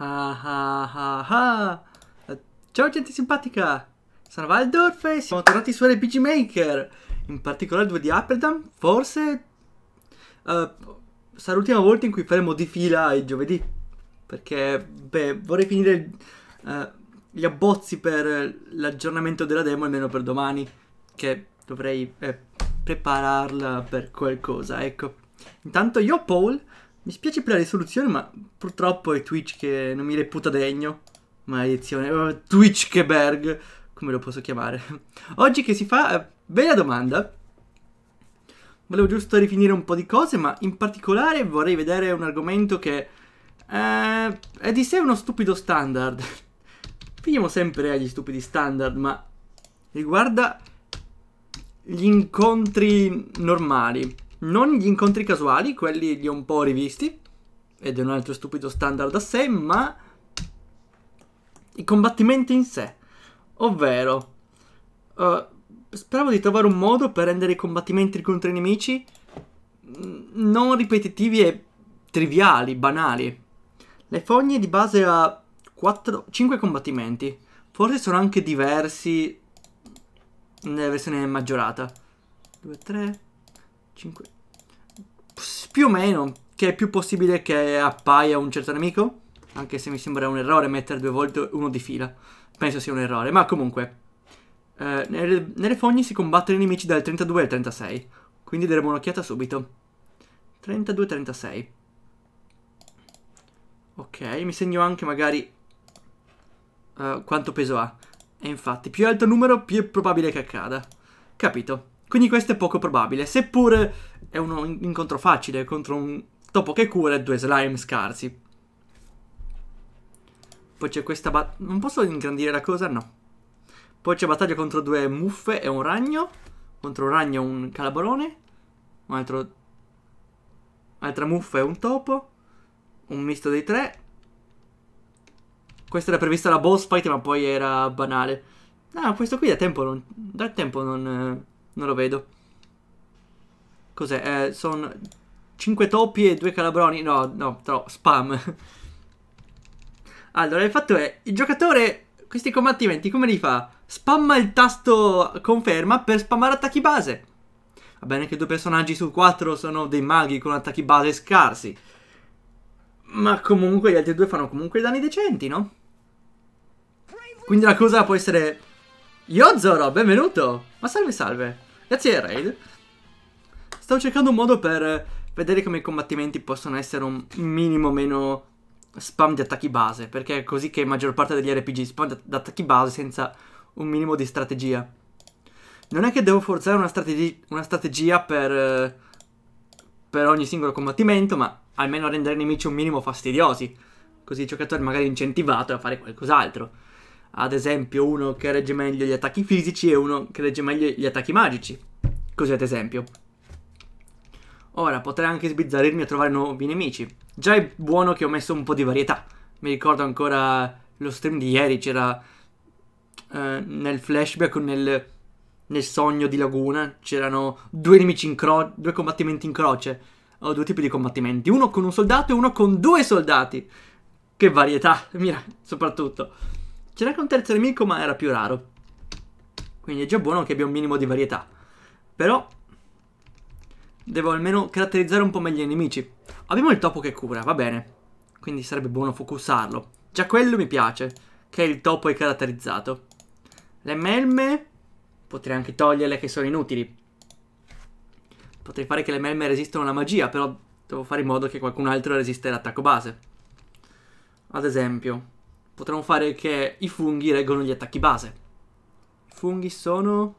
Ah ah ah ah! Ciao gente simpatica! Sono Valdorf e siamo tornati su RPG Maker! In particolare 2 di Appledam, forse... Uh, sarà l'ultima volta in cui faremo di fila il giovedì. Perché, beh, vorrei finire uh, gli abbozzi per l'aggiornamento della demo, almeno per domani. Che dovrei eh, prepararla per qualcosa, ecco. Intanto io, Paul mi spiace per la risoluzione, ma purtroppo è Twitch che non mi reputa degno. Maledizione. Eh, Twitch che berg, come lo posso chiamare. Oggi che si fa? Eh, bella domanda. Volevo giusto rifinire un po' di cose, ma in particolare vorrei vedere un argomento che eh, è di sé uno stupido standard. Finiamo sempre agli stupidi standard, ma riguarda gli incontri normali. Non gli incontri casuali, quelli li ho un po' rivisti. Ed è un altro stupido standard da sé, ma i combattimenti in sé. Ovvero, uh, speravo di trovare un modo per rendere i combattimenti contro i nemici mm, non ripetitivi e triviali, banali. Le fogne di base a 4, 5 combattimenti. Forse sono anche diversi nella versione maggiorata. 2, 3, 5, più o meno che è più possibile che appaia un certo nemico. Anche se mi sembra un errore mettere due volte uno di fila. Penso sia un errore, ma comunque. Eh, nelle, nelle fogne si combattono i nemici dal 32 al 36. Quindi daremo un'occhiata subito. 32-36. Ok, mi segno anche magari uh, quanto peso ha. E infatti, più alto numero, più è probabile che accada. Capito. Quindi questo è poco probabile, seppur è un incontro facile contro un topo che cura e due slime scarsi. Poi c'è questa battaglia... Non posso ingrandire la cosa? No. Poi c'è battaglia contro due muffe e un ragno. Contro un ragno e un calabrone. Un altro... Altra muffa e un topo. Un misto dei tre. Questa era prevista la boss fight ma poi era banale. Ah, questo qui da tempo non... Da tempo non... Non lo vedo. Cos'è? Eh, sono 5 topi e 2 calabroni. No, no, però spam. allora, il fatto è, il giocatore questi combattimenti come li fa? Spamma il tasto conferma per spammare attacchi base. Va bene che due personaggi su quattro sono dei maghi con attacchi base scarsi. Ma comunque gli altri due fanno comunque danni decenti, no? Quindi la cosa può essere... Yozoro, benvenuto! Ma salve salve! Grazie ai raid. Stavo cercando un modo per vedere come i combattimenti possono essere un minimo meno spam di attacchi base, perché è così che la maggior parte degli RPG spam di attacchi base senza un minimo di strategia. Non è che devo forzare una, strategi una strategia per, per ogni singolo combattimento, ma almeno rendere i nemici un minimo fastidiosi. Così il giocatore magari è incentivato a fare qualcos'altro ad esempio uno che regge meglio gli attacchi fisici e uno che regge meglio gli attacchi magici. Così ad esempio. Ora potrei anche sbizzarrirmi a trovare nuovi nemici. Già è buono che ho messo un po' di varietà. Mi ricordo ancora lo stream di ieri, c'era eh, nel flashback o nel, nel, sogno di Laguna, c'erano due nemici in croce, due combattimenti in croce. Ho due tipi di combattimenti, uno con un soldato e uno con due soldati. Che varietà, mira, soprattutto. C'era anche un terzo nemico, ma era più raro. Quindi è già buono che abbia un minimo di varietà. Però devo almeno caratterizzare un po' meglio i nemici. Abbiamo il topo che cura, va bene. Quindi sarebbe buono focusarlo. Già quello mi piace, che il topo è caratterizzato. Le melme potrei anche toglierle che sono inutili. Potrei fare che le melme resistano alla magia, però devo fare in modo che qualcun altro resista all'attacco base. Ad esempio, potremmo fare che i funghi reggono gli attacchi base. I funghi sono...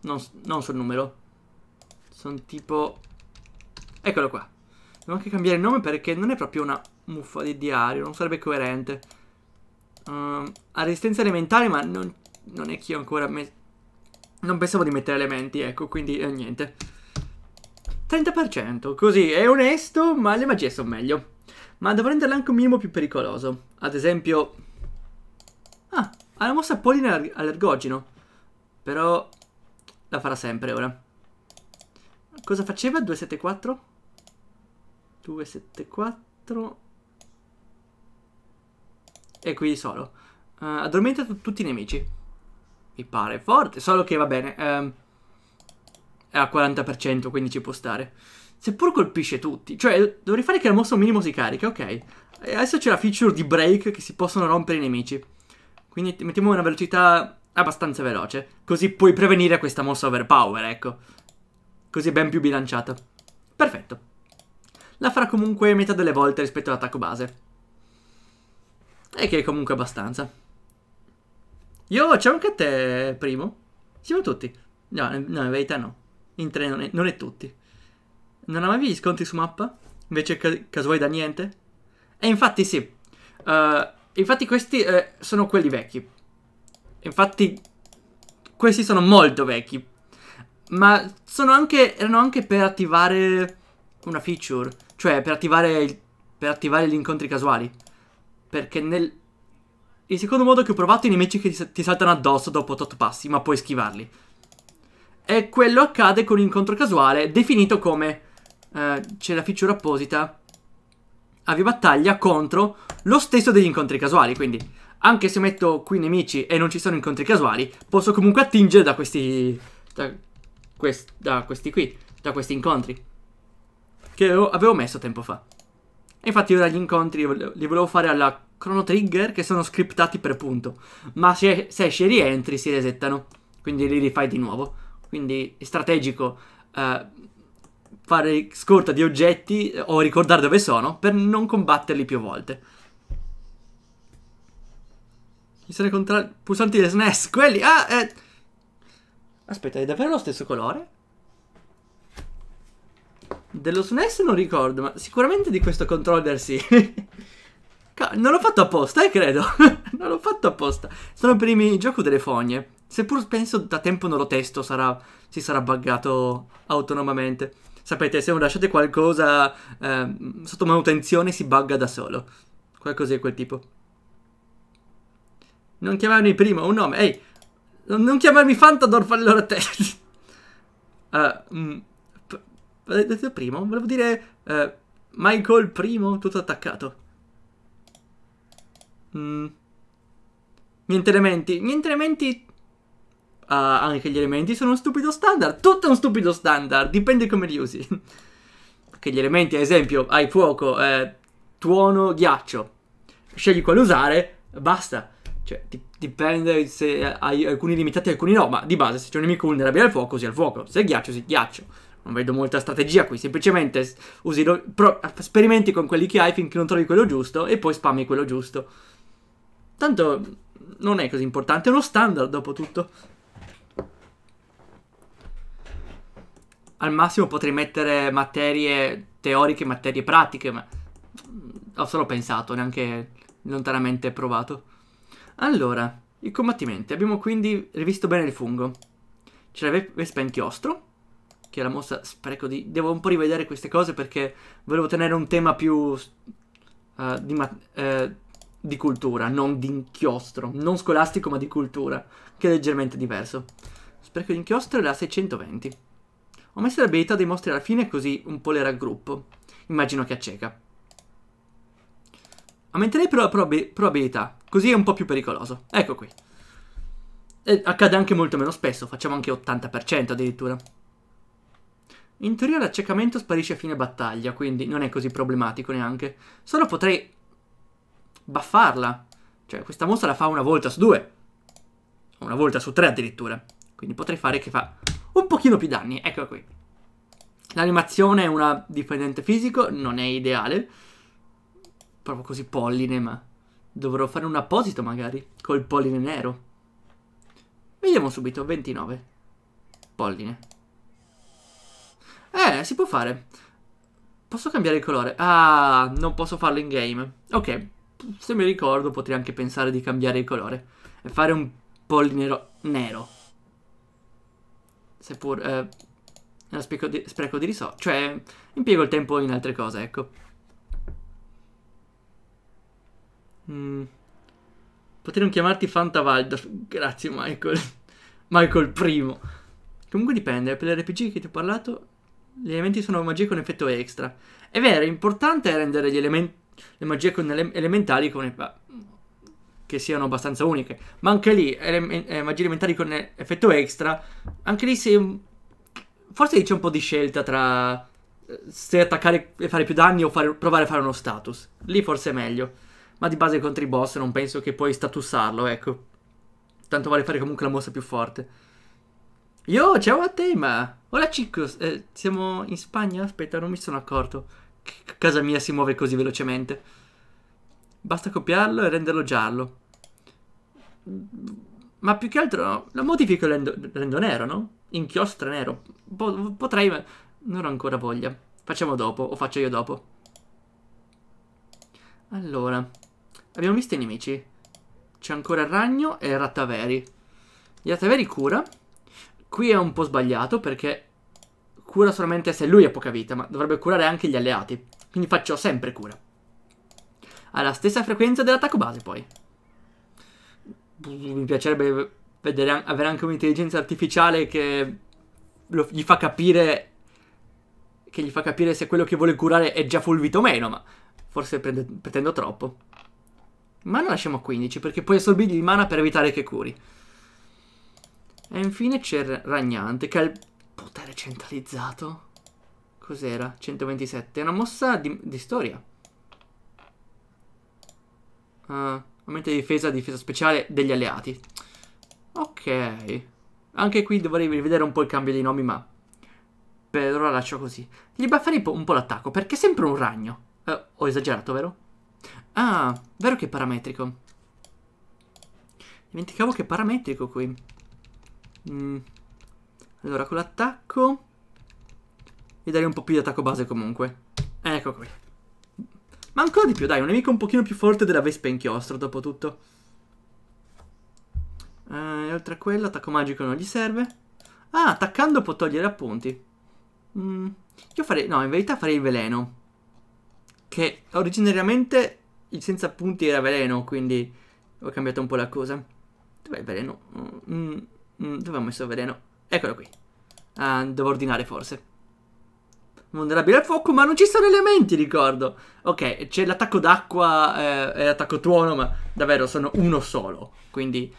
Non, non so numero. Sono tipo... Eccolo qua. Devo anche cambiare il nome perché non è proprio una muffa di diario, non sarebbe coerente. Um, ha resistenza elementare, ma non, non è che io ancora... Me... Non pensavo di mettere elementi, ecco, quindi eh, niente. 30%, così è onesto, ma le magie sono meglio. Ma dovrò renderla anche un minimo più pericoloso. Ad esempio, ha la mossa polline all'ergogeno. Però la farà sempre ora. Cosa faceva 274? 274. E qui solo. Uh, eh, addormenta tutti i nemici. Mi pare forte, solo che va bene. Um, è a 40%, quindi ci può stare. Seppur colpisce tutti. Cioè, dovrei fare che la mossa un minimo si carica, ok. E adesso c'è la feature di break che si possono rompere i nemici. Quindi mettiamo una velocità abbastanza veloce. Così puoi prevenire questa mossa overpower, ecco. Così è ben più bilanciata. Perfetto. La farà comunque metà delle volte rispetto all'attacco base. E che è comunque abbastanza. Io, c'è anche a te, primo? Siamo tutti. No, no, in verità no. In tre non è, non è tutti. Non avevi gli sconti su mappa? Invece ca casuali da niente? E infatti sì. Uh, Infatti questi eh, sono quelli vecchi. Infatti questi sono molto vecchi. Ma sono anche, erano anche per attivare una feature. Cioè per attivare, il, per attivare gli incontri casuali. Perché nel... Il secondo modo che ho provato i nemici che ti, ti saltano addosso dopo tot passi, ma puoi schivarli. E quello accade con l'incontro casuale, definito come... Eh, C'è la feature apposita avvio battaglia contro lo stesso degli incontri casuali, quindi anche se metto qui nemici e non ci sono incontri casuali, posso comunque attingere da questi... da, quest, da questi qui, da questi incontri, che avevo messo tempo fa. E infatti ora gli incontri li volevo fare alla Chrono Trigger, che sono scriptati per punto, ma se, se esci e rientri si resettano, quindi li rifai di nuovo. Quindi è strategico... Uh, fare scorta di oggetti eh, o ricordare dove sono per non combatterli più volte. Mi sarei contra... Pulsanti del SNES, quelli... Ah, eh... Aspetta, è davvero lo stesso colore? Dello SNES non ricordo, ma sicuramente di questo controller sì. non l'ho fatto apposta, eh, credo. non l'ho fatto apposta. Sono per i miei gioco delle fogne. Seppur penso da tempo non lo testo, sarà... si sarà buggato autonomamente sapete, se non lasciate qualcosa eh, sotto manutenzione si bugga da solo. Qualcosa di quel tipo. Non chiamarmi primo, un nome. Ehi, non chiamarmi Fantadorf allora te. Eh, mm, allora, mh, detto primo, volevo dire eh, Michael primo, tutto attaccato. Mm. Niente elementi, niente elementi anche gli elementi sono uno stupido standard. Tutto è un stupido standard, dipende come li usi. Che gli elementi, ad esempio, hai fuoco, eh, tuono, ghiaccio. Scegli quale usare, basta. Cioè, di- dipende se hai alcuni limitati e alcuni no, ma di base se c'è un nemico vulnerabile al fuoco, si al fuoco. Se è ghiaccio, si ghiaccio. Non vedo molta strategia qui, semplicemente lo- pro- sperimenti con quelli che hai finché non trovi quello giusto e poi spammi quello giusto. Tanto non è così importante, è uno standard dopo tutto. al massimo potrei mettere materie teoriche, materie pratiche, ma ho solo pensato, neanche lontanamente provato. Allora, i combattimenti. Abbiamo quindi rivisto bene il fungo. C'è la Vespa Inchiostro, che è la mossa spreco di... Devo un po' rivedere queste cose perché volevo tenere un tema più uh, di, uh, di, cultura, non di inchiostro. Non scolastico ma di cultura, che è leggermente diverso. Spreco di inchiostro è la 620. Ho messo l'abilità dei mostri alla fine così un po' le raggruppo. Immagino che acceca. Aumenterei però la prob probabilità, così è un po' più pericoloso. Ecco qui. E accade anche molto meno spesso, facciamo anche 80% addirittura. In teoria l'accecamento sparisce a fine battaglia, quindi non è così problematico neanche. Solo potrei... baffarla. Cioè, questa mossa la fa una volta su due. Una volta su tre addirittura. Quindi potrei fare che fa un pochino più danni, ecco qui. L'animazione è una dipendente fisico, non è ideale. Proprio così polline, ma dovrò fare un apposito magari, col polline nero. Vediamo subito, 29. Polline. Eh, si può fare. Posso cambiare il colore? Ah, non posso farlo in game. Ok, se mi ricordo potrei anche pensare di cambiare il colore. E fare un polline nero seppur eh, nello spreco di, spreco di risorse, cioè impiego il tempo in altre cose, ecco. Mm. Potrei non chiamarti Fanta Waldorf, grazie Michael. Michael primo. Comunque dipende, per l'RPG che ti ho parlato gli elementi sono magie con effetto extra. È vero, è importante rendere gli elementi, le magie con ele elementali come che siano abbastanza uniche. Ma anche lì, ele- eh, magie elementari con effetto extra, anche lì si... Forse c'è un po' di scelta tra eh, se attaccare e fare più danni o fare, provare a fare uno status. Lì forse è meglio. Ma di base contro i boss non penso che puoi statussarlo, ecco. Tanto vale fare comunque la mossa più forte. Yo, ciao a te, ma... Hola chicos, eh, siamo in Spagna? Aspetta, non mi sono accorto. C- casa mia si muove così velocemente. Basta copiarlo e renderlo giallo. Ma più che altro la modifico rendo, rendo nero, no? Inchiostro nero. Po potrei, ma non ho ancora voglia. Facciamo dopo, o faccio io dopo. Allora, abbiamo visto i nemici. C'è ancora il ragno e il rattaveri. Il rattaveri cura. Qui è un po' sbagliato perché cura solamente se lui ha poca vita, ma dovrebbe curare anche gli alleati. Quindi faccio sempre cura. Alla stessa frequenza dell'attacco base poi mi piacerebbe vedere, avere anche un'intelligenza artificiale che lo, gli fa capire che gli fa capire se quello che vuole curare è già fulvito o meno, ma forse prende, pretendo troppo. Mana lasciamo 15 perché puoi assorbirgli il mana per evitare che curi. E infine c'è Ragnante che ha il potere centralizzato. Cos'era? 127. È una mossa di, di storia. Ah. Uh. Aumenta di difesa, difesa speciale degli alleati. Ok. Anche qui dovrei rivedere un po' il cambio dei nomi, ma... Per ora lascio così. Gli bafferei un po' l'attacco, perché è sempre un ragno. Eh, ho esagerato, vero? Ah, vero che è parametrico. Dimenticavo che è parametrico qui. Mm. Allora, con l'attacco... Gli darei un po' più di attacco base comunque. Ecco qui. Ma ancora di più, dai, un nemico un pochino più forte della Vespa Inchiostro, dopo tutto. Eh, e oltre a quello, attacco magico non gli serve. Ah, attaccando può togliere appunti. Mm, io farei... No, in verità farei il veleno. Che originariamente il senza appunti era veleno, quindi ho cambiato un po' la cosa. Dov'è il veleno? Mm, mm, dove ho messo il veleno? Eccolo qui. Uh, devo ordinare forse. Vulnerabile al fuoco, ma non ci sono elementi, ricordo. Ok, c'è l'attacco d'acqua eh, e l'attacco tuono, ma davvero sono uno solo. Quindi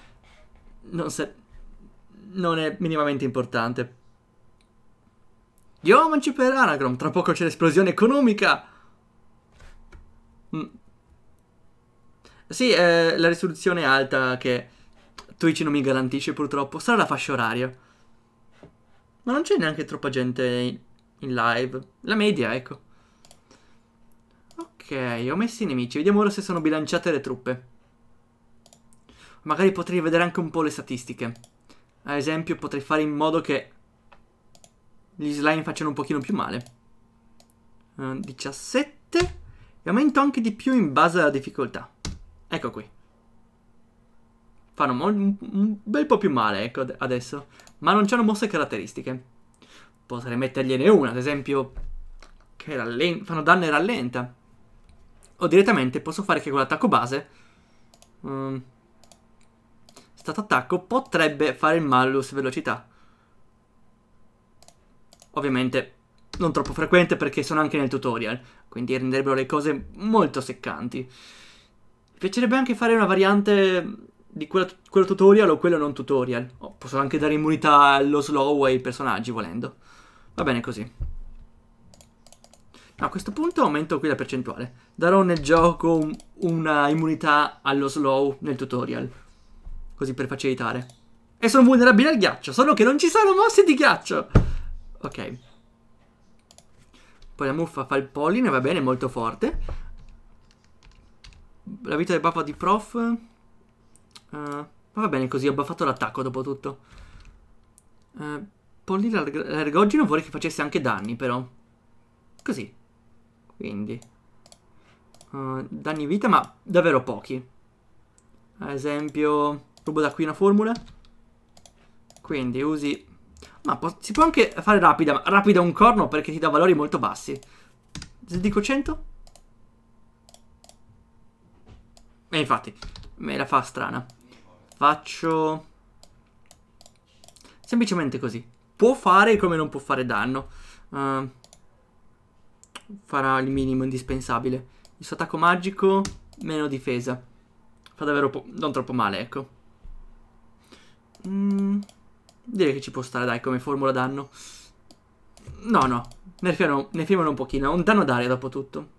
non, se... non è minimamente importante. Diamoci per Anagrom, tra poco c'è l'esplosione economica. Mm. Sì, eh, la risoluzione alta che Twitch non mi garantisce purtroppo sarà la fascia oraria. Ma non c'è neanche troppa gente in live. La media, ecco. Ok, ho messo i nemici. Vediamo ora se sono bilanciate le truppe. Magari potrei vedere anche un po' le statistiche. Ad esempio, potrei fare in modo che gli slime facciano un pochino più male. 17. Eh, e aumento anche di più in base alla difficoltà. Ecco qui. Fanno un, un bel po' più male, ecco, adesso. Ma non c'hanno mosse caratteristiche potrei mettergliene una, ad esempio, che rallen- fanno danno e rallenta. O direttamente posso fare che con l'attacco base... Um, stato attacco potrebbe fare il malus velocità. Ovviamente non troppo frequente perché sono anche nel tutorial, quindi renderebbero le cose molto seccanti. Mi piacerebbe anche fare una variante di quella, quello tutorial o quello non tutorial. Oh, posso anche dare immunità allo slow ai personaggi volendo. Va bene così. No, a questo punto aumento qui la percentuale. Darò nel gioco un, una immunità allo slow nel tutorial. Così per facilitare. E sono vulnerabile al ghiaccio, solo che non ci sono mosse di ghiaccio. Ok. Poi la muffa fa il polline, va bene, molto forte. La vita del papà di prof. Uh, va bene così, ho buffato l'attacco dopo tutto. Uh, Polli Polilargogeno vuole che facesse anche danni, però. Così. Quindi. Uh, danni vita, ma davvero pochi. Ad esempio, rubo da qui una formula. Quindi usi... Ma po si può anche fare rapida, ma rapida un corno perché ti dà valori molto bassi. Se dico 100? E infatti, me la fa strana. Faccio... Semplicemente così può fare come non può fare danno. Uh, farà il minimo indispensabile. Il suo attacco magico, meno difesa. Fa davvero non troppo male, ecco. Mm, direi che ci può stare, dai, come formula danno. No, no, Ne firmano un pochino. Un danno d'aria dopo tutto.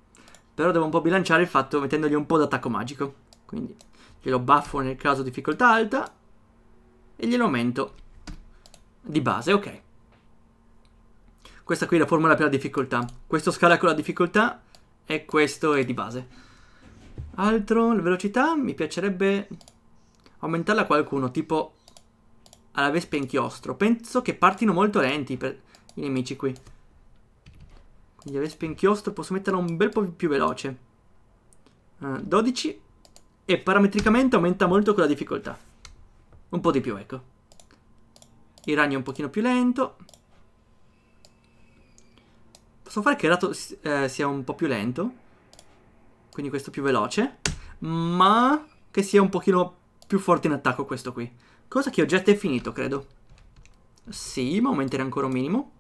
Però devo un po' bilanciare il fatto mettendogli un po' d'attacco magico. Quindi glielo buffo nel caso difficoltà alta e glielo aumento di base, ok. Questa qui è la formula per la difficoltà. Questo scala con la difficoltà e questo è di base. Altro, la velocità, mi piacerebbe aumentarla a qualcuno, tipo alla Vespa Inchiostro. Penso che partino molto lenti per i nemici qui. Quindi la Vespa Inchiostro posso metterla un bel po' più veloce. Uh, eh, 12 e parametricamente aumenta molto con la difficoltà. Un po' di più, ecco. Il ragno è un pochino più lento. Posso fare che il rato eh, sia un po' più lento. Quindi questo più veloce. Ma che sia un pochino più forte in attacco questo qui. Cosa che oggetto è finito, credo. Sì, ma aumenterei ancora un minimo.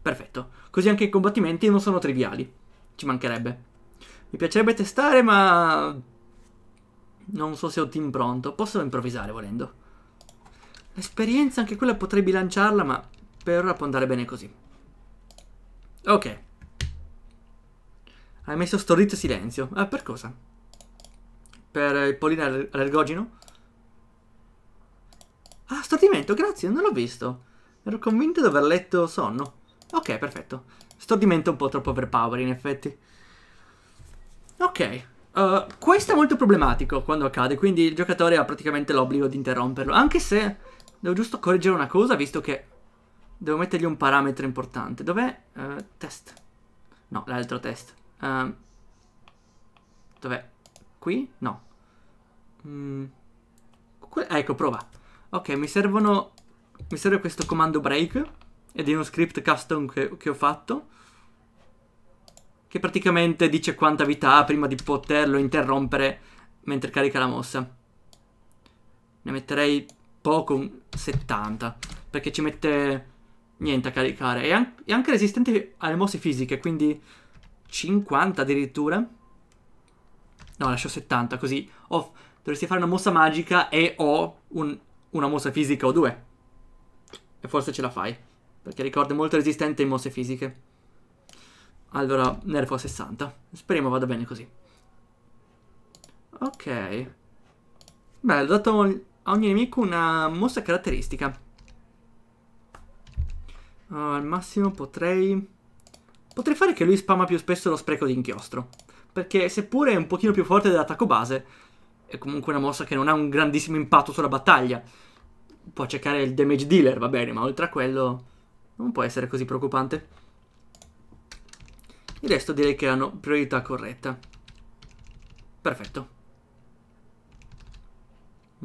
Perfetto. Così anche i combattimenti non sono triviali. Ci mancherebbe. Mi piacerebbe testare, ma... Non so se ho team pronto. Posso improvvisare volendo. Esperienza anche quella potrei bilanciarla, ma per ora può andare bene così. Ok. Hai messo storizzo silenzio. Ah, per cosa? Per il polline allergogeno? Ah, stordimento, grazie, non l'ho visto. Ero convinto di aver letto sonno. Ok, perfetto. Stordimento un po' troppo overpower, in effetti. Ok. Uh, questo è molto problematico quando accade, quindi il giocatore ha praticamente l'obbligo di interromperlo. Anche se Devo giusto correggere una cosa, visto che devo mettergli un parametro importante. Dov'è? Uh, test. No, l'altro test. Uh, dov'è? Qui? No. Mm. ecco, prova. Ok, mi servono... Mi serve questo comando break ed è uno script custom che, che ho fatto che praticamente dice quanta vita ha prima di poterlo interrompere mentre carica la mossa. Ne metterei poco, 70, perché ci mette niente a caricare. È, an è anche resistente alle mosse fisiche, quindi 50 addirittura. No, lascio 70, così o dovresti fare una mossa magica e o un una mossa fisica o due. E forse ce la fai, perché ricordo è molto resistente alle mosse fisiche. Allora, nerfo a 60. Speriamo vada bene così. Ok. Bello, ho dato a ogni nemico una mossa caratteristica. Uh, al massimo potrei... Potrei fare che lui spama più spesso lo spreco di inchiostro. Perché seppure è un pochino più forte dell'attacco base, è comunque una mossa che non ha un grandissimo impatto sulla battaglia. Può cercare il damage dealer, va bene, ma oltre a quello non può essere così preoccupante. Il resto direi che hanno priorità corretta. Perfetto.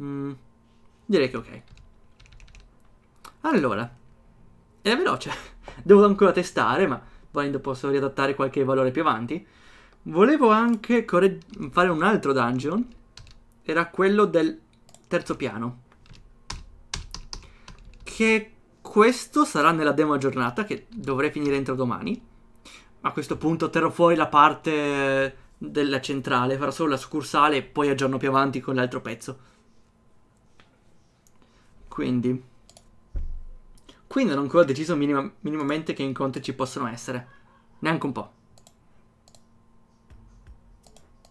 Mmm... Direi che ok. Allora, è veloce. Devo ancora testare, ma volendo posso riadattare qualche valore più avanti. Volevo anche fare un altro dungeon. Era quello del terzo piano. Che questo sarà nella demo aggiornata, che dovrei finire entro domani. A questo punto terrò fuori la parte della centrale, farò solo la scursale e poi aggiorno più avanti con l'altro pezzo. Quindi, qui non ho ancora deciso minima, minimamente che incontri ci possono essere. Neanche un po'.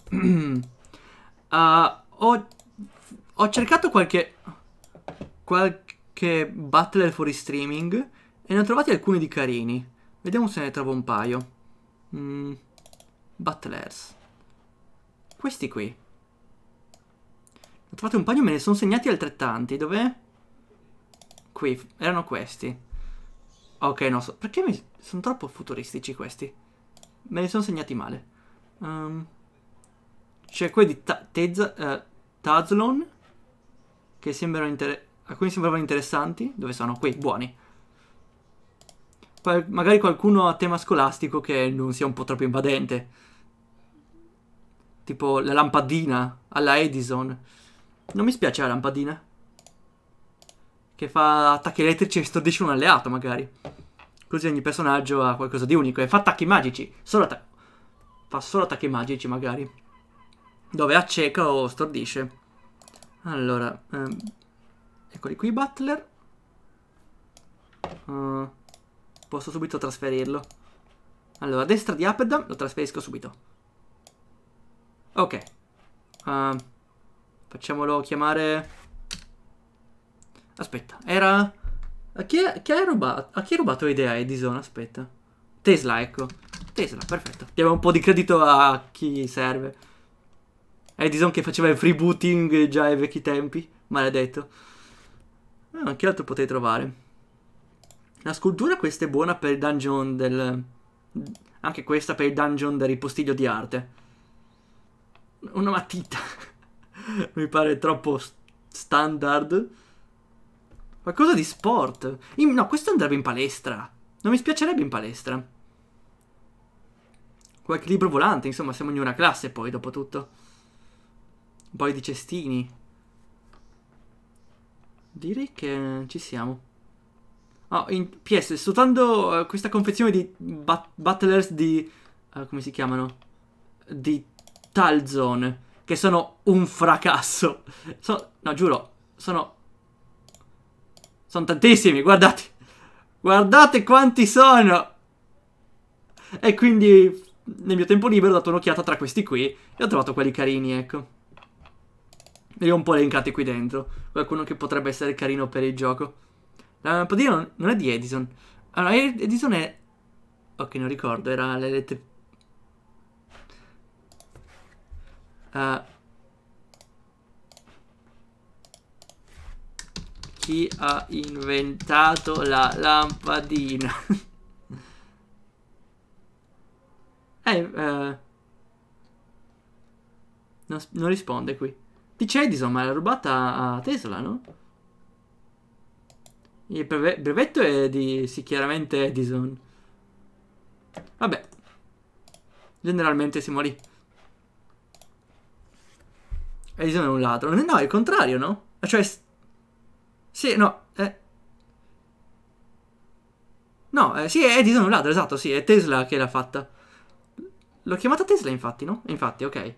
uh, ho, ho, cercato qualche, qualche battler fuori streaming e ne ho trovati alcuni di carini. Vediamo se ne trovo un paio. Mm, battlers. Questi qui. Ne ho trovati un paio e me ne sono segnati altrettanti. Dov'è? Qui, erano questi. Ok, non so, perché mi... sono troppo futuristici questi? Me li sono segnati male. Um, C'è quelli di ta uh, Tazlon, che sembrano interessante alcuni sembravano interessanti, dove sono? Qui, buoni. Poi magari qualcuno a tema scolastico che non sia un po' troppo invadente. Tipo la lampadina alla Edison. Non mi spiace la lampadina che fa attacchi elettrici e stordisce un alleato magari. Così ogni personaggio ha qualcosa di unico e fa attacchi magici, solo atta fa solo attacchi magici magari. Dove acceca o stordisce. Allora, ehm, eccoli qui Butler. Uh, posso subito trasferirlo. Allora, a destra di Apedam lo trasferisco subito. Ok. Uh, facciamolo chiamare... Aspetta, era... A chi, è, chi rubato, a chi ha rubato l'idea Edison? Aspetta. Tesla, ecco. Tesla, perfetto. Diamo un po' di credito a chi serve. Edison che faceva il freebooting già ai vecchi tempi. Maledetto. Ah, che altro potete trovare? La scultura questa è buona per il dungeon del... Anche questa per il dungeon del ripostiglio di arte. Una matita. Mi pare troppo standard. Qualcosa di sport. In, no, questo andrebbe in palestra. Non mi spiacerebbe in palestra. Qualche libro volante, insomma, siamo in una classe poi, dopo tutto. Un po' di cestini. Direi che ci siamo. Oh, in PS, sto usando uh, questa confezione di bat battlers di... Uh, come si chiamano? Di Talzone. Che sono un fracasso. So, no, giuro, sono sono tantissimi, guardate. Guardate quanti sono. E quindi nel mio tempo libero ho dato un'occhiata tra questi qui e ho trovato quelli carini, ecco. Li ho un po' elencati qui dentro. Qualcuno che potrebbe essere carino per il gioco. La lampadina non è di Edison. Allora, ah, Edison è... Ok, non ricordo, era l'elettricità. Uh, ah, chi ha inventato la lampadina. eh, eh, non, non, risponde qui. Dice Edison, ma l'ha rubata a Tesla, no? Il brevetto è di sì, chiaramente Edison. Vabbè. Generalmente siamo lì. Edison è un ladro. No, è il contrario, no? Cioè, sì, no. Eh. No, eh, sì, è Edison Ladder, esatto, sì, è Tesla che l'ha fatta. L'ho chiamata Tesla, infatti, no? Infatti, ok.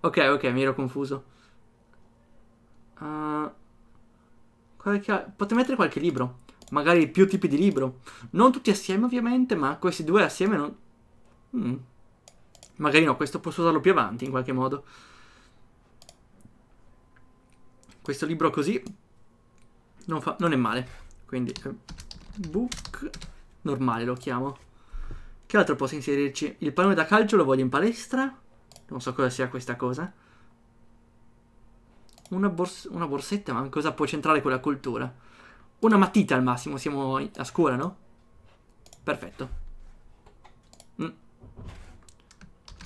Ok, ok, mi ero confuso. Uh, qualche... Potete mettere qualche libro. Magari più tipi di libro. Non tutti assieme, ovviamente, ma questi due assieme non... Mm. Magari no, questo posso usarlo più avanti, in qualche modo. Questo libro così non, fa, non è male. Quindi eh, book normale lo chiamo. Che altro posso inserirci? Il pallone da calcio lo voglio in palestra. Non so cosa sia questa cosa. Una, bors una borsetta, ma cosa può centrare quella cultura? Una matita al massimo, siamo a scuola, no? Perfetto. Mm.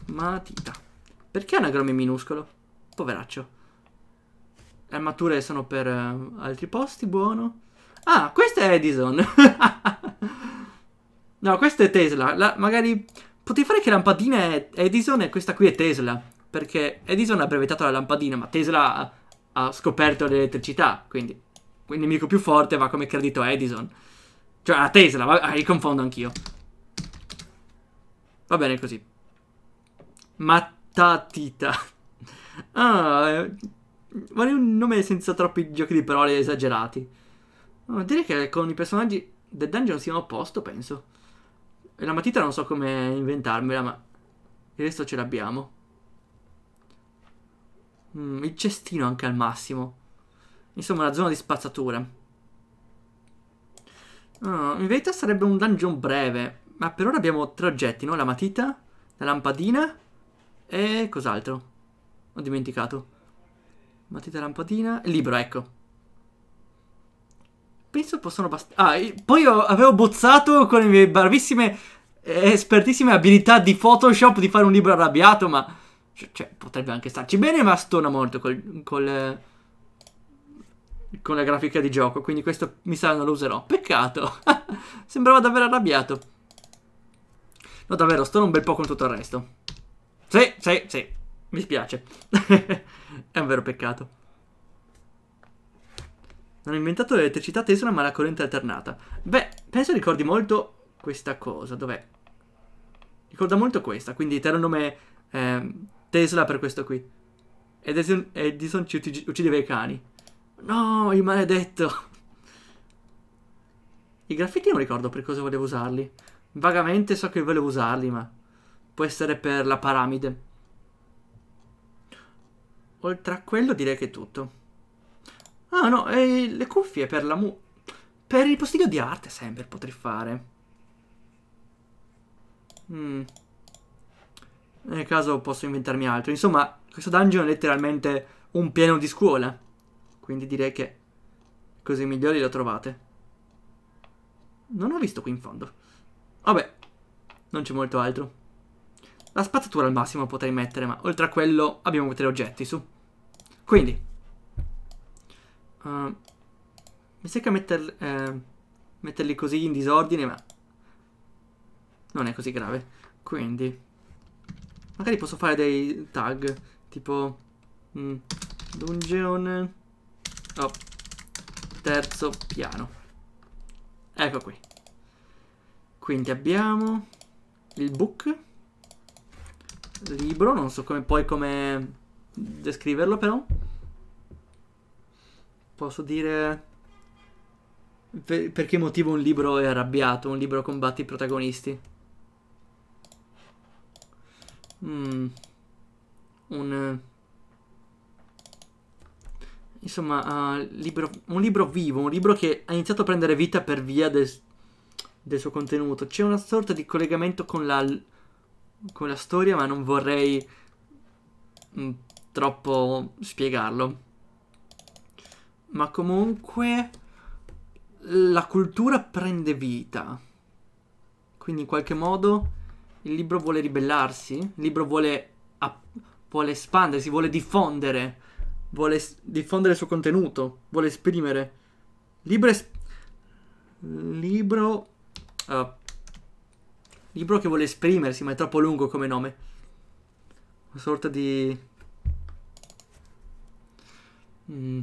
Matita. Perché anagrama minuscolo? Poveraccio. Armature sono per eh, altri posti, buono. Ah, questa è Edison. no, questa è Tesla. La, magari potevi fare che lampadina è Edison e questa qui è Tesla. Perché Edison ha brevettato la lampadina, ma Tesla ha, ha scoperto l'elettricità. Quindi il nemico più forte va come credito a Edison. Cioè a Tesla, va, ah, li confondo anch'io. Va bene così. Mattatita. Ah, eh, vale un nome senza troppi giochi di parole esagerati. Oh, direi che con i personaggi del dungeon siamo a posto, penso. E la matita non so come inventarmela, ma il resto ce l'abbiamo. Mm, il cestino anche al massimo. Insomma, la zona di spazzatura. Oh, in verità sarebbe un dungeon breve, ma per ora abbiamo tre oggetti, no? La matita, la lampadina e cos'altro? Ho dimenticato. Matita lampadina. Libro, ecco. Penso possono bastare. Ah, poi avevo bozzato con le mie bravissime, eh, espertissime abilità di Photoshop di fare un libro arrabbiato, ma... Cioè, cioè, potrebbe anche starci bene, ma stona molto col, col, con la grafica di gioco. Quindi questo mi sa non lo userò. Peccato. Sembrava davvero arrabbiato. No, davvero, stona un bel po' con tutto il resto. Sì, sì, sì. Mi spiace. È un vero peccato. Non ho inventato l'elettricità Tesla ma la corrente alternata. Beh, penso ricordi molto questa cosa. Dov'è? Ricorda molto questa, quindi te lo nome eh, Tesla per questo qui. Edison, Edison ci uccideva i cani. No, il maledetto! I graffiti non ricordo per cosa volevo usarli. Vagamente so che volevo usarli, ma... Può essere per la piramide. Oltre a quello direi che è tutto. Ah no, e le cuffie per la mu... Per il postiglio di arte sempre potrei fare. Mm. Nel caso posso inventarmi altro. Insomma, questo dungeon è letteralmente un pieno di scuola. Quindi direi che cose migliori lo trovate. Non ho visto qui in fondo. Vabbè, non c'è molto altro. La spazzatura al massimo potrei mettere, ma oltre a quello abbiamo tre oggetti su. Quindi, uh, mi sa che metter, eh, metterli così in disordine, ma non è così grave. Quindi, magari posso fare dei tag, tipo mh, mm, dungeon, oh, terzo piano. Ecco qui. Quindi abbiamo il book libro, non so come, poi come descriverlo però. Posso dire per, per che motivo un libro è arrabbiato, un libro combatte i protagonisti. Mm. Un... Insomma, uh, libro, un libro vivo, un libro che ha iniziato a prendere vita per via del, del suo contenuto. C'è una sorta di collegamento con la con la storia, ma non vorrei mm, troppo spiegarlo. Ma comunque la cultura prende vita. Quindi in qualche modo il libro vuole ribellarsi, il libro vuole, vuole espandersi, vuole diffondere, vuole diffondere il suo contenuto, vuole esprimere. Libro, libro uh, Libro che vuole esprimersi, ma è troppo lungo come nome. Una sorta di... Mm.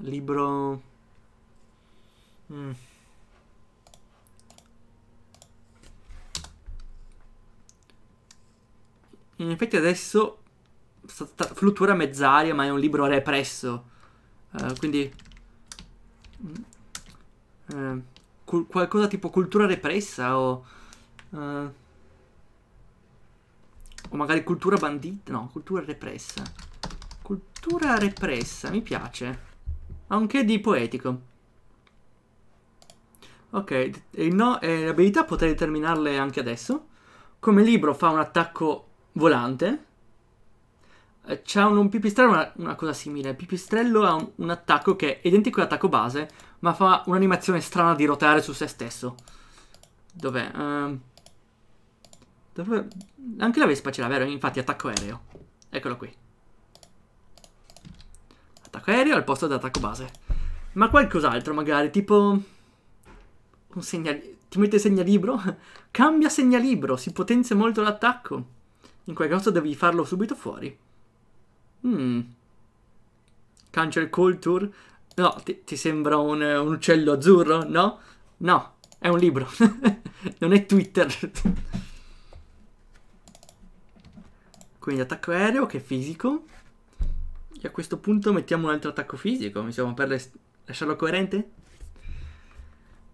Libro... Mm. In effetti adesso fluttura mezz'aria, ma è un libro represso. Uh, quindi... Uh, qualcosa tipo cultura repressa o Uh, o magari cultura bandita. No, cultura repressa. Cultura repressa, mi piace. Anche di poetico. Ok, no, eh, l'abilità potrei determinarle anche adesso. Come libro fa un attacco volante. Eh, C'ha un, un, pipistrello, una, una, cosa simile. Il pipistrello ha un, un attacco che è identico all'attacco base, ma fa un'animazione strana di rotare su se stesso. Dov'è? Uh, Dovrebbe... Anche la Vespa ce l'ha, vero? Infatti, attacco aereo. Eccolo qui. Attacco aereo al posto dell'attacco base. Ma qualcos'altro, magari, tipo... Un segnalibro... Ti mette segnalibro? Cambia segnalibro, si potenzia molto l'attacco. In quel caso devi farlo subito fuori. Mm. Cancel Culture? No, ti, ti sembra un, un uccello azzurro? No? No, è un libro. non è Twitter. Quindi attacco aereo che è fisico. E a questo punto mettiamo un altro attacco fisico, insomma, per lasciarlo coerente.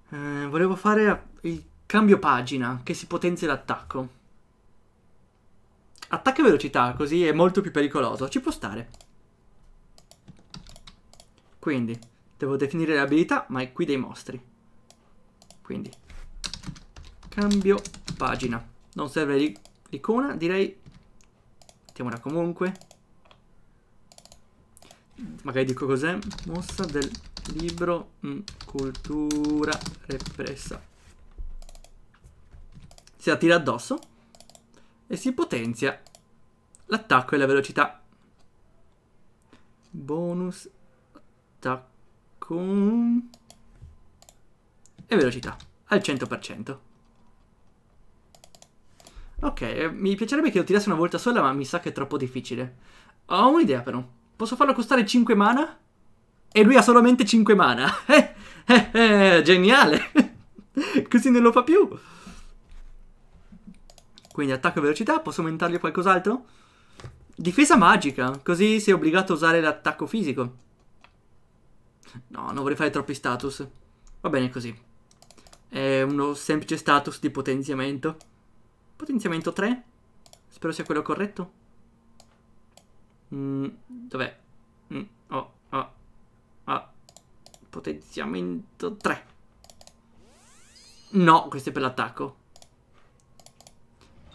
Eh, volevo fare il cambio pagina, che si potenzia l'attacco. Attacca velocità, così è molto più pericoloso. Ci può stare. Quindi, devo definire le abilità, ma è qui dei mostri. Quindi, cambio pagina. Non serve l'icona, direi mettiamola comunque. Magari dico cos'è. Mossa del libro mh, mm, cultura repressa. Si attira addosso e si potenzia l'attacco e la velocità. Bonus attacco e velocità al 100%. Ok, eh, mi piacerebbe che lo tirasse una volta sola, ma mi sa che è troppo difficile. Ho un'idea però. Posso farlo costare 5 mana? E lui ha solamente 5 mana. Eh, eh, eh geniale. Così non lo fa più. Quindi attacco e velocità, posso aumentargli qualcos'altro? Difesa magica, così sei obbligato a usare l'attacco fisico. No, non vorrei fare troppi status. Va bene così. È uno semplice status di potenziamento. Potenziamento 3. Spero sia quello corretto. Mm, dov'è? Mm, oh, oh, oh. Potenziamento 3. No, questo è per l'attacco.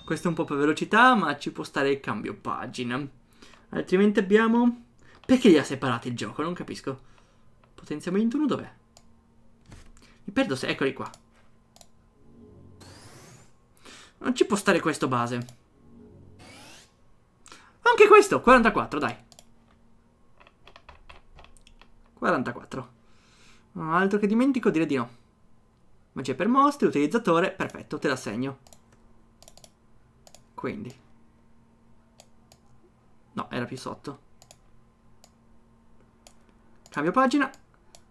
Questo è un po' per velocità, ma ci può stare il cambio pagina. Altrimenti abbiamo... Perché li ha separati il gioco? Non capisco. Potenziamento 1 dov'è? Mi perdo se... Eccoli qua. Non ci può stare questo base. Anche questo, 44, dai. 44. Altro che dimentico, dire di no. Magia per mostri, utilizzatore, perfetto, te l'assegno. Quindi. No, era più sotto. Cambio pagina.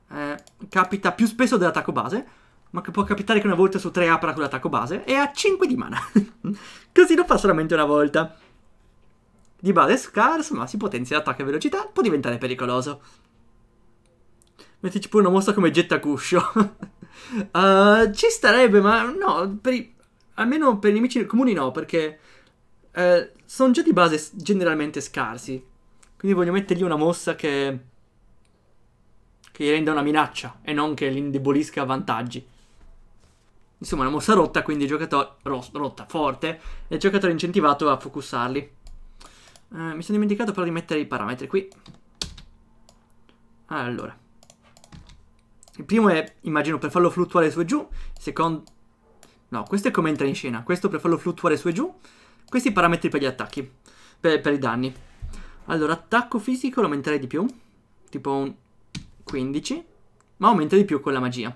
Eh, capita più spesso dell'attacco base ma che può capitare che una volta su tre apra con l'attacco base, e ha 5 di mana. Così lo fa solamente una volta. Di base è scarso, ma si potenzia l'attacco e velocità, può diventare pericoloso. Mettici pure una mossa come getta cuscio. uh, ci starebbe, ma no, per i... almeno per i nemici comuni no, perché uh, sono già di base generalmente scarsi. Quindi voglio mettergli una mossa che che gli renda una minaccia e non che li indebolisca a vantaggi. Insomma, una mossa rotta, quindi il giocatore... rotta, forte. E il giocatore è incentivato a focussarli. Eh, mi sono dimenticato però di mettere i parametri qui. Allora. Il primo è, immagino, per farlo fluttuare su e giù. Secondo... No, questo è come entra in scena. Questo per farlo fluttuare su e giù. Questi i parametri per gli attacchi. Per, per i danni. Allora, attacco fisico lo aumenterei di più. Tipo un 15. Ma aumenta di più con la magia.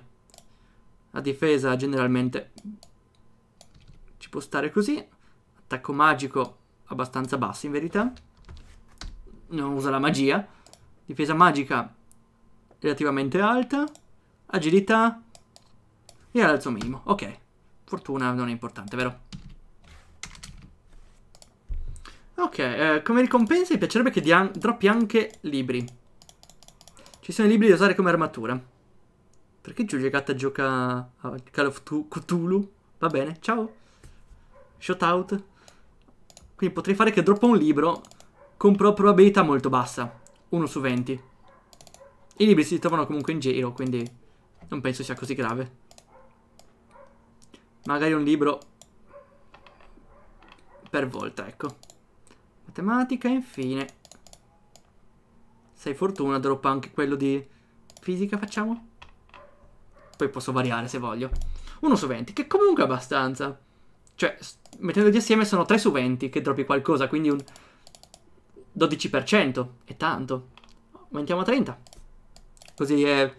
La difesa generalmente ci può stare così. Attacco magico abbastanza basso in verità. Non usa la magia. Difesa magica relativamente alta. Agilità e alzo minimo. Ok. Fortuna non è importante, vero? Ok, eh, come ricompensa mi piacerebbe che droppi anche libri. Ci sono i libri da usare come armatura. Perché Giulia Gatta gioca a Call of Cthulhu? Va bene, ciao. Shout out. Quindi potrei fare che droppa un libro con probabilità molto bassa. 1 su 20. I libri si trovano comunque in giro, quindi non penso sia così grave. Magari un libro per volta, ecco. Matematica, infine. Sei fortuna, droppa anche quello di fisica, facciamo? Poi posso variare se voglio. 1 su 20, che comunque è abbastanza. Cioè, mettendoli assieme sono 3 su 20 che droppi qualcosa, quindi un 12%. È tanto. Aumentiamo a 30. Così è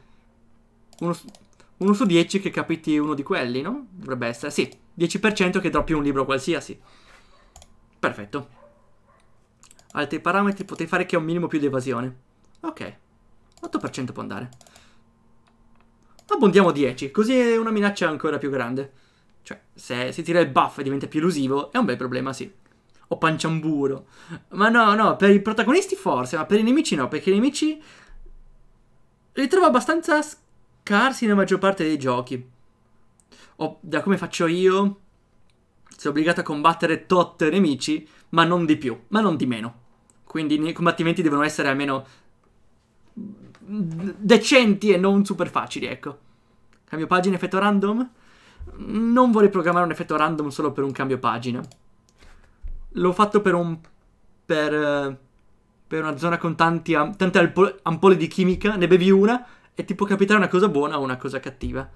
1 su, 10 che capiti uno di quelli, no? Dovrebbe essere, sì. 10% che droppi un libro qualsiasi. Perfetto. Altri parametri, potrei fare che ho un minimo più di evasione. Ok. 8% può andare abbondiamo 10, così è una minaccia ancora più grande. Cioè, se si tira il buff e diventa più elusivo, è un bel problema, sì. O panciamburo. Ma no, no, per i protagonisti forse, ma per i nemici no, perché i nemici li trovo abbastanza scarsi nella maggior parte dei giochi. O da come faccio io, sei obbligato a combattere tot nemici, ma non di più, ma non di meno. Quindi i combattimenti devono essere almeno decenti e non super facili, ecco. Cambio pagina, effetto random? Non vorrei programmare un effetto random solo per un cambio pagina. L'ho fatto per un... per... per una zona con tanti, tante ampole di chimica, ne bevi una e ti può capitare una cosa buona o una cosa cattiva.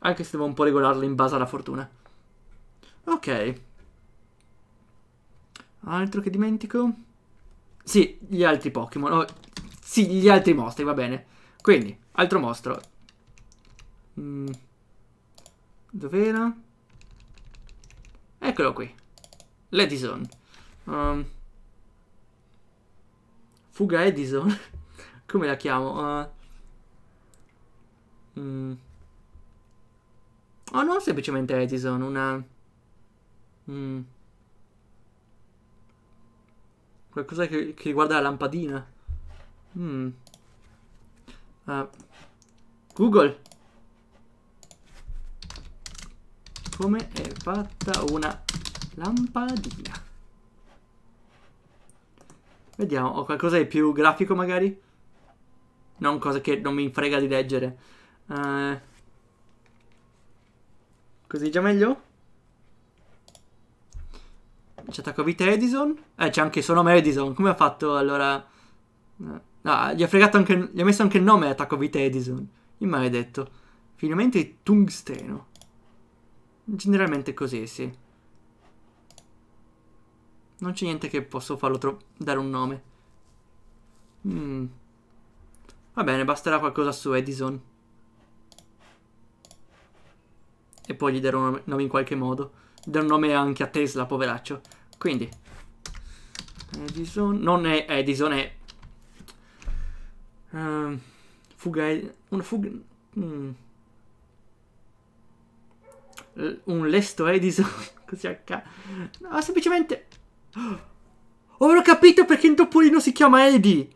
Anche se devo un po' regolarla in base alla fortuna. Ok. Altro che dimentico? Sì, gli altri Pokémon. Oh, sì, gli altri mostri, va bene. Quindi, altro mostro. Mm. Dov'era? Eccolo qui. L'Edison. Um. Fuga Edison. Come la chiamo? Uh. Mm. Oh no, semplicemente Edison, una... Mm. Qualcosa che, che riguarda la lampadina. Hmm. Uh, Google. Come è fatta una lampadina? Vediamo, ho qualcosa di più grafico magari? Non cose che non mi frega di leggere. Uh, così già meglio? C'è attacco a vita Edison? Eh, c'è anche il suo nome Edison. Come ha fatto allora... Uh, No, gli ha fregato anche. Gli ha messo anche il nome Attacco vita Edison. Il maledetto. Finalmente tungsteno. Generalmente così, sì. Non c'è niente che posso farlo dare un nome. Mm. Va bene, basterà qualcosa su Edison. E poi gli darò un nome in qualche modo. Gli darò un nome anche a Tesla, poveraccio. Quindi. Edison. Non è Edison, è Uh, fuga... Una fuga... Mm. Un lesto Edison. Così a No, semplicemente... Oh, ho capito perché in topolino si chiama Eddie.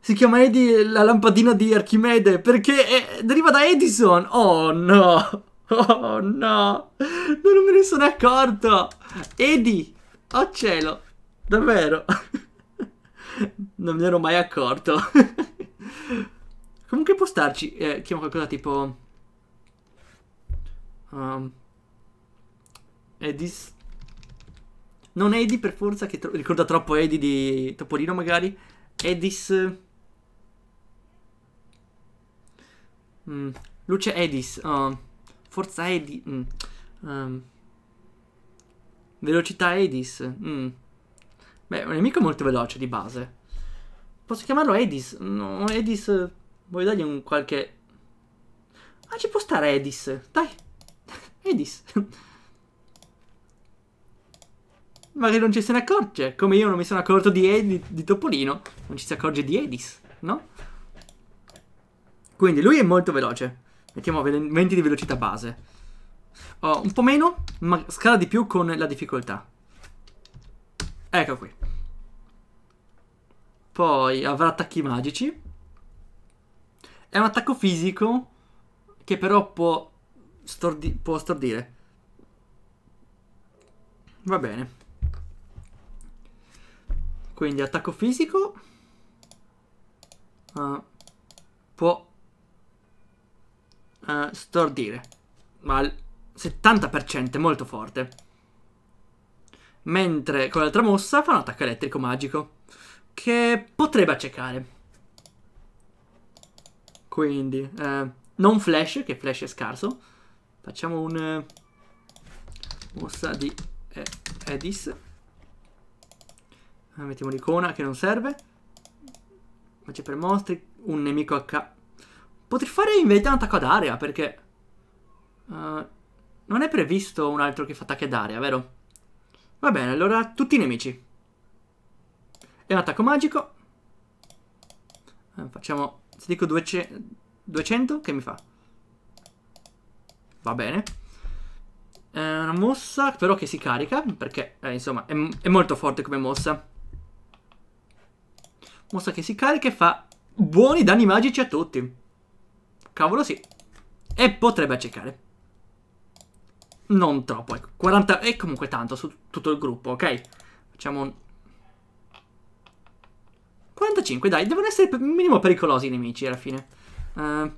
Si chiama Eddie la lampadina di Archimede. Perché è... deriva da Edison. Oh no. Oh no. Non me ne sono accorto. Eddie. Oh cielo. Davvero. non mi ero mai accorto. Comunque può starci. Eh, chiamo qualcosa tipo. Um, Edis. Non Edi per forza, che tro ricorda troppo Edi di Topolino magari. Edis. Mm. Luce Edis. Oh. Forza Edi. Mm. Um. Velocità Edis. Mm. Beh, è un nemico molto veloce di base. Posso chiamarlo Edis? No, Edis Voglio dargli un qualche... Ah, ci può stare Edis. Dai. Edis. Magari non ci se ne accorge. Come io non mi sono accorto di, Edi, di Topolino. Non ci si accorge di Edis, no? Quindi lui è molto veloce. Mettiamo 20 di velocità base. Oh, un po' meno, ma scala di più con la difficoltà. Ecco qui. Poi avrà attacchi magici. È un attacco fisico che però può, stordi può stordire. Va bene. Quindi attacco fisico uh, può uh, stordire. Ma al 70% è molto forte. Mentre con l'altra mossa fa un attacco elettrico magico. Che potrebbe accecare. Quindi, eh, non flash, che flash è scarso. Facciamo un... Eh, mossa di eh, Edis. Eh, mettiamo l'icona che non serve. Ma c'è per mostri un nemico H. Potrei fare invece un attacco ad area perché... Uh, non è previsto un altro che fa attacchi ad area, vero? Va bene, allora tutti i nemici. E un attacco magico. Eh, facciamo se dico 200, 200 che mi fa? Va bene. È una mossa, però che si carica, perché eh, insomma è, è molto forte come mossa. Mossa che si carica e fa buoni danni magici a tutti. Cavolo sì. E potrebbe accecare. Non troppo, ecco. 40 e comunque tanto su tutto il gruppo, ok? Facciamo un 45, dai, devono essere minimo pericolosi i nemici alla fine. Uh,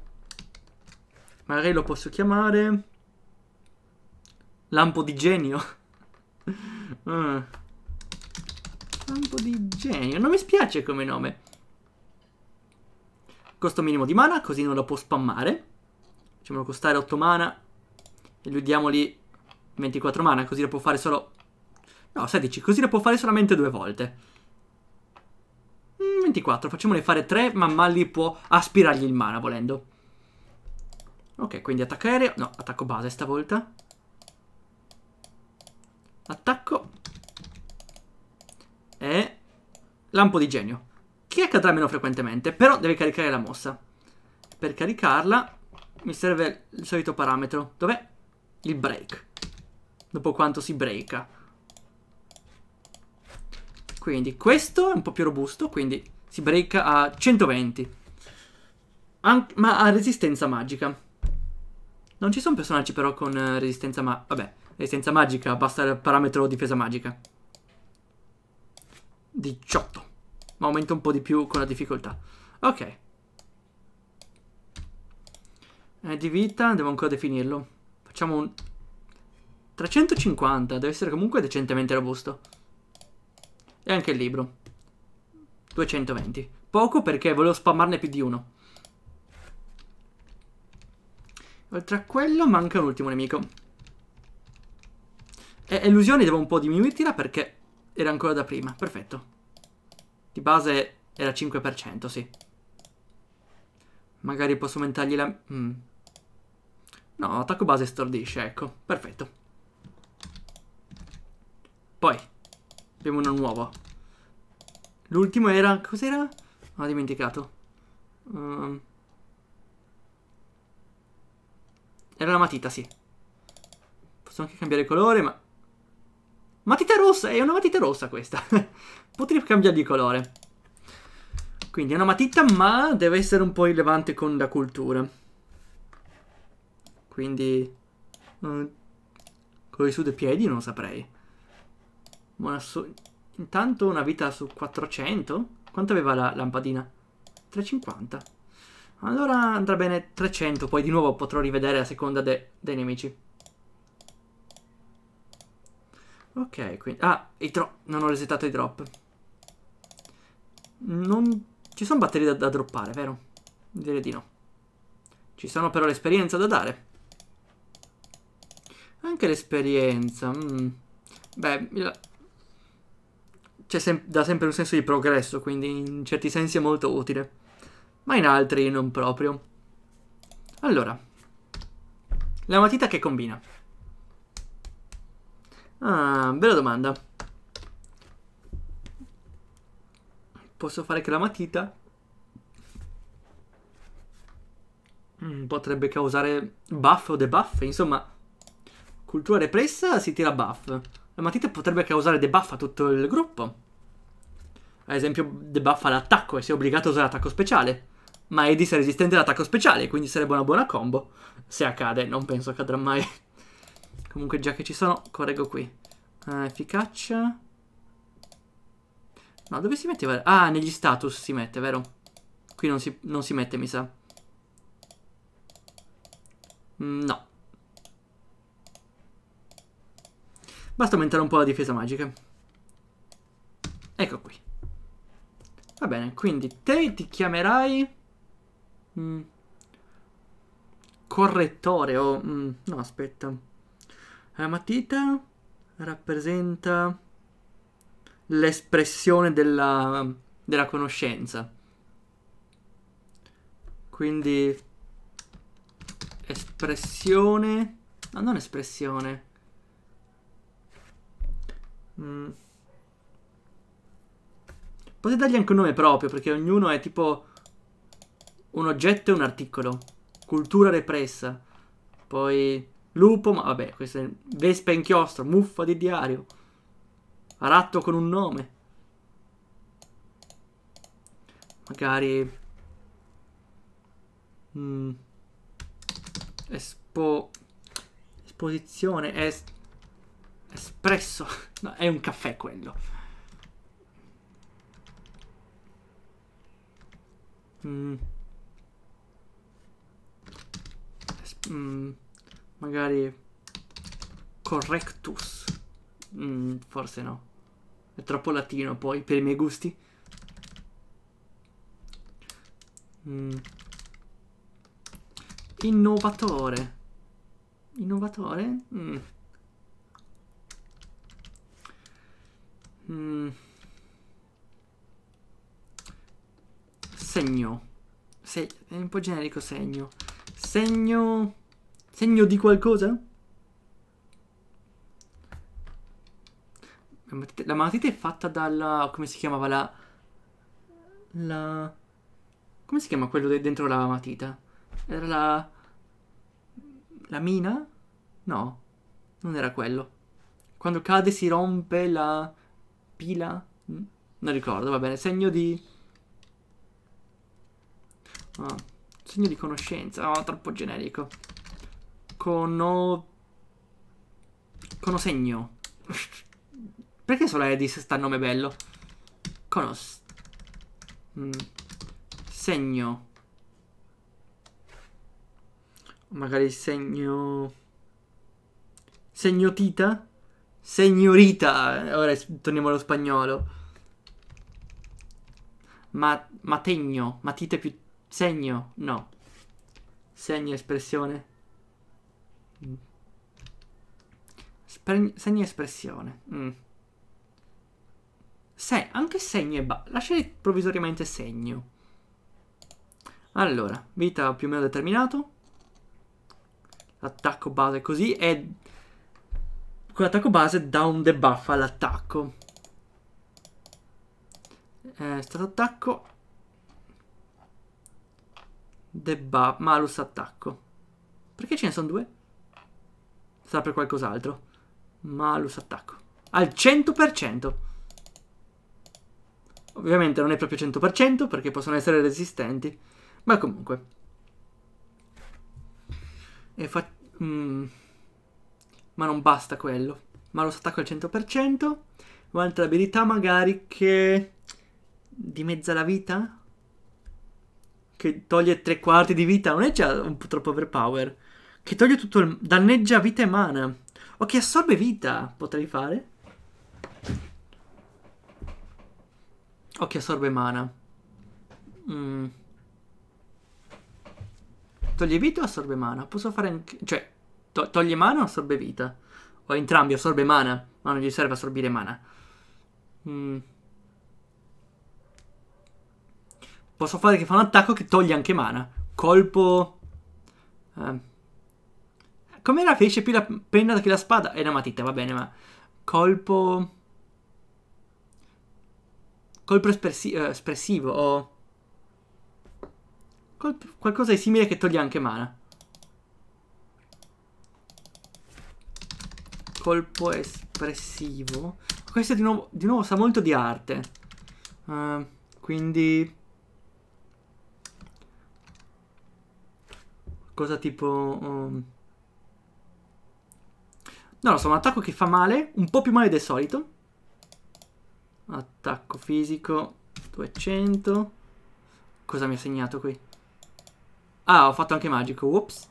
magari lo posso chiamare... Lampo di genio. uh. Lampo di genio, non mi spiace come nome. Costo minimo di mana, così non lo può spammare. Facciamolo costare 8 mana. E lui diamogli 24 mana, così lo può fare solo... No, 16, così lo può fare solamente due volte. 24, facciamone fare 3, ma Mali può aspirargli il mana volendo. Ok, quindi attacco aereo, no, attacco base stavolta. Attacco. E... Lampo di genio. Che accadrà meno frequentemente, però deve caricare la mossa. Per caricarla mi serve il solito parametro. Dov'è? Il break. Dopo quanto si breaka. Quindi questo è un po' più robusto, quindi si break a 120. An- ma ha resistenza magica. Non ci sono personaggi però con eh, resistenza ma... Vabbè, resistenza magica, basta il parametro difesa magica. 18. Ma aumenta un po' di più con la difficoltà. Ok. Eh, di vita, devo ancora definirlo. Facciamo un... 350, deve essere comunque decentemente robusto. E anche il libro. 220. Poco perché volevo spammarne più di uno. Oltre a quello manca un ultimo nemico. E illusioni devo un po' diminuirla perché era ancora da prima. Perfetto. Di base era 5%, sì. Magari posso aumentargli la... Mm. No, attacco base stordisce, ecco. Perfetto. Poi. Abbiamo uno nuovo. L'ultimo era... Cos'era? Ah, ho oh, dimenticato. Um, era la matita, sì. Posso anche cambiare colore, ma... Matita rossa! È una matita rossa questa. Potrei cambiare di colore. Quindi è una matita, ma deve essere un po' rilevante con la cultura. Quindi... Uh, con i su dei piedi non saprei. Buona so Intanto una vita su 400? Quanto aveva la lampadina? 350. Allora andrà bene 300, poi di nuovo potrò rivedere a seconda de dei nemici. Ok, quindi... Ah, i drop... Non ho resetato i drop. Non... Ci sono batterie da, da droppare, vero? Direi di no. Ci sono però l'esperienza da dare. Anche l'esperienza. Mm. Beh, c'è sem- da sempre un senso di progresso, quindi in certi sensi è molto utile, ma in altri non proprio. Allora, la matita che combina? Ah, bella domanda. Posso fare che la matita mm, potrebbe causare buff o debuff, insomma, cultura repressa si tira buff. La matita potrebbe causare debuff a tutto il gruppo. Ad esempio, debuffa l'attacco e si è obbligato a usare l'attacco speciale. Ma Edis è resistente all'attacco speciale, quindi sarebbe una buona combo. Se accade, non penso accadrà mai. Comunque, già che ci sono, correggo qui. Uh, efficacia. No, dove si metteva? Ah, negli status si mette, vero? Qui non si, non si mette, mi sa. Mm, no. Basta aumentare un po' la difesa magica. Ecco qui. Va bene, quindi te ti chiamerai... Mm, correttore o... Mm, no, aspetta. La eh, matita rappresenta l'espressione della, della conoscenza. Quindi espressione... No, non espressione. Mm. Potete dargli anche un nome proprio, perché ognuno è tipo un oggetto e un articolo. Cultura repressa. Poi lupo, ma vabbè, questo è vespa inchiostro, muffa di diario. Aratto con un nome. Magari... Mm. Espo... Esposizione... Est... Espresso. No, è un caffè quello. Mm. Mm. Magari... Correctus. Mm, forse no. È troppo latino poi, per i miei gusti. Mm. Innovatore. Innovatore? Mm. Mm. Segno. Se è un po' generico segno. Segno... Segno di qualcosa? La matita, è fatta dalla... come si chiamava la... La... Come si chiama quello dentro la matita? Era la... La mina? No, non era quello. Quando cade si rompe la... Pila? Mm? Non ricordo, va bene. Segno di... Oh, segno di conoscenza. Oh, troppo generico. Cono... Conosegno. Perché solo Edis sta a nome bello? Conos... Mm. Segno. Magari segno... Segno tita? Signorita. Ora torniamo allo spagnolo. Ma, mategno. Matite più... Segno. No. Segno, espressione. Spre segno, espressione. Mm. Se, anche segno e ba... Lasciate provvisoriamente segno. Allora, vita più o meno determinato. Attacco base così. è con l'attacco base dà un debuff all'attacco. Eh, stato attacco. Debuff. Malus attacco. Perché ce ne sono due? Sta per qualcos'altro. Malus attacco. Al 100%. Ovviamente non è proprio 100% perché possono essere resistenti. Ma comunque. E fa... Mm ma non basta quello. Malo attacco al 100%, un'altra abilità magari che dimezza la vita? Che toglie tre quarti di vita, non è già un po' troppo overpower. Che toglie tutto il... danneggia vita e mana. O che assorbe vita, potrei fare. O che assorbe mana. Mm. Toglie vita o assorbe mana? Posso fare anche... Cioè, To- toglie mana o assorbe vita? O entrambi, assorbe mana, ma non gli serve assorbire mana. Mm. Posso fare che fa un attacco che toglie anche mana. Colpo... Eh. Com'era? Fece più la penna che la spada? È una matita, va bene, ma... Colpo... Colpo espressi- eh, espressivo o... Colpo... Qualcosa di simile che toglie anche mana. colpo espressivo. Questo di nuovo, di nuovo sa molto di arte. Uh, quindi... Cosa tipo... Um... Non lo so, un attacco che fa male, un po' più male del solito. Attacco fisico, 200. Cosa mi ha segnato qui? Ah, ho fatto anche magico, whoops.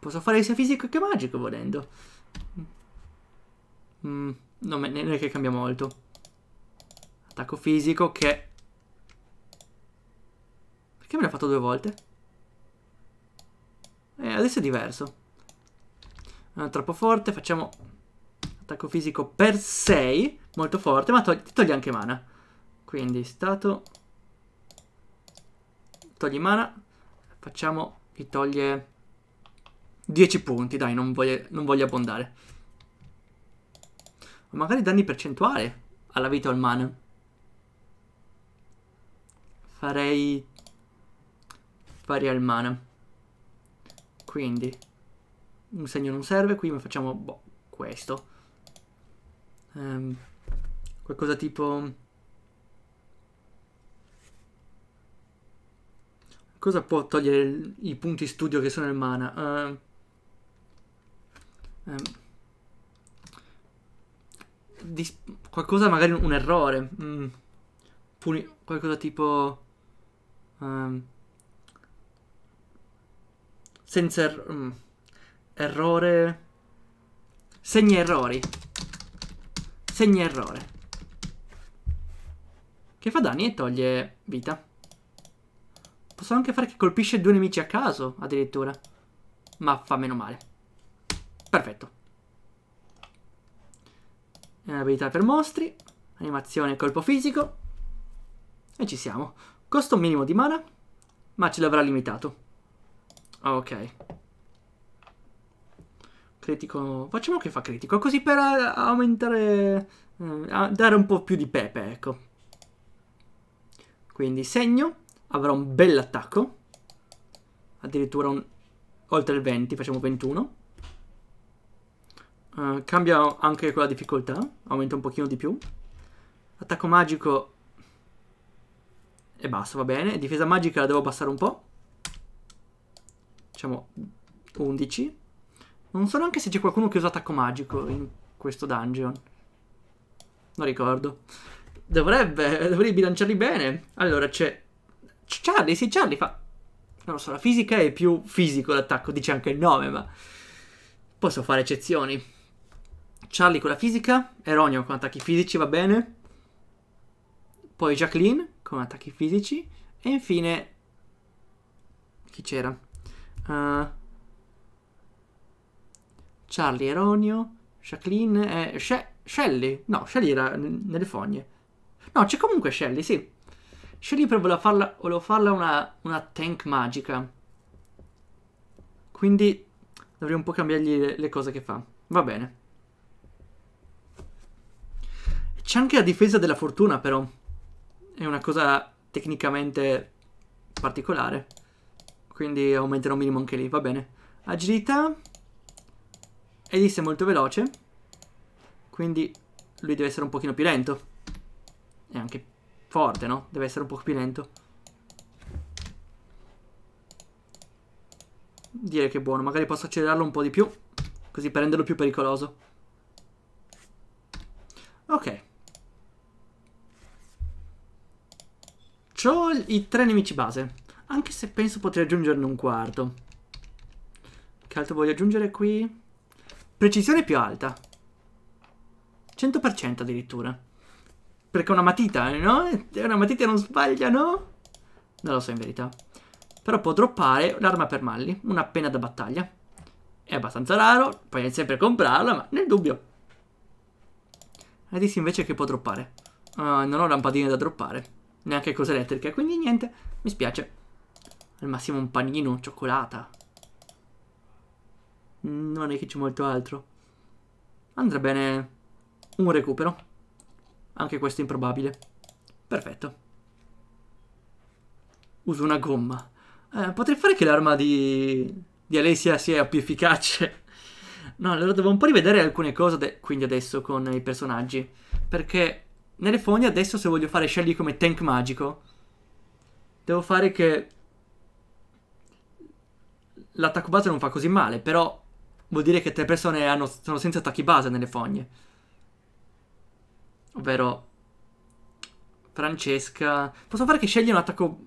Posso fare sia fisico che magico volendo. Mm, non, me, non è che cambia molto. Attacco fisico che... Perché me l'ha fatto due volte? Eh, adesso è diverso. Non eh, è troppo forte, facciamo... Attacco fisico per 6, molto forte, ma togli, togli anche mana. Quindi stato... Togli mana. Facciamo... Ti toglie... 10 punti, dai, non voglio, non voglio abbondare e magari danni percentuale alla vita umana. Farei varia il mana. Quindi un segno non serve, qui ma facciamo boh, questo. Um, qualcosa tipo... Cosa può togliere il, i punti studio che sono il mana? Uh, um, dis- qualcosa, magari un, errore. Mm. Puni- qualcosa tipo... Um, senza er- mm. errore... Segna errori. Segna errore. Che fa danni e toglie vita. Posso anche fare che colpisce due nemici a caso, addirittura. Ma fa meno male. Perfetto. Eh, abilità per mostri, animazione e colpo fisico. E ci siamo. Costo minimo di mana, ma ce l'avrà limitato. Ok. Critico... Facciamo che fa critico, così per eh, aumentare... Eh, dare un po' più di pepe, ecco. Quindi segno, avrà un bell'attacco. Addirittura un... oltre il 20, facciamo 21. Uh, cambia anche quella difficoltà, aumenta un pochino di più. Attacco magico e basta, va bene. Difesa magica la devo abbassare un po'. Facciamo 11. Non so neanche se c'è qualcuno che usa attacco magico in questo dungeon. Non ricordo. Dovrebbe, dovrei bilanciarli bene. Allora c'è... Charlie, sì, Charlie fa... Non lo so, la fisica è più fisico l'attacco, dice anche il nome, ma... Posso fare eccezioni. Charlie con la fisica, Eronio con attacchi fisici va bene, poi Jacqueline con attacchi fisici e infine chi c'era? Uh, Charlie, Eronio, Jacqueline e She- Shelly. No, Shelly era n- nelle fogne. No, c'è comunque Shelly, sì. Shelly però voleva farla, volevo farla una, una tank magica. Quindi dovrei un po' cambiargli le, le cose che fa. Va bene. C'è anche la difesa della fortuna, però. È una cosa tecnicamente particolare. Quindi aumenterò un minimo anche lì, va bene. Agilità. Elise è molto veloce. Quindi lui deve essere un pochino più lento. E anche forte, no? Deve essere un po' più lento. Direi che è buono. Magari posso accelerarlo un po' di più. Così per renderlo più pericoloso. Ok. C'ho i tre nemici base. Anche se penso potrei aggiungerne un quarto. Che altro voglio aggiungere qui? Precisione più alta. 100% addirittura. Perché è una matita, eh, no? È una matita non sbaglia, no? Non lo so in verità. Però può droppare l'arma per malli, una pena da battaglia. È abbastanza raro, puoi sempre comprarla, ma nel dubbio. Adesso invece che può droppare. Uh, non ho lampadine da droppare neanche cose elettriche. Quindi niente, mi spiace. Al massimo un panino, cioccolata. Non è che c'è molto altro. Andrà bene un recupero. Anche questo è improbabile. Perfetto. Uso una gomma. Eh, potrei fare che l'arma di... di Alessia sia più efficace. No, allora devo un po' rivedere alcune cose quindi adesso con i personaggi. Perché nelle fogne adesso se voglio fare Shelly come tank magico, devo fare che l'attacco base non fa così male, però vuol dire che tre persone hanno, sono senza attacchi base nelle fogne. Ovvero Francesca... Posso fare che scegli un attacco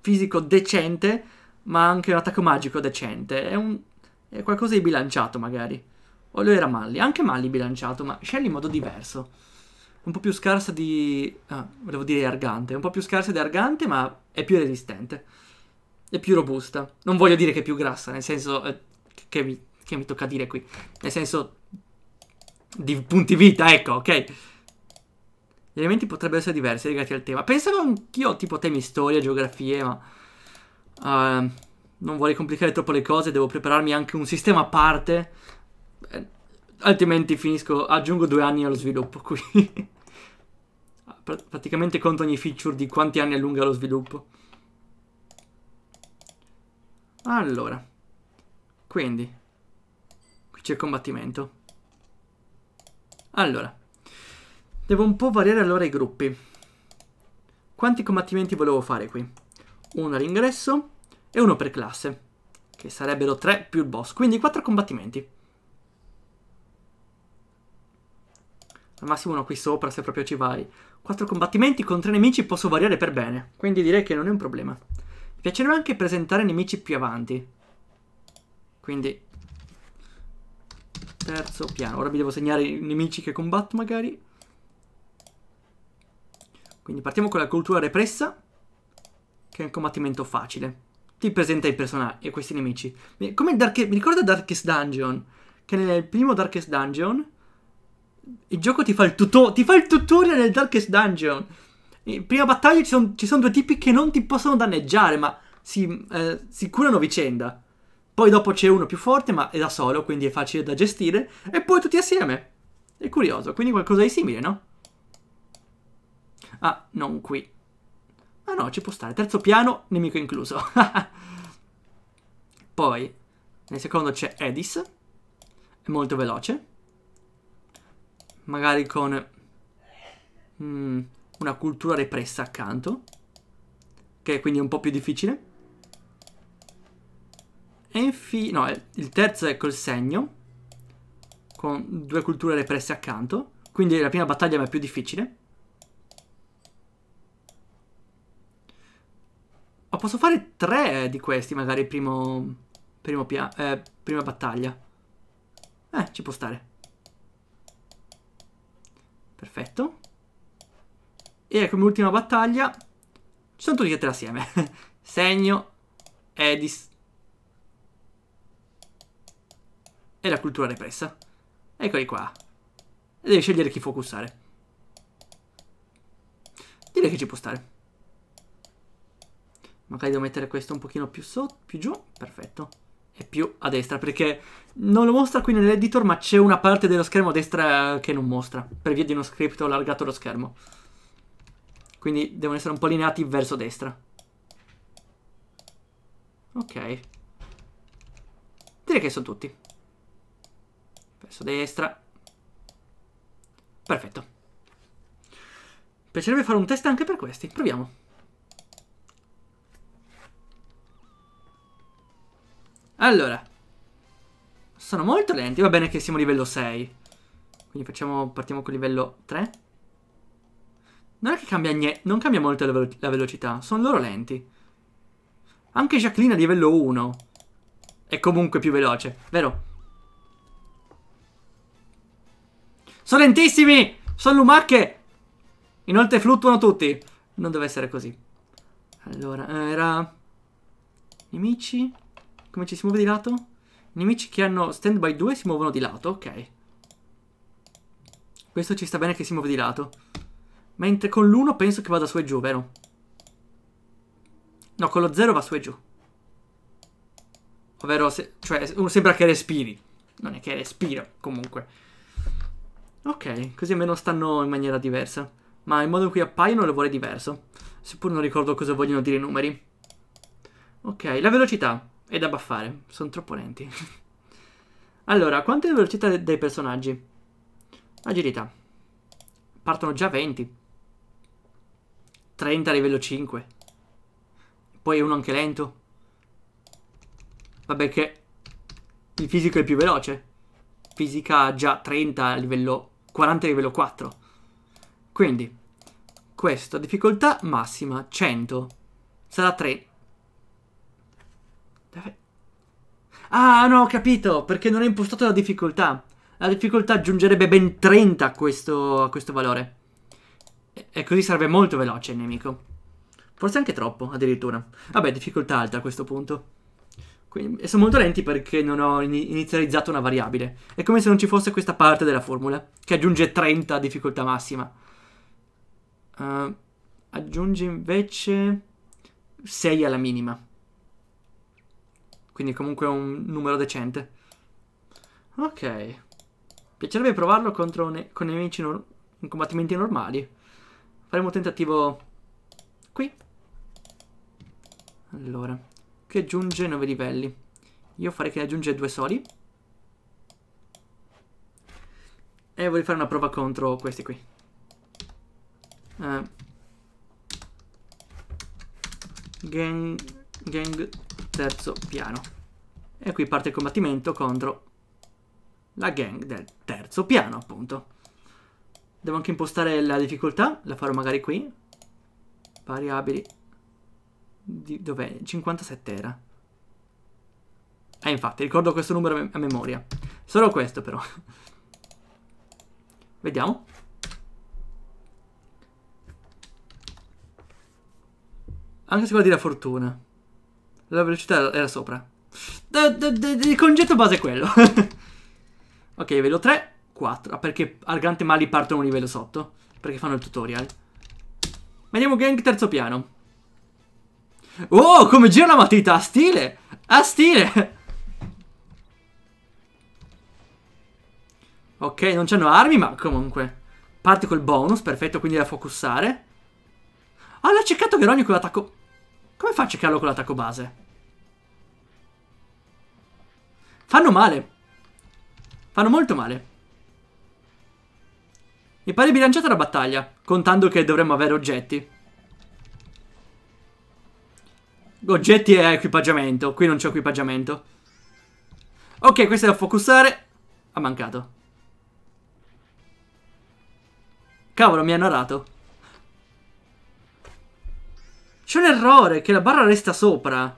fisico decente, ma anche un attacco magico decente. È, un... È qualcosa di bilanciato magari. O lo era Malli. Anche Malli bilanciato, ma scegli in modo diverso un po' più scarsa di... Ah, volevo dire argante. Un po' più scarsa di argante, ma è più resistente. È più robusta. Non voglio dire che è più grassa, nel senso... Eh, che, mi, che mi tocca dire qui. Nel senso... Di punti vita, ecco, ok? Gli elementi potrebbero essere diversi legati al tema. Pensavo anch'io tipo temi storia, geografie, ma... Uh, non vorrei complicare troppo le cose, devo prepararmi anche un sistema a parte. Eh, altrimenti finisco, aggiungo due anni allo sviluppo qui. pr praticamente conta ogni feature di quanti anni allunga lo sviluppo. Allora, quindi, qui c'è il combattimento. Allora, devo un po' variare allora i gruppi. Quanti combattimenti volevo fare qui? Uno all'ingresso e uno per classe, che sarebbero tre più il boss, quindi quattro combattimenti. Al massimo uno qui sopra se proprio ci vai. 4 combattimenti con 3 nemici posso variare per bene, quindi direi che non è un problema. Mi piacerebbe anche presentare nemici più avanti. Quindi... Terzo piano. Ora mi devo segnare i nemici che combatto magari. Quindi partiamo con la cultura repressa, che è un combattimento facile. Ti presenta i personaggi e questi nemici. Come Dark... mi ricorda Darkest Dungeon, che nel primo Darkest Dungeon il gioco ti fa il, tuto- ti fa il tutorial nel Darkest Dungeon. In prima battaglia ci sono due tipi che non ti possono danneggiare, ma si, eh, si curano vicenda. Poi dopo c'è uno più forte, ma è da solo, quindi è facile da gestire. E poi tutti assieme. È curioso, quindi qualcosa di simile, no? Ah, non qui. Ah no, ci può stare. Terzo piano, nemico incluso. Poi, nel secondo c'è Edis. È molto veloce magari con mm, una cultura repressa accanto, che quindi è un po' più difficile. E infine, no, il terzo è col segno, con due culture represse accanto, quindi la prima battaglia è più difficile. Ma posso fare tre di questi, magari primo, primo eh, prima battaglia. Eh, ci può stare. Perfetto. E come ultima battaglia ci sono tutti e tre assieme. Segno, Edis e la cultura repressa. Eccoli qua. E devi scegliere chi focussare. Direi che ci può stare. Magari devo mettere questo un pochino più, so più giù. Perfetto e più a destra perché non lo mostra qui nell'editor ma c'è una parte dello schermo a destra che non mostra per via di uno script ho allargato lo schermo quindi devono essere un po' lineati verso destra ok direi che sono tutti verso destra perfetto piacerebbe fare un test anche per questi proviamo Allora. Sono molto lenti. Va bene che siamo livello 6. Quindi facciamo, partiamo con livello 3. Non è che cambia niente. Non cambia molto la, velo la velocità. Sono loro lenti. Anche Jacqueline a livello 1. È comunque più veloce. Vero? Sono lentissimi! Sono lumacche! Inoltre fluttuano tutti. Non deve essere così. Allora, eh, era... Nemici... Come ci si muove di lato? I nemici che hanno stand by 2 si muovono di lato, ok. Questo ci sta bene che si muove di lato. Mentre con l'1 penso che vada su e giù, vero? No, con lo 0 va su e giù. Ovvero, se, cioè, uno sembra che respiri. Non è che respira, comunque. Ok, così almeno stanno in maniera diversa. Ma il modo in cui appaiono lo vuole diverso. Seppur non ricordo cosa vogliono dire i numeri. Ok, la velocità è da baffare, sono troppo lenti. allora, quanto è la velocità de dei personaggi? Agilità. Partono già 20. 30 a livello 5. Poi è uno anche lento. Vabbè che il fisico è più veloce. Fisica già 30 a livello 40 a livello 4. Quindi, questo, difficoltà massima, 100. Sarà 3. Ah, no, ho capito, perché non è impostato la difficoltà. La difficoltà aggiungerebbe ben 30 a questo, a questo valore. E così sarebbe molto veloce il nemico. Forse anche troppo, addirittura. Vabbè, difficoltà alta a questo punto. Quindi, e sono molto lenti perché non ho inizializzato una variabile. È come se non ci fosse questa parte della formula, che aggiunge 30 a difficoltà massima. Uh, aggiunge invece 6 alla minima. Quindi comunque è un numero decente. Ok. Piacerebbe provarlo contro ne con nemici in combattimenti normali. Faremo un tentativo qui. Allora, qui aggiunge 9 livelli. Io farei che ne aggiunge 2 soli. E voglio fare una prova contro questi qui. Uh, gang, gang terzo piano. E qui parte il combattimento contro la gang del terzo piano, appunto. Devo anche impostare la difficoltà, la farò magari qui. Variabili. Dov'è? 57 era. Eh, infatti, ricordo questo numero a memoria. Solo questo, però. Vediamo. Anche se vuol dire fortuna. La velocità era sopra. il concetto base è quello. ok, livello 3, 4. Ah, perché Argante Mali partono un livello sotto. Perché fanno il tutorial. Vediamo gang terzo piano. Oh, come gira la matita! A stile! A stile! ok, non c'hanno armi, ma comunque. Parte col bonus, perfetto, quindi da focussare. Ah, l'ha cercato Geronimo con l'attacco... Come faccio a crearlo con l'attacco base? Fanno male. Fanno molto male. Mi pare bilanciata la battaglia, contando che dovremmo avere oggetti. Oggetti e equipaggiamento. Qui non c'è equipaggiamento. Ok, questo è da focussare. Ha mancato. Cavolo, mi hanno arato. C'è un errore, che la barra resta sopra.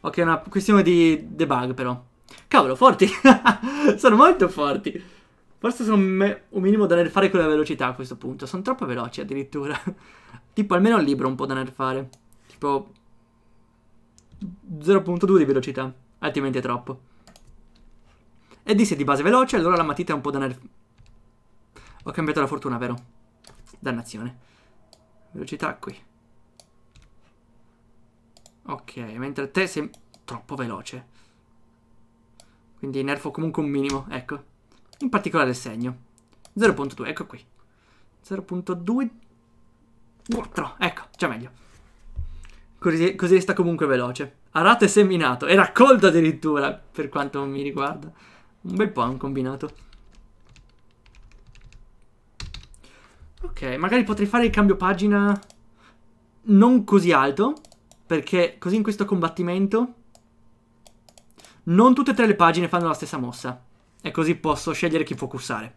Ok, è una questione di debug però. Cavolo, forti. sono molto forti. Forse sono un minimo da nerfare con la velocità a questo punto. Sono troppo veloci addirittura. tipo almeno il libro un po' da nerfare. Tipo 0.2 di velocità. Altrimenti è troppo. E di se di base veloce, allora la matita è un po' da nerfare. Ho cambiato la fortuna, vero? Dannazione. Velocità qui. Ok, mentre te sei troppo veloce. Quindi nerfo comunque un minimo, ecco. In particolare il segno. 0.2, ecco qui. 0.2... 4, ecco, già meglio. Così, così resta comunque veloce. Arato e seminato, e raccolto addirittura, per quanto mi riguarda. Un bel po' un combinato. Ok, magari potrei fare il cambio pagina non così alto, perché così in questo combattimento non tutte e tre le pagine fanno la stessa mossa. E così posso scegliere chi focussare.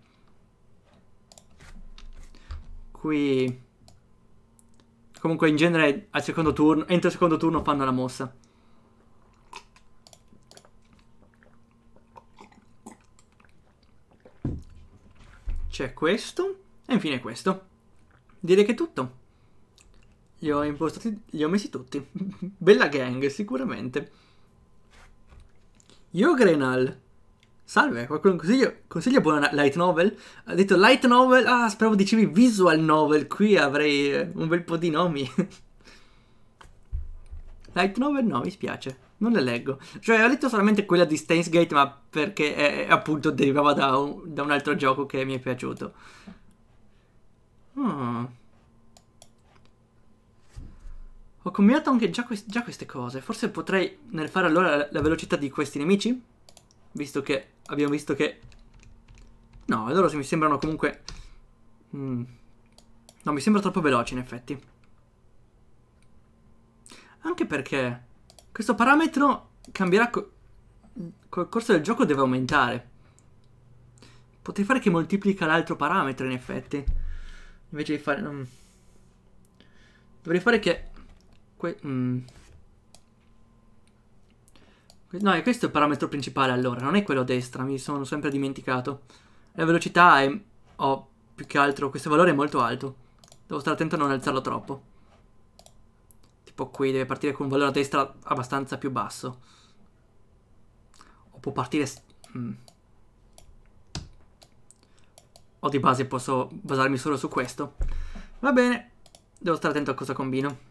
Qui... Comunque in genere al secondo turno, entro il secondo turno fanno la mossa. C'è questo. E infine questo. Direi che è tutto. Li ho impostati, li ho messi tutti. Bella gang, sicuramente. Io Grenal. Salve, qualcuno consiglio, consiglio buona light novel? Ha detto light novel? Ah, speravo dicevi visual novel, qui avrei eh, un bel po' di nomi. light novel no, mi spiace, non le leggo. Cioè, ho letto solamente quella di Stainsgate, ma perché eh, appunto derivava da un, da un, altro gioco che mi è piaciuto. Hmm. Ho combinato anche già, quest già queste cose. Forse potrei nel fare allora la, velocità di questi nemici. Visto che abbiamo visto che... No, loro allora mi sembrano comunque... Mm. No, mi sembra troppo veloce in effetti. Anche perché questo parametro cambierà col corso del gioco deve aumentare. Potrei fare che moltiplica l'altro parametro in effetti. Invece di fare... Mm. Dovrei fare che Que mm. No, questo il parametro principale allora, non è quello a destra, mi sono sempre dimenticato. La velocità è... ho oh, più che altro, questo valore è molto alto. Devo stare attento a non alzarlo troppo. Tipo qui deve partire con un valore a destra abbastanza più basso. O può partire... Mm. O di base posso basarmi solo su questo. Va bene, devo stare attento a cosa combino.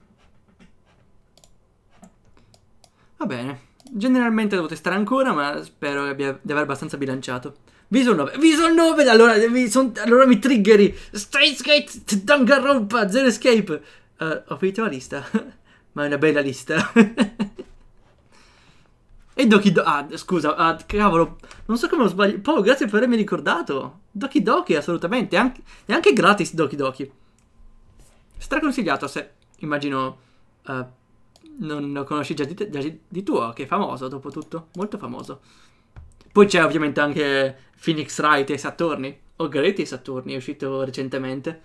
Va bene. Generalmente devo testare ancora, ma spero abbia, di aver abbastanza bilanciato. Visual 9. Visual 9! Allora mi, son, allora mi triggeri. Stainsgate, Danganronpa, Zero Escape. Uh, ho finito la lista. ma è una bella lista. e Doki Doki... Ah, scusa, ah, cavolo. Non so come ho sbagliato. Paolo, grazie per avermi ricordato. Doki Doki, assolutamente. E anche, gratis Doki Doki. Straconsigliato se, immagino... Uh, non lo conosci già di, te, già di tuo, che è famoso dopo tutto, molto famoso. Poi c'è ovviamente anche Phoenix Wright e Saturni, o Great e Saturni, è uscito recentemente.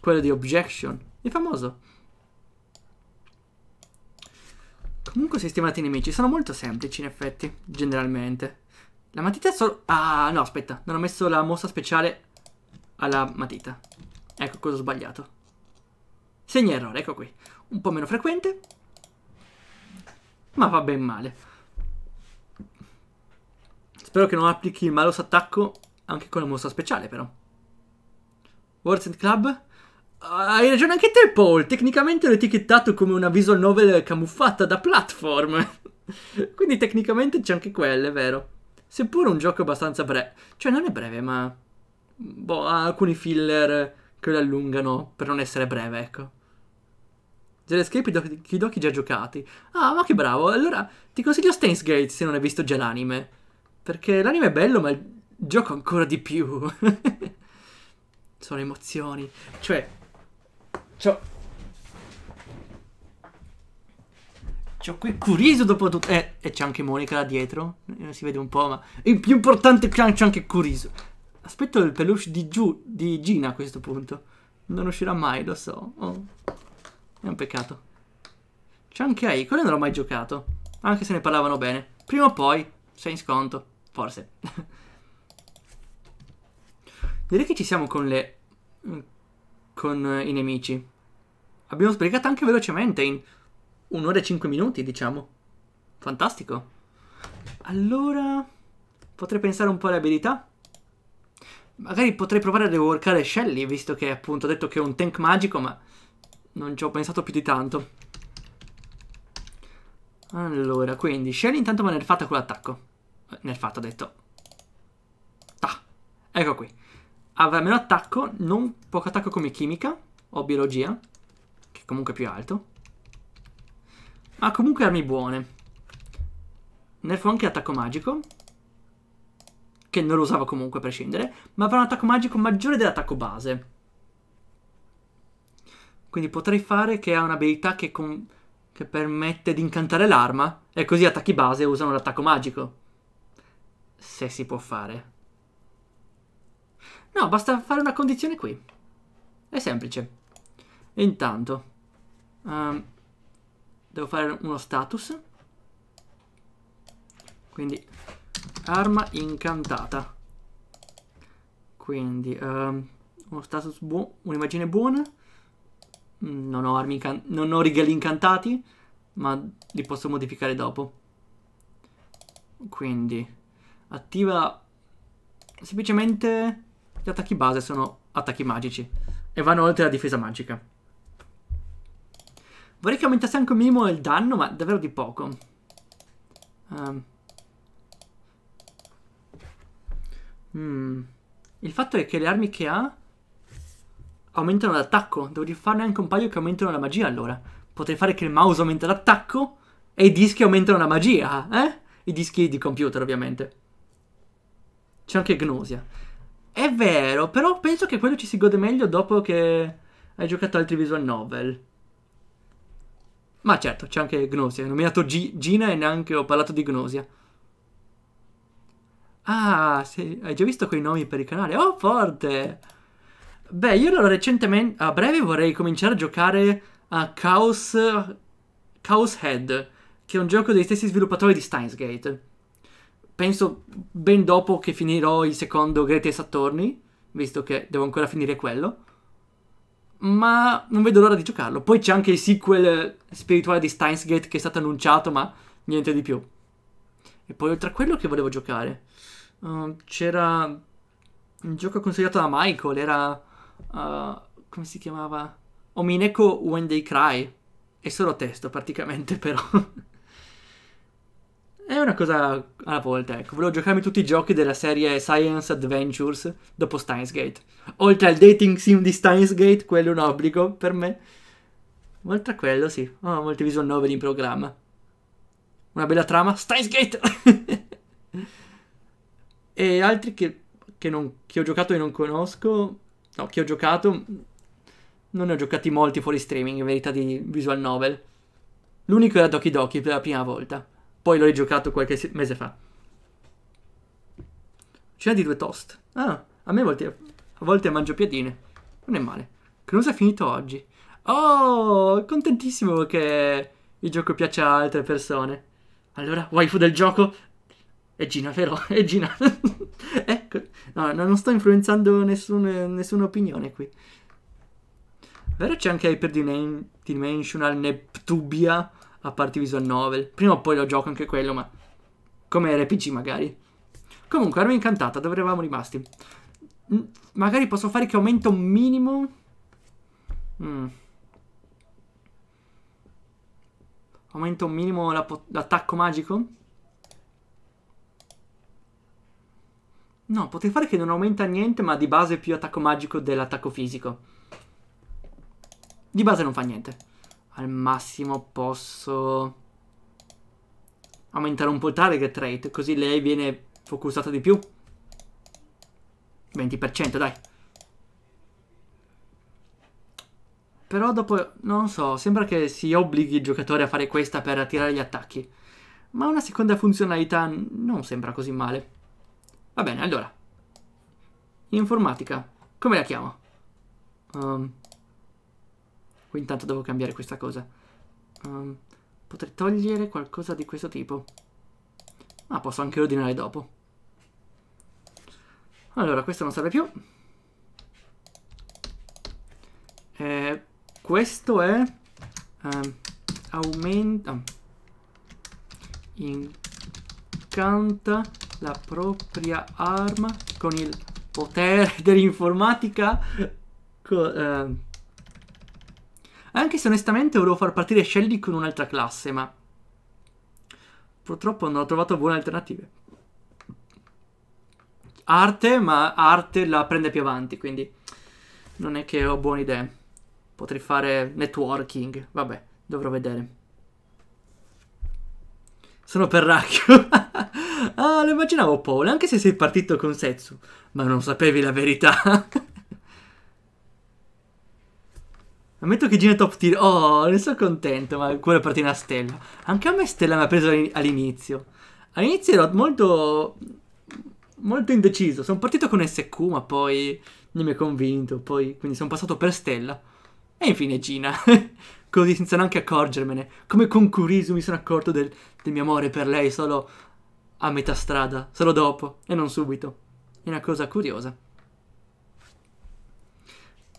Quello di Objection, è famoso. Comunque sistemati i nemici, sono molto semplici in effetti, generalmente. La matita è solo... Ah, no, aspetta, non ho messo la mossa speciale alla matita. Ecco cosa ho sbagliato. Segna errore, ecco qui. Un po' meno frequente, ma va ben male. Spero che non applichi il malos attacco anche con la mossa speciale, però. Words and Club? Ah, hai ragione anche te, Paul. Tecnicamente l'ho etichettato come una visual novel camuffata da platform. Quindi tecnicamente c'è anche quella, è vero. Seppure un gioco abbastanza breve. Cioè, non è breve, ma... Boh, ha alcuni filler che lo allungano per non essere breve, ecco. Jet Escape e Kidoki già giocati. Ah, ma che bravo. Allora ti consiglio Stains Gate se non hai visto già l'anime. Perché l'anime è bello, ma il gioco ancora di più. Sono emozioni. Cioè... Ciao. C'ho qui Curiso dopo tutto. Eh, e c'è anche Monica là dietro. Non eh, si vede un po', ma. Il più importante clan c'è anche Curiso. Aspetto il peluche di giù di Gina a questo punto. Non uscirà mai, lo so. Oh. È un peccato. C'è anche AI, quello non l'ho mai giocato. Anche se ne parlavano bene. Prima o poi, sei in sconto. Forse. Direi che ci siamo con le... con i nemici. Abbiamo sbrigato anche velocemente in un'ora e cinque minuti, diciamo. Fantastico. Allora... Potrei pensare un po' alle abilità. Magari potrei provare a reworkare Shelly, visto che appunto ho detto che è un tank magico, ma non ci ho pensato più di tanto. Allora, quindi, Shell intanto va nerfata con l'attacco. Eh, nerfata, ha detto. Ta. Ecco qui. Avrà meno attacco, non poco attacco come chimica o biologia, che comunque è più alto. Ma comunque armi buone. Nerfo anche l'attacco magico, che non lo usavo comunque a prescindere, ma avrà un attacco magico maggiore dell'attacco base. Quindi potrei fare che ha un'abilità che, con... che permette di incantare l'arma e così attacchi base usano l'attacco magico. Se si può fare. No, basta fare una condizione qui. È semplice. intanto... Um, devo fare uno status. Quindi... Arma incantata. Quindi... Um, uno status buono, un'immagine buona. Non ho, armi non ho righelli incantati, ma li posso modificare dopo. Quindi, attiva semplicemente gli attacchi base sono attacchi magici e vanno oltre la difesa magica. Vorrei che aumentasse anche un minimo il danno, ma davvero di poco. Um. Mm. Il fatto è che le armi che ha aumentano l'attacco. Dovrei farne anche un paio che aumentano la magia allora. Potrei fare che il mouse aumenta l'attacco e i dischi aumentano la magia, eh? I dischi di computer, ovviamente. C'è anche Gnosia. È vero, però penso che quello ci si gode meglio dopo che hai giocato altri visual novel. Ma certo, c'è anche Gnosia. Ho nominato G- Gina e neanche ho parlato di Gnosia. Ah, sì, hai già visto quei nomi per il canale? Oh, forte! Beh, io allora recentemente, a breve vorrei cominciare a giocare a Chaos, Chaos Head, che è un gioco degli stessi sviluppatori di Steins Gate. Penso ben dopo che finirò il secondo Grete Sattorni, visto che devo ancora finire quello. Ma non vedo l'ora di giocarlo. Poi c'è anche il sequel spirituale di Steins Gate che è stato annunciato, ma niente di più. E poi oltre a quello che volevo giocare, uh, c'era un gioco consigliato da Michael, era uh, come si chiamava? Omineko When They Cry. È solo testo praticamente però. è una cosa alla volta, ecco. Volevo giocarmi tutti i giochi della serie Science Adventures dopo Steins Gate. Oltre al dating sim di Steins Gate, quello è un obbligo per me. Oltre a quello, sì, ho oh, molti visual novel in programma. Una bella trama, Steins Gate! e altri che, che, non, che ho giocato e non conosco, no, che ho giocato, non ne ho giocati molti fuori streaming, in verità di visual novel. L'unico era Doki Doki per la prima volta, poi l'ho rigiocato qualche mese fa. Cena di due toast. Ah, a me a volte, a volte mangio piadine. Non è male. Che cosa ha finito oggi? Oh, contentissimo che il gioco piaccia a altre persone. Allora, waifu del gioco? È Gina, vero? È Gina. No, non sto influenzando nessun, nessuna opinione qui. Vero c'è anche Hyperdimensional Neptubia a parte Visual Novel. Prima o poi lo gioco anche quello, ma come RPG magari. Comunque, ero incantata, dove eravamo rimasti? magari posso fare che aumento un minimo? Mm. Aumento un minimo l'attacco magico? No, potrei fare che non aumenta niente, ma di base è più attacco magico dell'attacco fisico. Di base non fa niente. Al massimo posso aumentare un po' il target rate, così lei viene focusata di più. 20%, dai. Però dopo, non so, sembra che si obblighi il giocatore a fare questa per attirare gli attacchi. Ma una seconda funzionalità non sembra così male. Va bene, allora. Informatica. Come la chiamo? Um, qui intanto devo cambiare questa cosa. Um, potrei togliere qualcosa di questo tipo. Ma ah, posso anche ordinare dopo. Allora, questo non serve più. Eh, questo è... Um, aumenta... In incanta la propria arma con il potere dell'informatica. Eh. Anche se onestamente volevo far partire Shelly con un'altra classe, ma purtroppo non ho trovato buone alternative. Arte, ma arte la prende più avanti, quindi non è che ho buone idee. Potrei fare networking, vabbè, dovrò vedere. Sono Perracchio. ah, lo immaginavo Paul, anche se sei partito con Setsu. Ma non sapevi la verità. Ammetto che Gina top tier. Oh, ne sono contento, ma quello appartiene a Stella. Anche a me Stella mi ha preso all'inizio. All'inizio ero molto... Molto indeciso. Sono partito con SQ, ma poi... Non mi è convinto. Poi... Quindi sono passato per Stella. E infine Gina. così senza neanche accorgermene. Come con Curisu mi sono accorto del, del mio amore per lei solo a metà strada, solo dopo e non subito. È una cosa curiosa.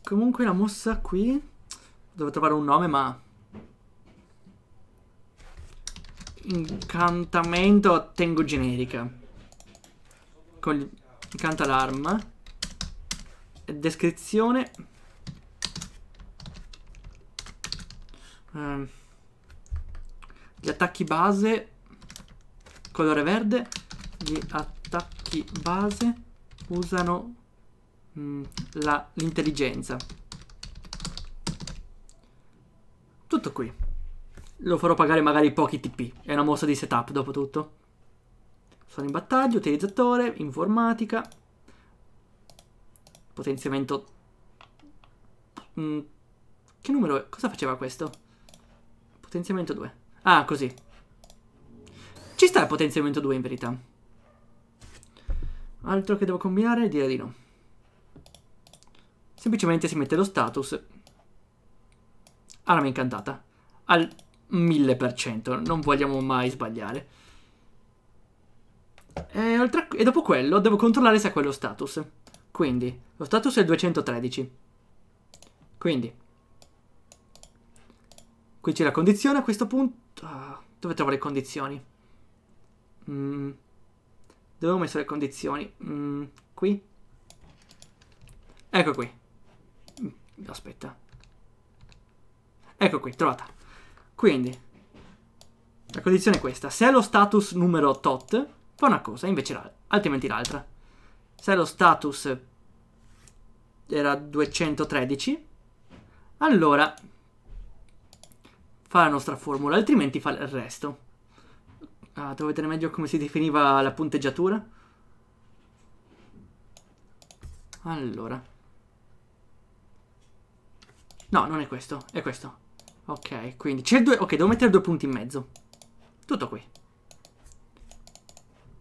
Comunque la mossa qui... Devo trovare un nome, ma... Incantamento tengo generica. Con... Incanta l'arma. Descrizione eh, gli attacchi base colore verde gli attacchi base usano mm, l'intelligenza tutto qui lo farò pagare magari pochi TP è una mossa di setup dopo tutto sono in battaglia utilizzatore informatica potenziamento mm, che numero è? cosa faceva questo? Potenziamento 2. Ah, così. Ci sta il potenziamento 2 in verità. Altro che devo combinare? Direi di no. Semplicemente si mette lo status. Arma ah, incantata. Al 1000%. Non vogliamo mai sbagliare. E, oltre, e dopo quello devo controllare se ha quello status. Quindi, lo status è il 213. Quindi, Qui c'è la condizione a questo punto. Ah, dove trovo le condizioni? Mm. Dove ho messo le condizioni? Mm. Qui? Ecco qui. Mm, aspetta. Ecco qui, trovata. Quindi, la condizione è questa. Se è lo status numero tot, fa una cosa, invece Altrimenti l'altra. Se lo status era 213, allora fa la nostra formula, altrimenti fa il resto. Ah, trovate meglio come si definiva la punteggiatura? Allora. No, non è questo, è questo. Ok, quindi c'è due... Ok, devo mettere due punti in mezzo. Tutto qui.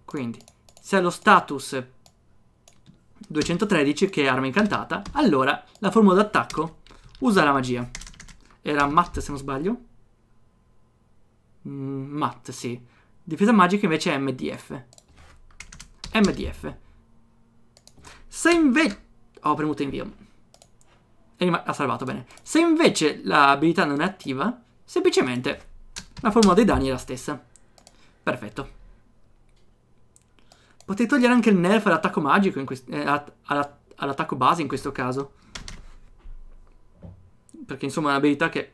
Quindi, se ha lo status 213, che è arma incantata, allora la formula d'attacco usa la magia. Era Matt, se non sbaglio. Mm, Matt, sì. Difesa magica invece è MDF. MDF. Se invece... Ho premuto invio. E ha salvato, bene. Se invece l'abilità non è attiva, semplicemente la formula dei danni è la stessa. Perfetto. Potete togliere anche il nerf all'attacco magico, eh, all'attacco base in questo caso. Perché insomma è un'abilità che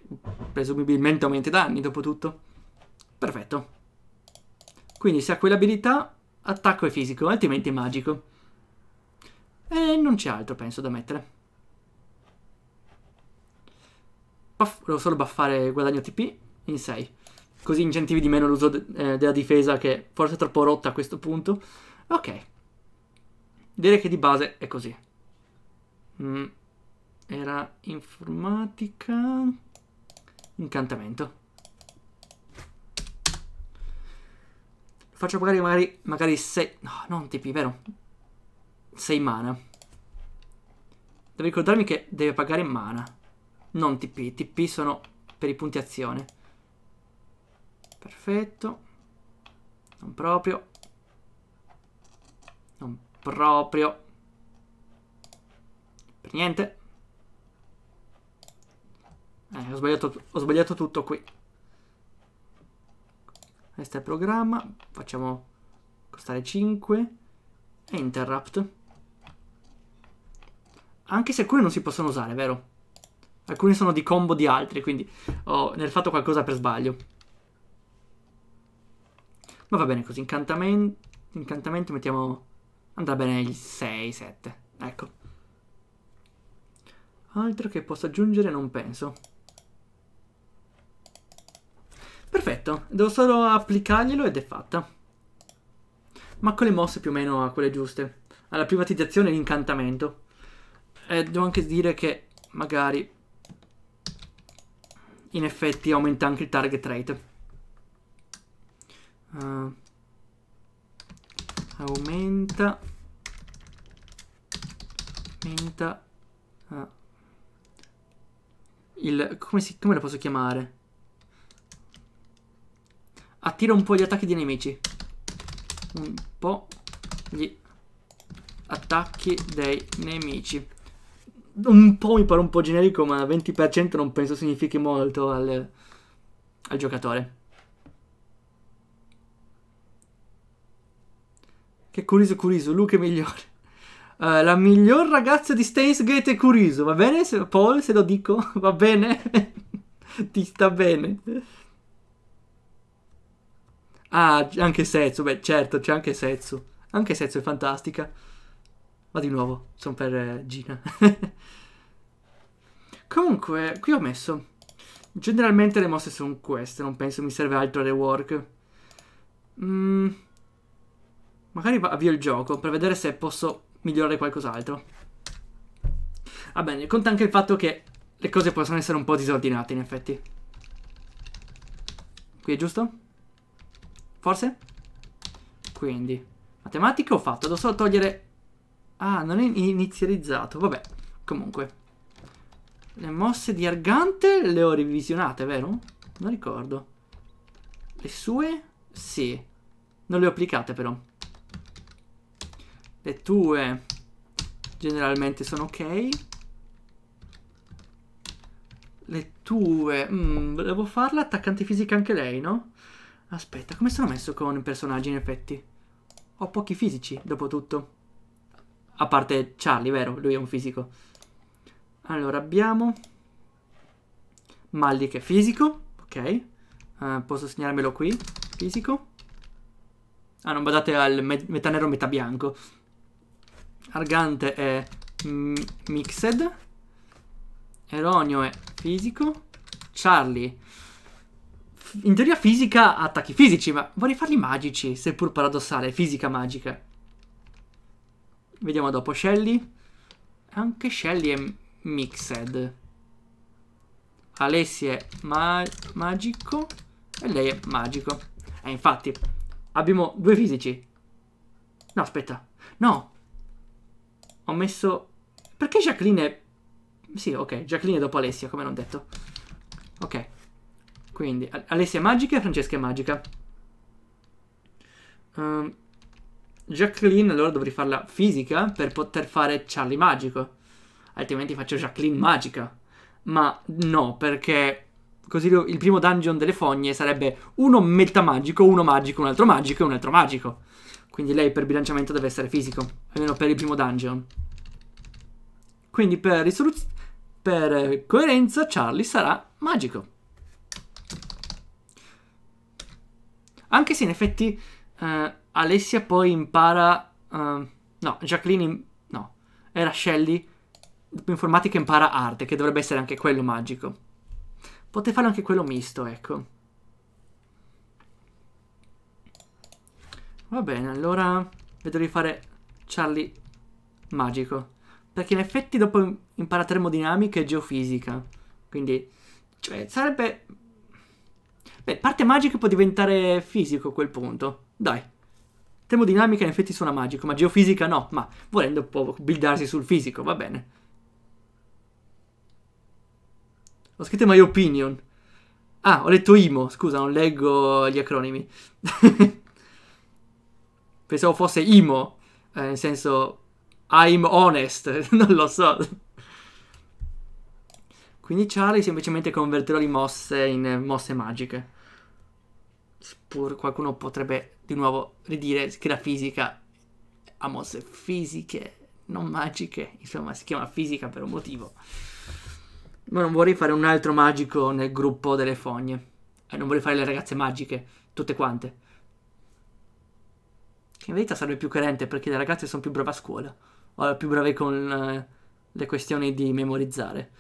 presumibilmente aumenta i danni, dopo tutto. Perfetto. Quindi se ha quell'abilità, attacco è fisico, altrimenti è magico. E non c'è altro, penso, da mettere. Puff, volevo solo buffare guadagno TP in 6. Così incentivi di meno l'uso de eh, della difesa che forse è troppo rotta a questo punto. Ok. Direi che di base è così. Mm. Era informatica... Incantamento. Faccio pagare magari, magari 6... No, non TP, vero? 6 mana. Devo ricordarmi che deve pagare mana. Non TP. TP sono per i punti azione. Perfetto. Non proprio. Non proprio. Per niente. Eh, ho sbagliato, ho sbagliato tutto qui. Questo è il programma. Facciamo costare 5. E interrupt. Anche se alcune non si possono usare, vero? Alcuni sono di combo di altri, quindi ho nel fatto qualcosa per sbaglio. Ma va bene così, incantamento, incantamento mettiamo... Andrà bene il 6, 7, ecco. Altro che posso aggiungere non penso. Perfetto, devo solo applicarglielo ed è fatta. Ma con le mosse più o meno a quelle giuste. Alla privatizzazione e l'incantamento. E eh, devo anche dire che magari in effetti aumenta anche il target rate. Uh, aumenta aumenta uh, il come, si, come la posso chiamare? attira un po' gli attacchi dei nemici. Un po' gli attacchi dei nemici. Un po' mi pare un po' generico, ma 20% non penso significhi molto al, al giocatore. Che Curiso Curiso, Luke è migliore. Uh, la miglior ragazza di Gate è Curiso, va bene? Se, Paul, se lo dico, va bene? Ti sta bene. Ah, anche Sezzo, beh, certo, c'è anche Sezzo. Anche Sezzo è fantastica. Ma di nuovo, sono per eh, Gina. Comunque, qui ho messo... Generalmente le mosse sono queste, non penso mi serve altro rework. Mm, magari avvio il gioco per vedere se posso migliorare qualcos'altro. Va bene, conta anche il fatto che le cose possono essere un po' disordinate in effetti. Qui è giusto? Forse? Quindi, matematica ho fatto, devo solo togliere... Ah, non è inizializzato, vabbè, comunque. Le mosse di Argante le ho revisionate, vero? Non ricordo. Le sue? Sì. Non le ho applicate però. Le tue generalmente sono ok. Le tue... Mm, volevo farla attaccante fisica anche lei, no? Aspetta, come sono messo con personaggi in effetti? Ho pochi fisici, dopo tutto. A parte Charlie, vero? Lui è un fisico. Allora, abbiamo... Malli è fisico, ok. Uh, posso segnarmelo qui, fisico. Ah, non badate al met metà nero, metà bianco. Argante è mixed. Eronio è fisico. Charlie in teoria fisica ha attacchi fisici, ma vorrei farli magici, seppur paradossale, fisica magica. Vediamo dopo, Shelly. Anche Shelly è mixed. Alessi è ma magico e lei è magico. E eh, infatti, abbiamo due fisici. No, aspetta. No. Ho messo... Perché Jacqueline è... Sì, ok, Jacqueline è dopo Alessia, come non detto. Ok. Quindi, Alessia è magica e Francesca è magica. Um, Jacqueline allora dovrei farla fisica per poter fare Charlie magico. Altrimenti faccio Jacqueline magica. Ma no, perché così il primo dungeon delle fogne sarebbe uno metamagico, uno magico, un altro magico e un altro magico. Quindi lei per bilanciamento deve essere fisico, almeno per il primo dungeon. Quindi per, per coerenza Charlie sarà magico. Anche se in effetti uh, Alessia poi impara... Uh, no, Jacqueline... no, era Shelley informatica impara arte, che dovrebbe essere anche quello magico. Potete fare anche quello misto, ecco. Va bene, allora vedo di fare Charlie magico. Perché in effetti dopo impara termodinamica e geofisica. Quindi, cioè, sarebbe Beh, parte magica può diventare fisico a quel punto. Dai. Termodinamica in effetti suona magico, ma geofisica no, ma volendo può buildarsi sul fisico, va bene. Ho scritto my opinion. Ah, ho letto IMO, scusa, non leggo gli acronimi. Pensavo fosse IMO, eh, nel senso I'm honest, non lo so. Quindi Charlie semplicemente convertirò le mosse in mosse magiche pur qualcuno potrebbe di nuovo ridire che la fisica ha mosse fisiche, non magiche, insomma si chiama fisica per un motivo. Ma non vorrei fare un altro magico nel gruppo delle fogne. E eh, non vorrei fare le ragazze magiche, tutte quante. Che in verità sarebbe più coerente perché le ragazze sono più brave a scuola. O più brave con eh, le questioni di memorizzare.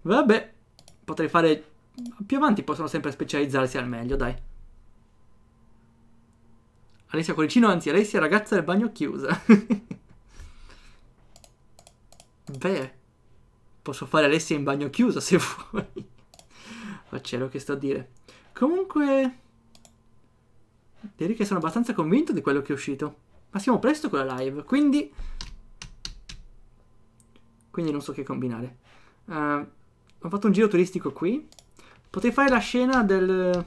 Vabbè, potrei fare più avanti possono sempre specializzarsi al meglio, dai. Alessia Coricino, anzi Alessia ragazza del bagno chiusa. Beh, posso fare Alessia in bagno chiuso se vuoi. Ma Faccielo che sto a dire. Comunque, direi che sono abbastanza convinto di quello che è uscito. Ma siamo presto con la live, quindi... Quindi non so che combinare. Uh, ho fatto un giro turistico qui. Potrei fare la scena del...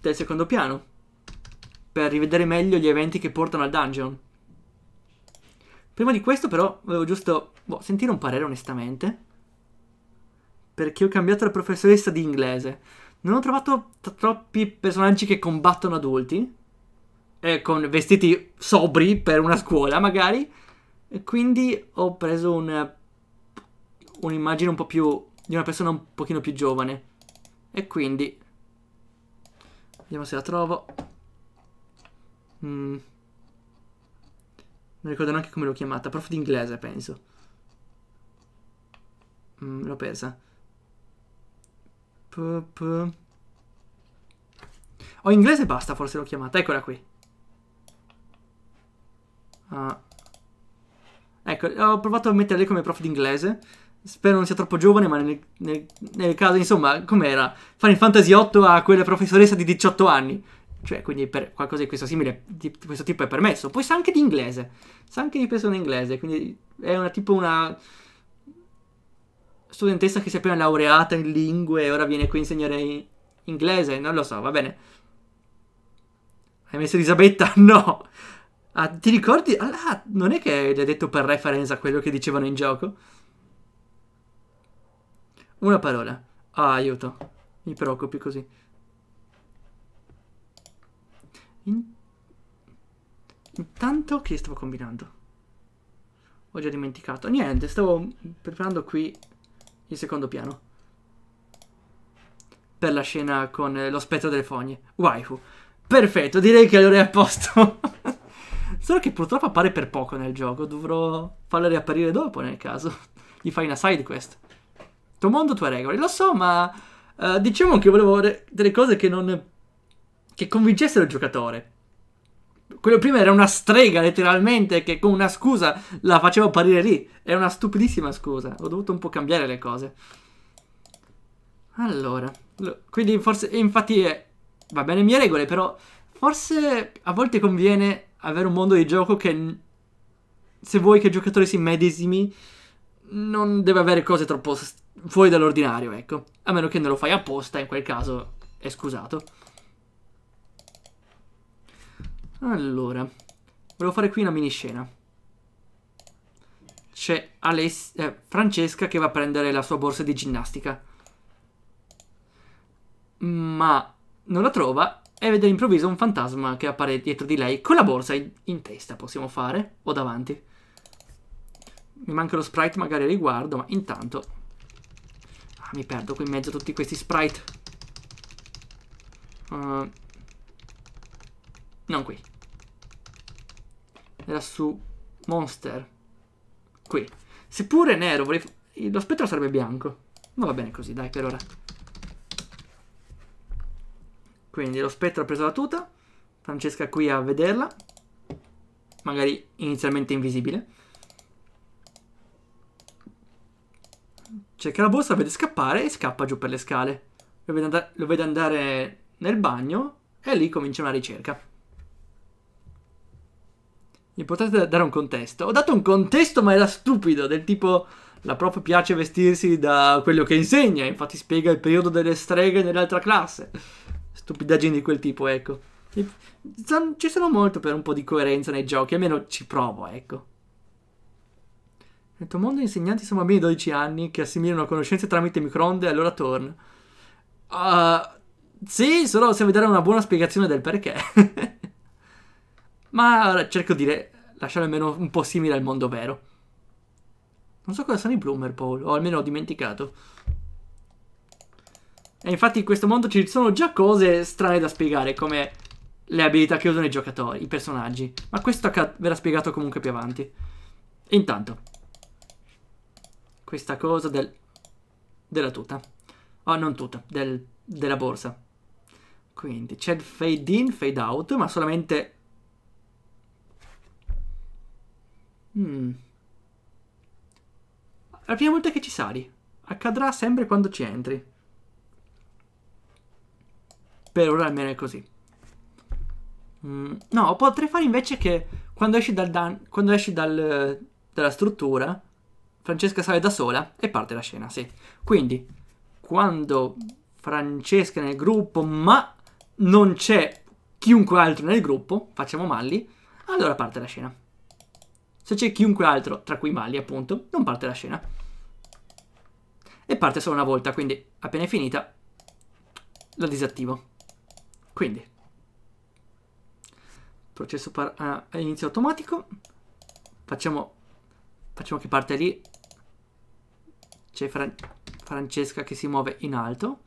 del secondo piano. Per rivedere meglio gli eventi che portano al dungeon. Prima di questo però volevo giusto boh, sentire un parere onestamente. Perché ho cambiato la professoressa di inglese. Non ho trovato troppi personaggi che combattono adulti. Eh, con vestiti sobri per una scuola magari. E quindi ho preso un. un'immagine un po' più di una persona un pochino più giovane. E quindi... Vediamo se la trovo. Mm. Non ricordo neanche come l'ho chiamata. Prof di inglese, penso. Mm, l'ho presa. P -p o inglese basta, forse l'ho chiamata. Eccola qui. Ah. Ecco, ho provato a metterle come prof di inglese. Spero non sia troppo giovane, ma nel, nel, nel caso, insomma, com'era? Final Fantasy VIII a quella professoressa di 18 anni. Cioè, quindi per qualcosa di questo simile, di questo tipo è permesso. Poi sa anche di inglese. Sa anche di persone inglese, quindi è una tipo una studentessa che si è appena laureata in lingue e ora viene qui a insegnare in inglese, non lo so, va bene. Hai messo Elisabetta? No. Ah, ti ricordi? Ah, non è che l'hai detto per reference a quello che dicevano in gioco? Una parola. Ah, aiuto. Mi preoccupi così. In... Intanto che stavo combinando? Ho già dimenticato. Niente, stavo preparando qui il secondo piano. Per la scena con lo spettro delle fogne. Waifu. Perfetto, direi che allora è a posto. Solo che purtroppo appare per poco nel gioco. Dovrò farla riapparire dopo nel caso. Gli fai una side quest tuo mondo, tue regole. Lo so, ma uh, diciamo che volevo re- delle cose che non... che convincessero il giocatore. Quello prima era una strega, letteralmente, che con una scusa la facevo apparire lì. Era una stupidissima scusa. Ho dovuto un po' cambiare le cose. Allora, quindi forse, infatti, eh, va bene mie regole, però forse a volte conviene avere un mondo di gioco che, se vuoi che il giocatore si medesimi, non deve avere cose troppo fuori dall'ordinario, ecco. A meno che non lo fai apposta, in quel caso è scusato. Allora, volevo fare qui una miniscena. C'è eh, Francesca che va a prendere la sua borsa di ginnastica. Ma non la trova e vede all'improvviso un fantasma che appare dietro di lei con la borsa in, in testa, possiamo fare, o davanti. Mi manca lo sprite, magari a riguardo, ma intanto mi perdo qui in mezzo a tutti questi sprite. Uh, non qui. Era su Monster. Qui. Seppure nero, vorrei... lo spettro sarebbe bianco. Ma va bene così, dai, per ora. Quindi lo spettro ha preso la tuta. Francesca qui a vederla. Magari inizialmente invisibile. Cerca cioè, la borsa, vede scappare e scappa giù per le scale. Lo vede, and- lo vede andare nel bagno e lì comincia una ricerca. Mi potete dare un contesto? Ho dato un contesto, ma era stupido, del tipo... La prof piace vestirsi da quello che insegna, infatti spiega il periodo delle streghe nell'altra classe. Stupidaggini di quel tipo, ecco. Ci sono molto per un po' di coerenza nei giochi, almeno ci provo, ecco. Nel tuo mondo gli insegnanti sono bambini di 12 anni che assimilano conoscenze tramite microonde e allora torna. Uh, sì, solo se vi dare una buona spiegazione del perché. Ma allora, cerco di re- lasciarlo almeno un po' simile al mondo vero. Non so cosa sono i bloomer, Paul, o almeno ho dimenticato. E infatti in questo mondo ci sono già cose strane da spiegare, come le abilità che usano i giocatori, i personaggi. Ma questo verrà spiegato comunque più avanti. Intanto, questa cosa del, della tuta. Oh, non tuta, del, della borsa. Quindi c'è il fade in, fade out, ma solamente... Mm. La prima volta che ci sali, accadrà sempre quando ci entri. Per ora almeno è così. Mm. No, potrei fare invece che quando esci, dal quando esci dal, dalla struttura Francesca sale da sola e parte la scena, sì. Quindi, quando Francesca è nel gruppo, ma non c'è chiunque altro nel gruppo, facciamo Malli, allora parte la scena. Se c'è chiunque altro, tra cui Malli appunto, non parte la scena. E parte solo una volta, quindi appena è finita la disattivo. Quindi, processo uh, inizio automatico, facciamo, facciamo che parte lì c'è Fran Francesca che si muove in alto.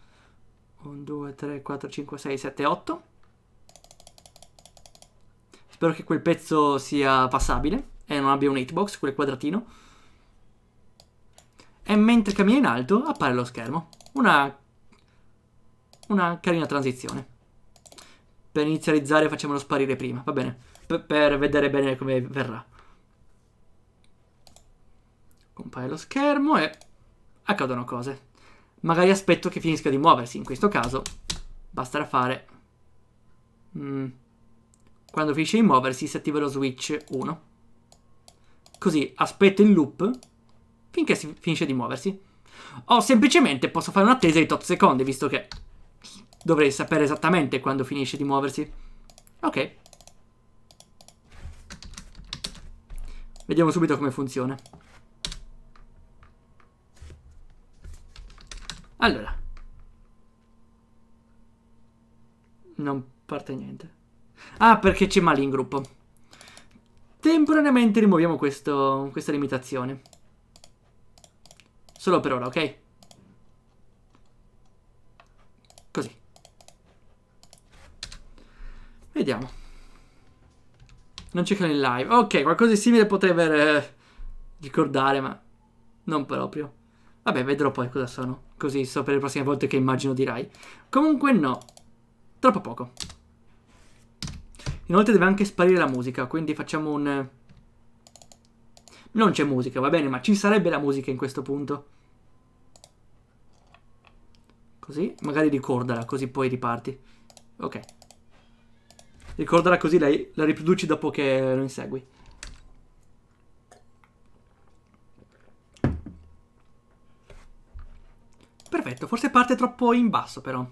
1, 2, 3, 4, 5, 6, 7, 8. Spero che quel pezzo sia passabile e non abbia un hitbox, quel quadratino. E mentre cammina in alto appare lo schermo. Una, una carina transizione. Per inizializzare facciamolo sparire prima, va bene? P per vedere bene come verrà. Compare lo schermo e accadono cose. Magari aspetto che finisca di muoversi. In questo caso basterà fare... Mm. Quando finisce di muoversi si attiva lo switch 1. Così aspetto il loop finché si finisce di muoversi. O semplicemente posso fare un'attesa di 8 secondi, visto che dovrei sapere esattamente quando finisce di muoversi. Ok. Vediamo subito come funziona. Allora. Non parte niente. Ah, perché c'è male in gruppo. Temporaneamente rimuoviamo questo, questa limitazione. Solo per ora, ok? Così. Vediamo. Non cercano in live. Ok, qualcosa di simile potrei aver eh, ricordare, ma non proprio. Vabbè, vedrò poi cosa sono. Così so per le prossime volte che immagino dirai. Comunque no. Troppo poco. Inoltre deve anche sparire la musica, quindi facciamo un... Non c'è musica, va bene, ma ci sarebbe la musica in questo punto. Così, magari ricordala, così poi riparti. Ok. Ricordala così, lei la riproduci dopo che lo insegui. Perfetto, forse parte troppo in basso però.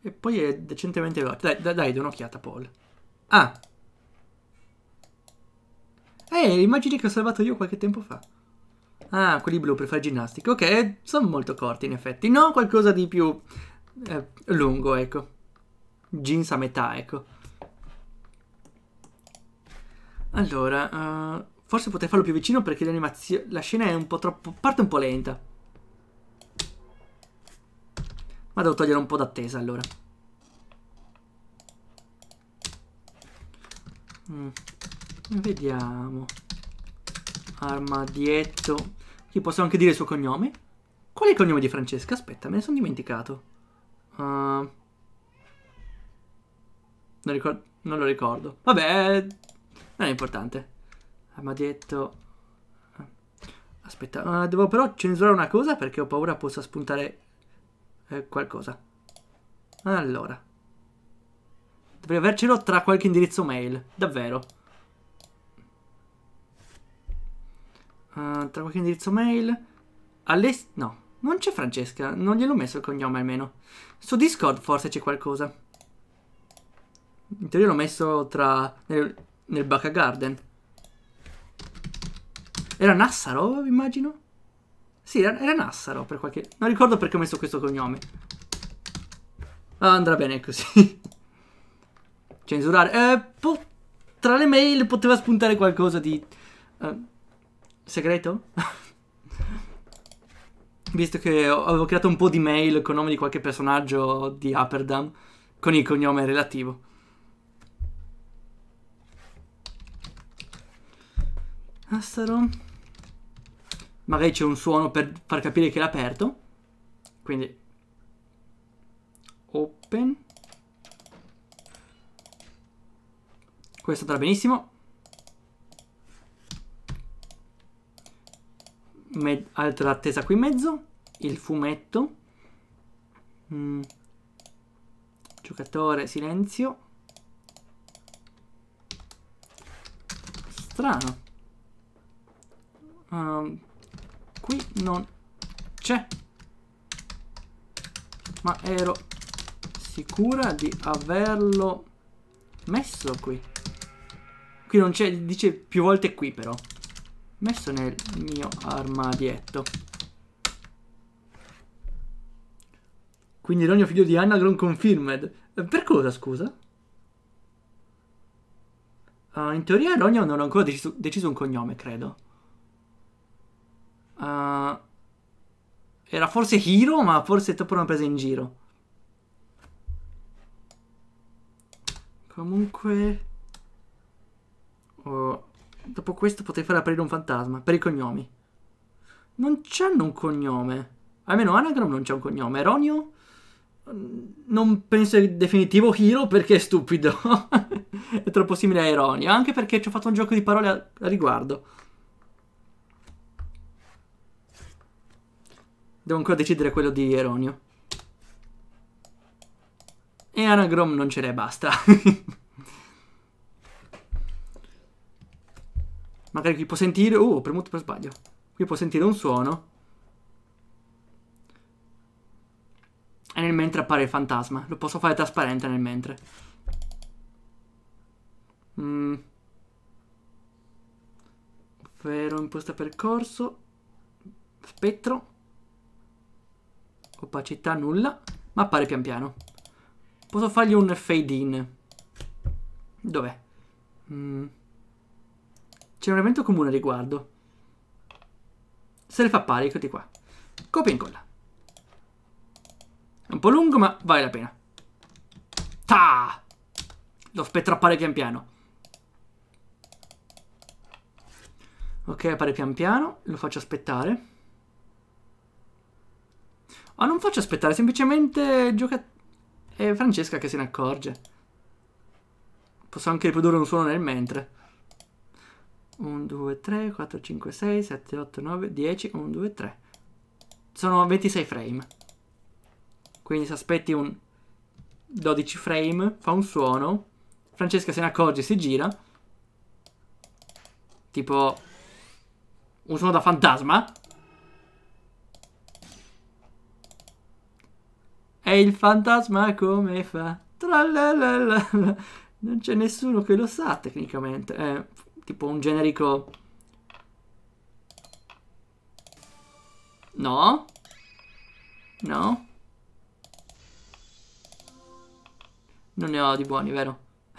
E poi è decentemente veloce. Dai, dai, dai un'occhiata, Paul. Ah. Eh, immagini che ho salvato io qualche tempo fa. Ah, quelli blu per fare ginnastica. Ok, sono molto corti in effetti. No, qualcosa di più eh, lungo, ecco. Jeans a metà, ecco. Allora, uh, Forse potrei farlo più vicino perché l'animazione... La scena è un po' troppo... Parte un po' lenta. Ma devo togliere un po' d'attesa allora. Mm. Vediamo. Armadietto. Qui posso anche dire il suo cognome. Qual è il cognome di Francesca? Aspetta, me ne sono dimenticato. Uh... non, ricordo, non lo ricordo. Vabbè, non è importante. Ah, mi ha detto ah, aspetta uh, devo però censurare una cosa perché ho paura possa spuntare eh, qualcosa allora dovrei avercelo tra qualche indirizzo mail davvero uh, tra qualche indirizzo mail All'est... no non c'è Francesca non gliel'ho messo il cognome almeno su Discord forse c'è qualcosa in teoria l'ho messo tra nel, nel Baca Garden era Nassaro, immagino? Sì, era, era Nassarov per qualche... Non ricordo perché ho messo questo cognome. Andrà bene così. Censurare. Eh, tra le mail poteva spuntare qualcosa di... Eh, segreto? Visto che avevo creato un po' di mail con nome di qualche personaggio di Upperdam con il cognome relativo. Astaro magari c'è un suono per far capire che l'ha aperto. Quindi open. Questo andrà benissimo. Med altra attesa qui in mezzo. Il fumetto. Mm. Giocatore, silenzio. Strano. Um, qui non c'è. Ma ero sicura di averlo messo qui. Qui non c'è, dice più volte qui però. Messo nel mio armadietto. Quindi l'ogno figlio di Anagron confirmed. Eh, per cosa, scusa? Uh, in teoria Ronio non ha ancora deciso, deciso un cognome, credo. Uh, era forse Hiro, ma forse è troppo una presa in giro. Comunque... Oh, dopo questo potrei fare aprire un fantasma, per i cognomi. Non c'hanno un cognome. Almeno Anagram non c'è un cognome. Eronio? Non penso in definitivo Hiro perché è stupido. è troppo simile a Eronio, anche perché ci ho fatto un gioco di parole a, a riguardo. Devo ancora decidere quello di Eronio. E Anagrom non ce l'è, basta. Magari qui può sentire... Oh, ho premuto per sbaglio. Qui può sentire un suono. E nel mentre appare il fantasma. Lo posso fare trasparente nel mentre. Mm. Ovvero imposta percorso. Spettro opacità nulla, ma appare pian piano. Posso fargli un fade in. Dov'è? Mm. C'è un elemento comune riguardo. Se le fa pari, eccoti qua. Copia e incolla. È un po' lungo, ma vale la pena. Ta! Lo spettro appare pian piano. Ok, appare pian piano. Lo faccio aspettare. Ma non faccio aspettare, semplicemente gioca... È Francesca che se ne accorge. Posso anche riprodurre un suono nel mentre. 1, 2, 3, 4, 5, 6, 7, 8, 9, 10, 1, 2, 3. Sono 26 frame. Quindi se aspetti un 12 frame, fa un suono. Francesca se ne accorge, e si gira. Tipo... Un suono da fantasma. E il fantasma come fa? Tralalala. Non c'è nessuno che lo sa tecnicamente. È tipo un generico... No? No? Non ne ho di buoni, vero?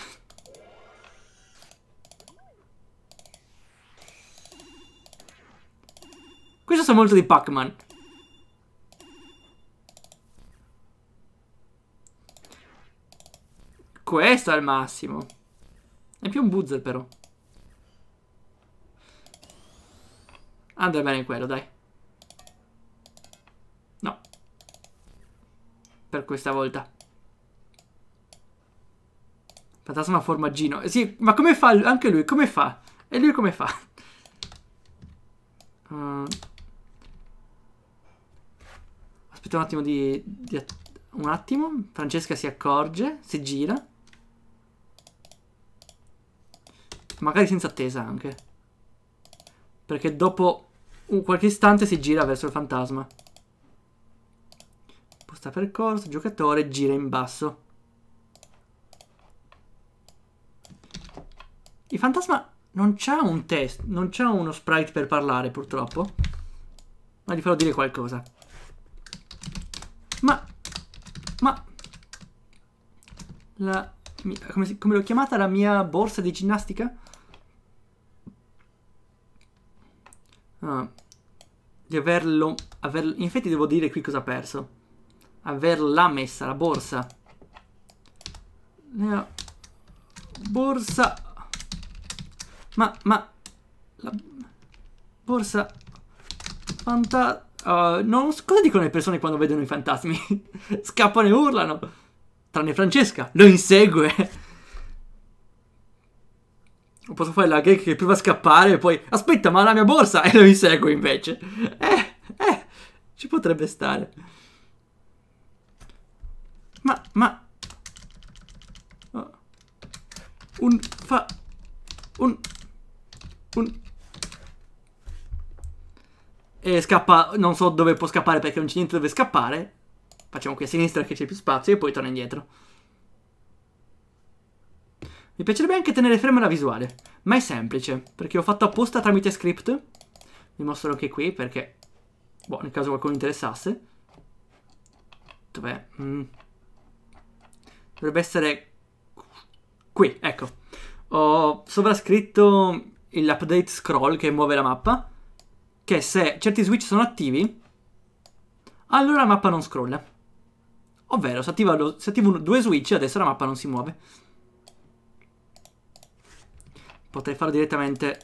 Questo sa molto di Pac-Man. Questo al massimo. È più un buzzer però. Andrà bene quello, dai. No. Per questa volta. Fantasma formaggino. sì, ma come fa anche lui? Come fa? E lui come fa? Uh. Aspetta un attimo di, di... Un attimo. Francesca si accorge, si gira. Magari senza attesa anche. Perché dopo un qualche istante si gira verso il fantasma. Posta percorso, giocatore, gira in basso. Il fantasma non c'ha un test, non c'ha uno sprite per parlare purtroppo. Ma gli farò dire qualcosa. Ma... Ma... La... Mia, come, come l'ho chiamata? La mia borsa di ginnastica? Ah, di averlo, averlo... In effetti devo dire qui cosa ha perso. Averla messa, la borsa. La borsa... Ma, ma... La borsa... fanta Uh, non, cosa dicono le persone quando vedono i fantasmi? Scappano e urlano. Tranne Francesca, lo insegue. Posso fare la gag che prima scappare e poi... Aspetta, ma la mia borsa! E lo insegue invece. Eh, eh, ci potrebbe stare. Ma, ma... Oh, un fa... Un... Un... E scappa... Non so dove può scappare perché non c'è niente dove scappare. Facciamo qui a sinistra che c'è più spazio e poi torna indietro. Mi piacerebbe anche tenere ferma la visuale, ma è semplice, perché ho fatto apposta tramite script. Vi mostro anche qui, perché... Boh, nel caso qualcuno interessasse. Dov'è? Mm. Dovrebbe essere... Qui, ecco. Ho sovrascritto l'update scroll che muove la mappa, che se certi switch sono attivi, allora la mappa non scrolla. Ovvero, se attivano due switch, adesso la mappa non si muove. Potrei farlo direttamente...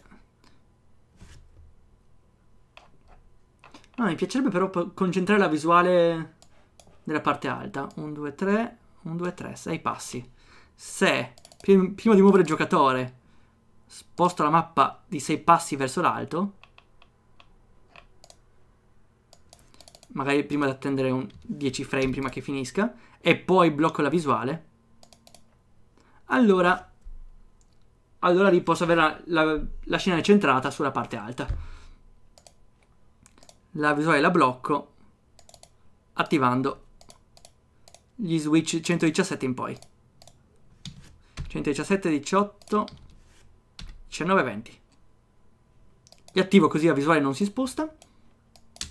No, mi piacerebbe però concentrare la visuale nella parte alta. 1, 2, 3, 1, 2, 3, 6 passi. Se, prima di muovere il giocatore, sposto la mappa di 6 passi verso l'alto, magari prima di attendere un 10 frame prima che finisca, e poi blocco la visuale, allora allora lì posso avere la, la, la scena centrata sulla parte alta. La visuale la blocco attivando gli switch 117 in poi. 117, 18, 19, 20. Li attivo così la visuale non si sposta.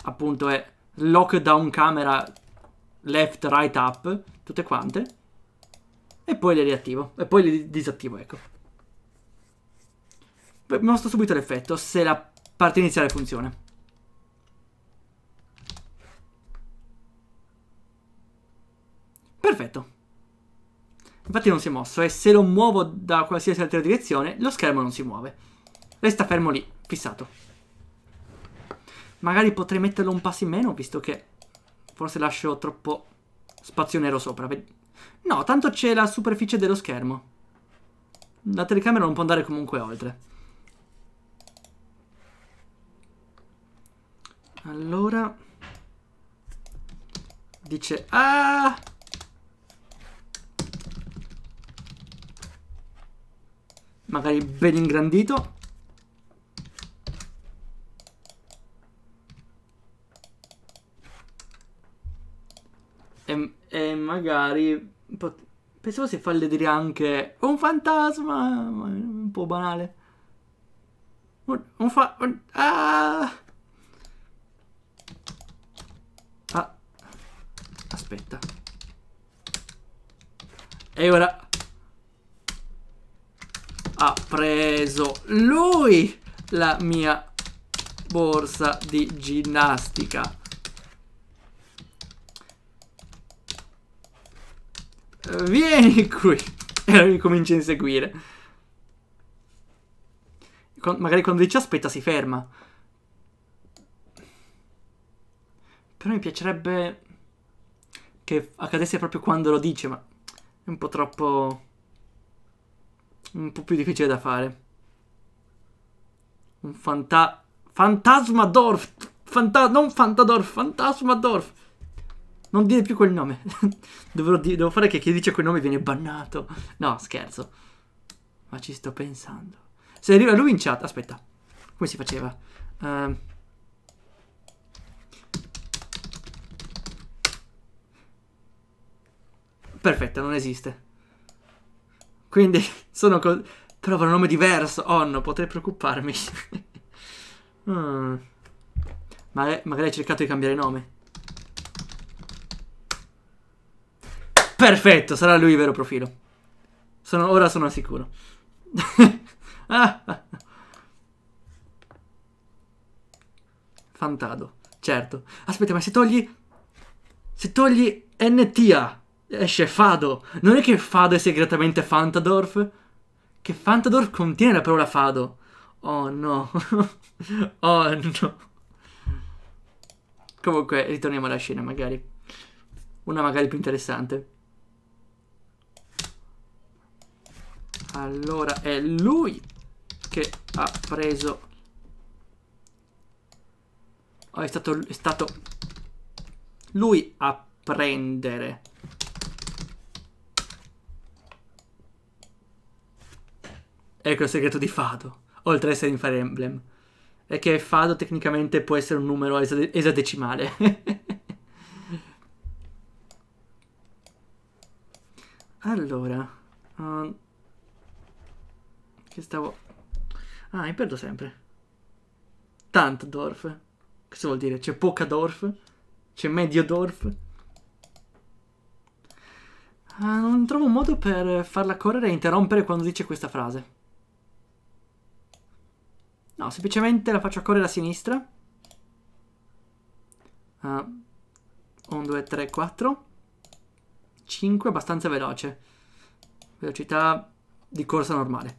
Appunto è lockdown camera left, right, up, tutte quante. E poi le riattivo. E poi le disattivo, ecco mostro subito l'effetto se la parte iniziale funziona. Perfetto. Infatti non si è mosso e se lo muovo da qualsiasi altra direzione lo schermo non si muove. Resta fermo lì, fissato. Magari potrei metterlo un passo in meno visto che forse lascio troppo spazio nero sopra. No, tanto c'è la superficie dello schermo. La telecamera non può andare comunque oltre. Allora dice ah magari ben ingrandito e, e magari pensavo si farle dire anche un fantasma un po' banale un, un fa un, ah Aspetta. E ora... Ha preso lui la mia borsa di ginnastica. Vieni qui. E allora comincia a inseguire. magari quando dice aspetta si ferma. Però mi piacerebbe che accadesse proprio quando lo dice, ma è un po' troppo... un po' più difficile da fare. Un fanta... Fantasmadorf! Fanta... non Fantadorf, Fantasmadorf! Non dire più quel nome. Dovrò di... devo fare che chi dice quel nome viene bannato. No, scherzo. Ma ci sto pensando. Se arriva lui in chat... Aspetta. Come si faceva? Ehm... Uh... Perfetto, non esiste. Quindi sono con... Trova un nome diverso. Oh no, potrei preoccuparmi. mm. Ah. Ma magari hai cercato di cambiare nome. Perfetto, sarà lui il vero profilo. Sono, ora sono sicuro. Ah, ah, ah. Fantado, certo. Aspetta, ma se togli... Se togli NTA esce Fado. Non è che Fado è segretamente Fantadorf? Che Fantadorf contiene la parola Fado. Oh no. oh no. Comunque, ritorniamo alla scena magari. Una magari più interessante. Allora, è lui che ha preso... Oh, è stato... È stato... Lui a prendere Ecco il segreto di Fado, oltre ad essere in Fire Emblem. È che Fado tecnicamente può essere un numero esadecimale. allora... Um, che stavo... Ah, mi perdo sempre. Tanto Dorf. Cosa vuol dire? C'è poca Dorf? C'è Mediodorf? Ah, non trovo un modo per farla correre e interrompere quando dice questa frase. No, semplicemente la faccio correre a sinistra. Uh, 1, 2, 3, 4. 5, abbastanza veloce. Velocità di corsa normale.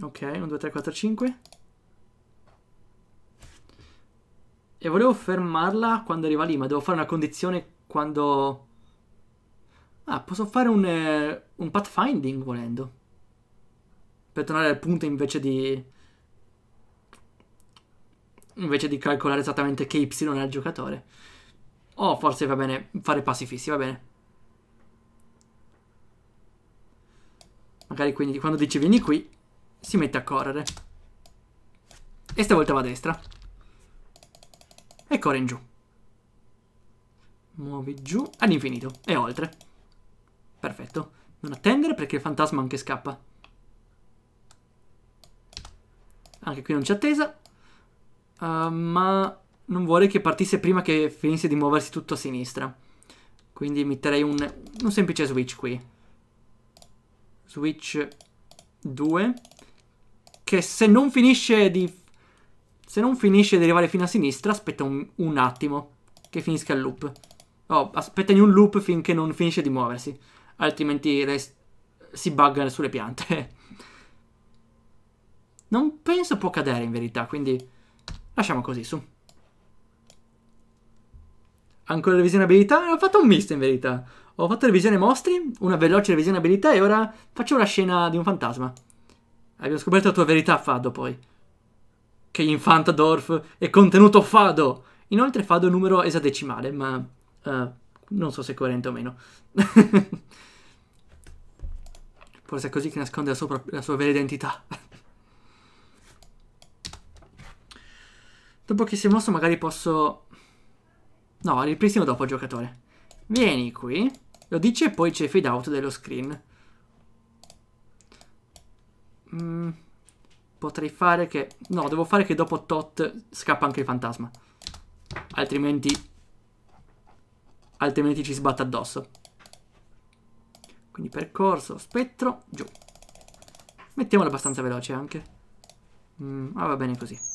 Ok, 1, 2, 3, 4, 5. E volevo fermarla quando arriva lì, ma devo fare una condizione quando... Ah, posso fare un, eh, un pathfinding volendo per tornare al punto invece di invece di calcolare esattamente che y è il giocatore o forse va bene fare passi fissi va bene magari quindi quando dice vieni qui si mette a correre e stavolta va a destra e corre in giù muovi giù all'infinito e oltre perfetto non attendere perché il fantasma anche scappa Anche qui non c'è attesa. Uh, ma non vuole che partisse prima che finisse di muoversi tutto a sinistra. Quindi metterei un, un semplice switch qui. Switch 2. Che se non finisce di... Se non finisce di arrivare fino a sinistra, aspetta un, un attimo che finisca il loop. Oh, aspettami un loop finché non finisce di muoversi. Altrimenti si buggano sulle piante. Non penso può cadere in verità, quindi lasciamo così, su. Ancora revisione abilità? Ho fatto un misto in verità. Ho fatto revisione mostri, una veloce revisione abilità e ora faccio la scena di un fantasma. Abbiamo scoperto la tua verità, Fado, poi. Che Infantadorf è contenuto Fado! Inoltre Fado è un numero esadecimale, ma... Uh, non so se è coerente o meno. Forse è così che nasconde la sua, la sua vera identità. Dopo che si è mosso magari posso... No, ripristino dopo il giocatore. Vieni qui. Lo dice e poi c'è fade out dello screen. Mm, potrei fare che... No, devo fare che dopo tot scappa anche il fantasma. Altrimenti... Altrimenti ci sbatta addosso. Quindi percorso, spettro, giù. Mettiamolo abbastanza veloce anche. Mm, ah, va bene così.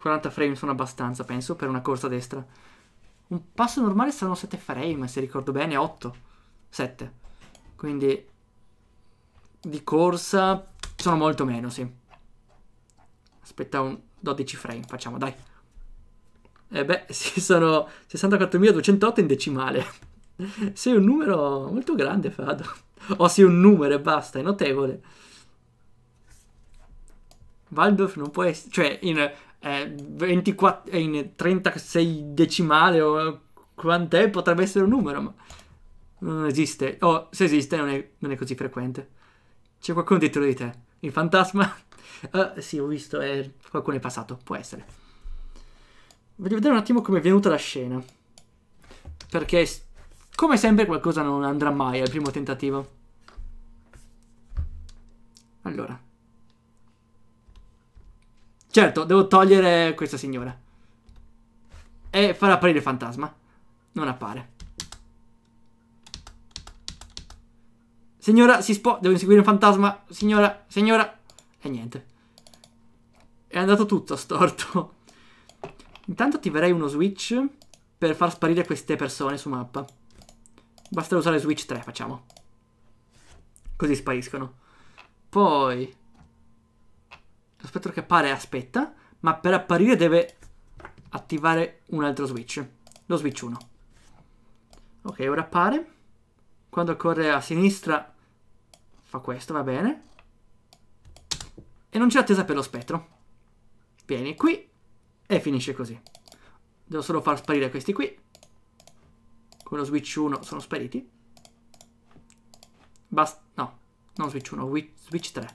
40 frame sono abbastanza, penso, per una corsa a destra. Un passo normale saranno 7 frame, se ricordo bene, 8. 7. Quindi di corsa sono molto meno, sì. Aspetta un 12 frame, facciamo, dai. E eh beh, sì, sono 64.208 in decimale. Sei un numero molto grande, Fado. O oh, sei un numero e basta, è notevole. Waldorf non può essere... Cioè, in eh, 24, eh, in 36 decimale o quant'è, potrebbe essere un numero, ma non esiste. O oh, se esiste non è, non è così frequente. C'è qualcuno dietro di te. Il fantasma? Uh, sì, ho visto, eh, qualcuno è passato, può essere. Voglio vedere un attimo come è venuta la scena. Perché, come sempre, qualcosa non andrà mai al primo tentativo. Allora, Certo, devo togliere questa signora. E far apparire il fantasma. Non appare. Signora, si spo... Devo inseguire il fantasma. Signora, signora. E niente. È andato tutto storto. Intanto attiverei uno switch per far sparire queste persone su mappa. Basta usare switch 3, facciamo. Così spariscono. Poi... Lo spettro che appare aspetta, ma per apparire deve attivare un altro switch. Lo switch 1. Ok, ora appare. Quando corre a sinistra fa questo, va bene. E non c'è attesa per lo spettro. Vieni qui e finisce così. Devo solo far sparire questi qui. Con lo switch 1 sono spariti. Basta, no, non switch 1, switch 3.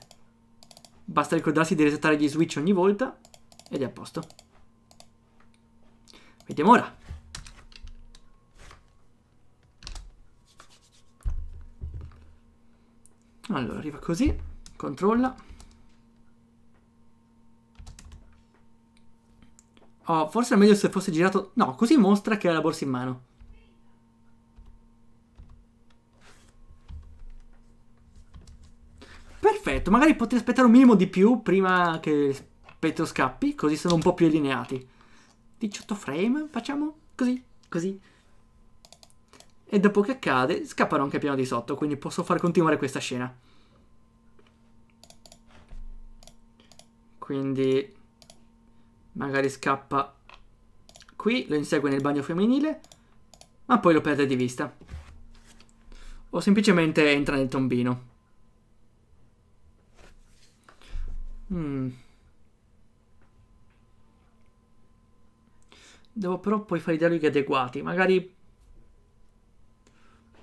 Basta ricordarsi di resettare gli switch ogni volta ed è a posto. Vediamo ora. Allora, arriva così, controlla. Oh, forse era meglio se fosse girato... No, così mostra che ha la borsa in mano. detto magari potete aspettare un minimo di più prima che spettro scappi, così sono un po' più allineati. 18 frame, facciamo così, così. E dopo che accade, scappano anche piano di sotto, quindi posso far continuare questa scena. Quindi magari scappa qui, lo insegue nel bagno femminile, ma poi lo perde di vista. O semplicemente entra nel tombino. Mm. Devo però poi fare i dialoghi adeguati. Magari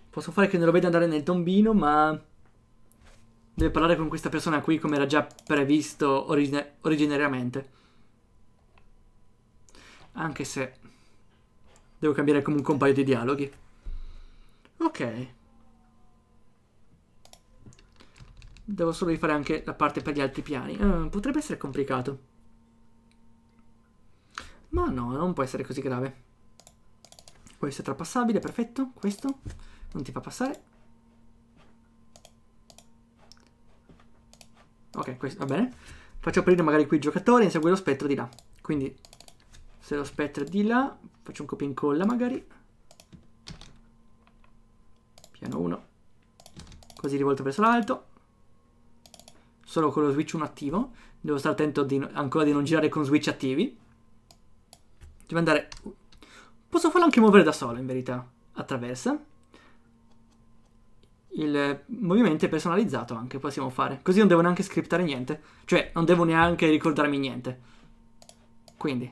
posso fare che non lo veda andare nel tombino, ma deve parlare con questa persona qui come era già previsto origine originariamente. Anche se devo cambiare comunque un paio di dialoghi. Ok. Devo solo rifare anche la parte per gli altri piani. Ah, potrebbe essere complicato. Ma no, non può essere così grave. Questo è trapassabile, perfetto. Questo non ti fa passare. Ok, questo, va bene. Faccio aprire magari qui il giocatore e insegue lo spettro di là. Quindi se lo spettro è di là, faccio un copia e incolla magari. Piano 1. Così rivolto verso l'alto solo con lo switch 1 attivo. Devo stare attento di, ancora di non girare con switch attivi. Devo andare... Posso farlo anche muovere da solo, in verità. Attraversa. Il movimento è personalizzato anche, possiamo fare. Così non devo neanche scriptare niente. Cioè, non devo neanche ricordarmi niente. Quindi,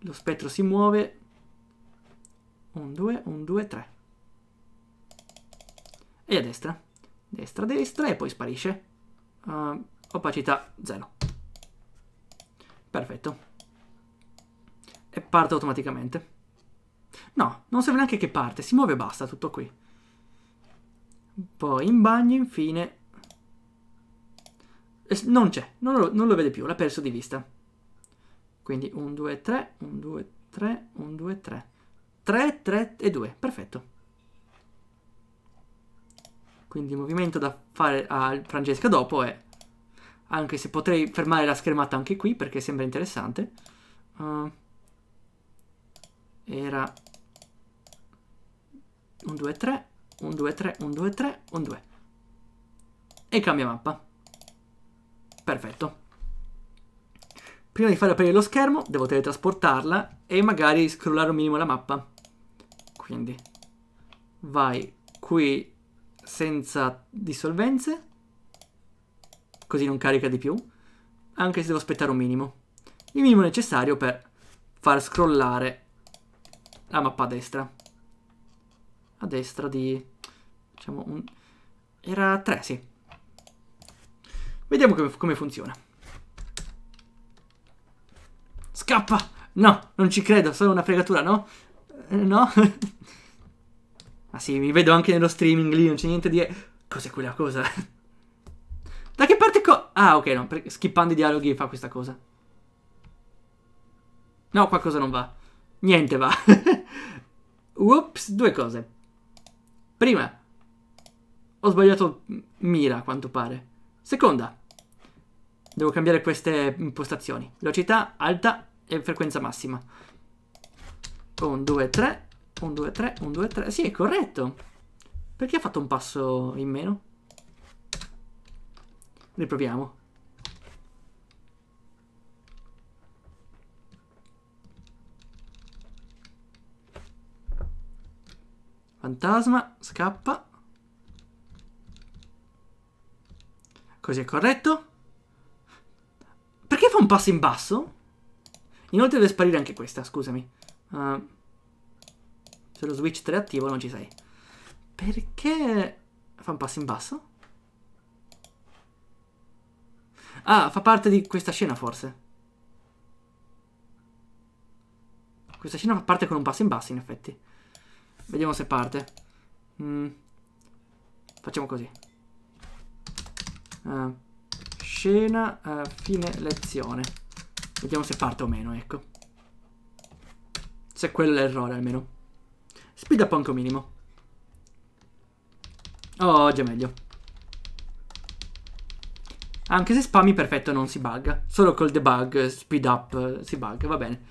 lo spettro si muove. 1, 2, 1, 2, 3. E a destra. Destra, destra e poi sparisce uh, opacità 0. Perfetto. E parte automaticamente. No, non serve neanche che parte, si muove e basta, tutto qui. Poi in bagno, infine... Non c'è, non non lo vede più, l'ha perso di vista. Quindi 1, 2, 3, 1, 2, 3, 1, 2, 3. 3, 3 e 2, perfetto. Quindi il movimento da fare a Francesca dopo è... Anche se potrei fermare la schermata anche qui perché sembra interessante. Uh, era... 1, 2, 3, 1, 2, 3, 1, 2, 3, 1, 2. E cambia mappa. Perfetto. Prima di far aprire lo schermo devo teletrasportarla e magari scrollare un minimo la mappa. Quindi vai qui senza dissolvenze, così non carica di più, anche se devo aspettare un minimo. Il minimo necessario per far scrollare la mappa a destra. A destra di... diciamo un... Era 3, sì. Vediamo come, come funziona. Scappa! No, non ci credo, sono una fregatura, no? Eh, no? Ah sì, mi vedo anche nello streaming lì, non c'è niente di... Cos'è quella cosa? da che parte co... Ah, ok, no, skippando i dialoghi fa questa cosa. No, qualcosa non va. Niente va. Ups, due cose. Prima, ho sbagliato mira, a quanto pare. Seconda, devo cambiare queste impostazioni. Velocità alta e frequenza massima. 1, 2, 3. 1, 2, 3, 1, 2, 3. Sì, è corretto. Perché ha fatto un passo in meno? Riproviamo. Fantasma, scappa. Così è corretto. Perché fa un passo in basso? Inoltre deve sparire anche questa, scusami. Uh, se lo switch 3 è attivo non ci sei. Perché fa un passo in basso? Ah, fa parte di questa scena forse. Questa scena fa parte con un passo in basso in effetti. Vediamo se parte. Mm. Facciamo così. Uh, scena, uh, fine lezione. Vediamo se parte o meno, ecco. Se quello è l'errore almeno. Speed up anche minimo. Oh, già meglio. Anche se spammi perfetto non si bugga. Solo col debug, speed up, si bugga, va bene.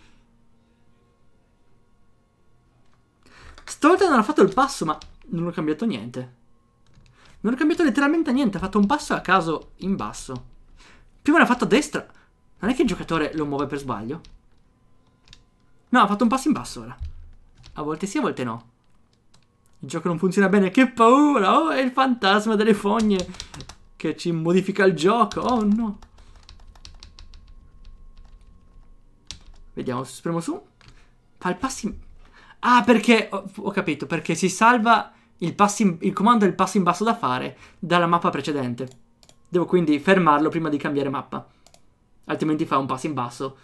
Stolta non ha fatto il passo, ma non ho cambiato niente. Non ho cambiato letteralmente niente, ha fatto un passo a caso in basso. Prima l'ha fatto a destra. Non è che il giocatore lo muove per sbaglio? No, ha fatto un passo in basso ora. A volte sì, a volte no. Il gioco non funziona bene. Che paura! Oh, è il fantasma delle fogne che ci modifica il gioco. Oh no. Vediamo, spremo su. Fa il passi... Ah, perché... Ho, ho capito, perché si salva il, passi, il comando del il in basso da fare dalla mappa precedente. Devo quindi fermarlo prima di cambiare mappa. Altrimenti fa un passo in basso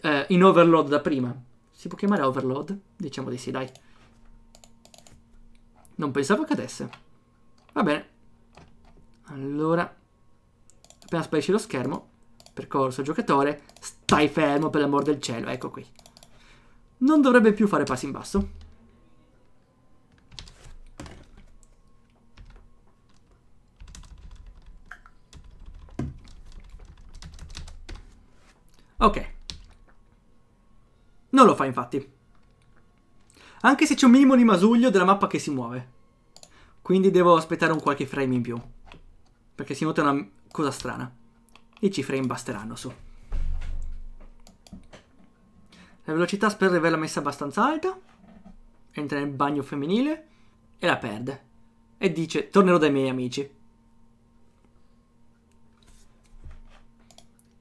eh, in overload da prima. Si può chiamare Overload? Diciamo di sì, dai. Non pensavo cadesse. Va bene. Allora. Appena sparisce lo schermo. Percorso giocatore. Stai fermo per l'amor del cielo. Ecco qui. Non dovrebbe più fare passi in basso. Non lo fa infatti. Anche se c'è un minimo di masuglio della mappa che si muove. Quindi devo aspettare un qualche frame in più. Perché si nota una cosa strana. 10 frame basteranno su. La velocità spero di averla messa abbastanza alta. Entra nel bagno femminile e la perde. E dice tornerò dai miei amici.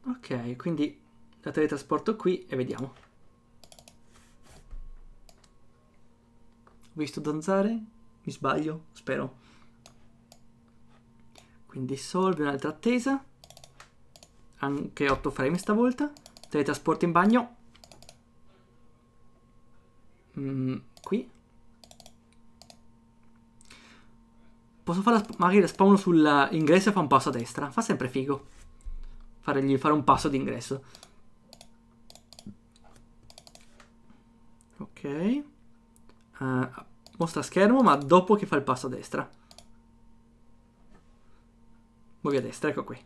Ok, quindi la teletrasporto qui e vediamo. visto danzare? Mi sbaglio? Spero. Quindi solve un'altra attesa. Anche 8 frame stavolta. Teletrasporto in bagno. Mm, qui. Posso farla, magari la spawno sull'ingresso e fa un passo a destra. Fa sempre figo. Fargli fare un passo d'ingresso. Ok eh, mostra schermo, ma dopo che fa il passo a destra. Muovi a destra, ecco qui.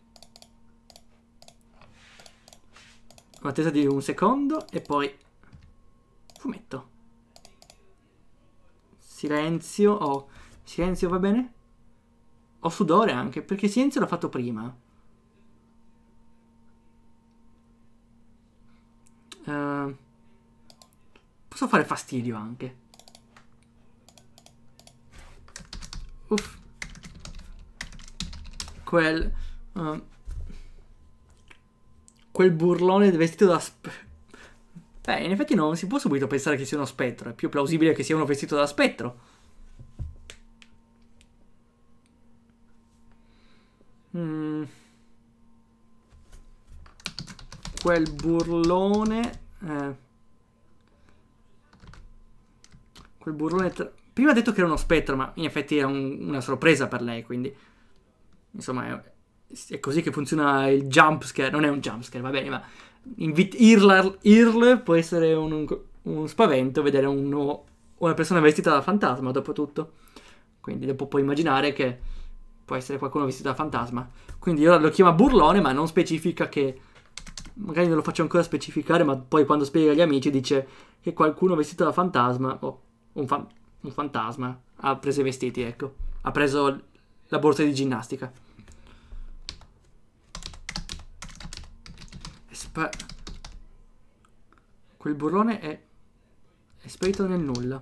Un'attesa di un secondo e poi fumetto. Silenzio, oh, silenzio va bene? Ho sudore anche, perché silenzio l'ho fatto prima. Uh, posso fare fastidio anche. Uff. Quel... Uh, quel burlone vestito da... Beh, in effetti non si può subito pensare che sia uno spettro. È più plausibile che sia uno vestito da spettro. Mm. Quel burlone... Eh. Quel burlone... Tra Prima ha detto che era uno spettro, ma in effetti era un, una sorpresa per lei, quindi... Insomma, è, è così che funziona il jumpscare. Non è un jumpscare, va bene, ma... Invit- Irl, può essere un, un, un spavento vedere uno, una persona vestita da fantasma, dopo tutto. Quindi dopo puoi immaginare che può essere qualcuno vestito da fantasma. Quindi ora lo chiama burlone, ma non specifica che... Magari non lo faccio ancora specificare, ma poi quando spiega agli amici dice che qualcuno vestito da fantasma... O oh, un fantasma un fantasma. Ha preso i vestiti, ecco. Ha preso la borsa di ginnastica. Espa Quel burlone è... è sparito nel nulla.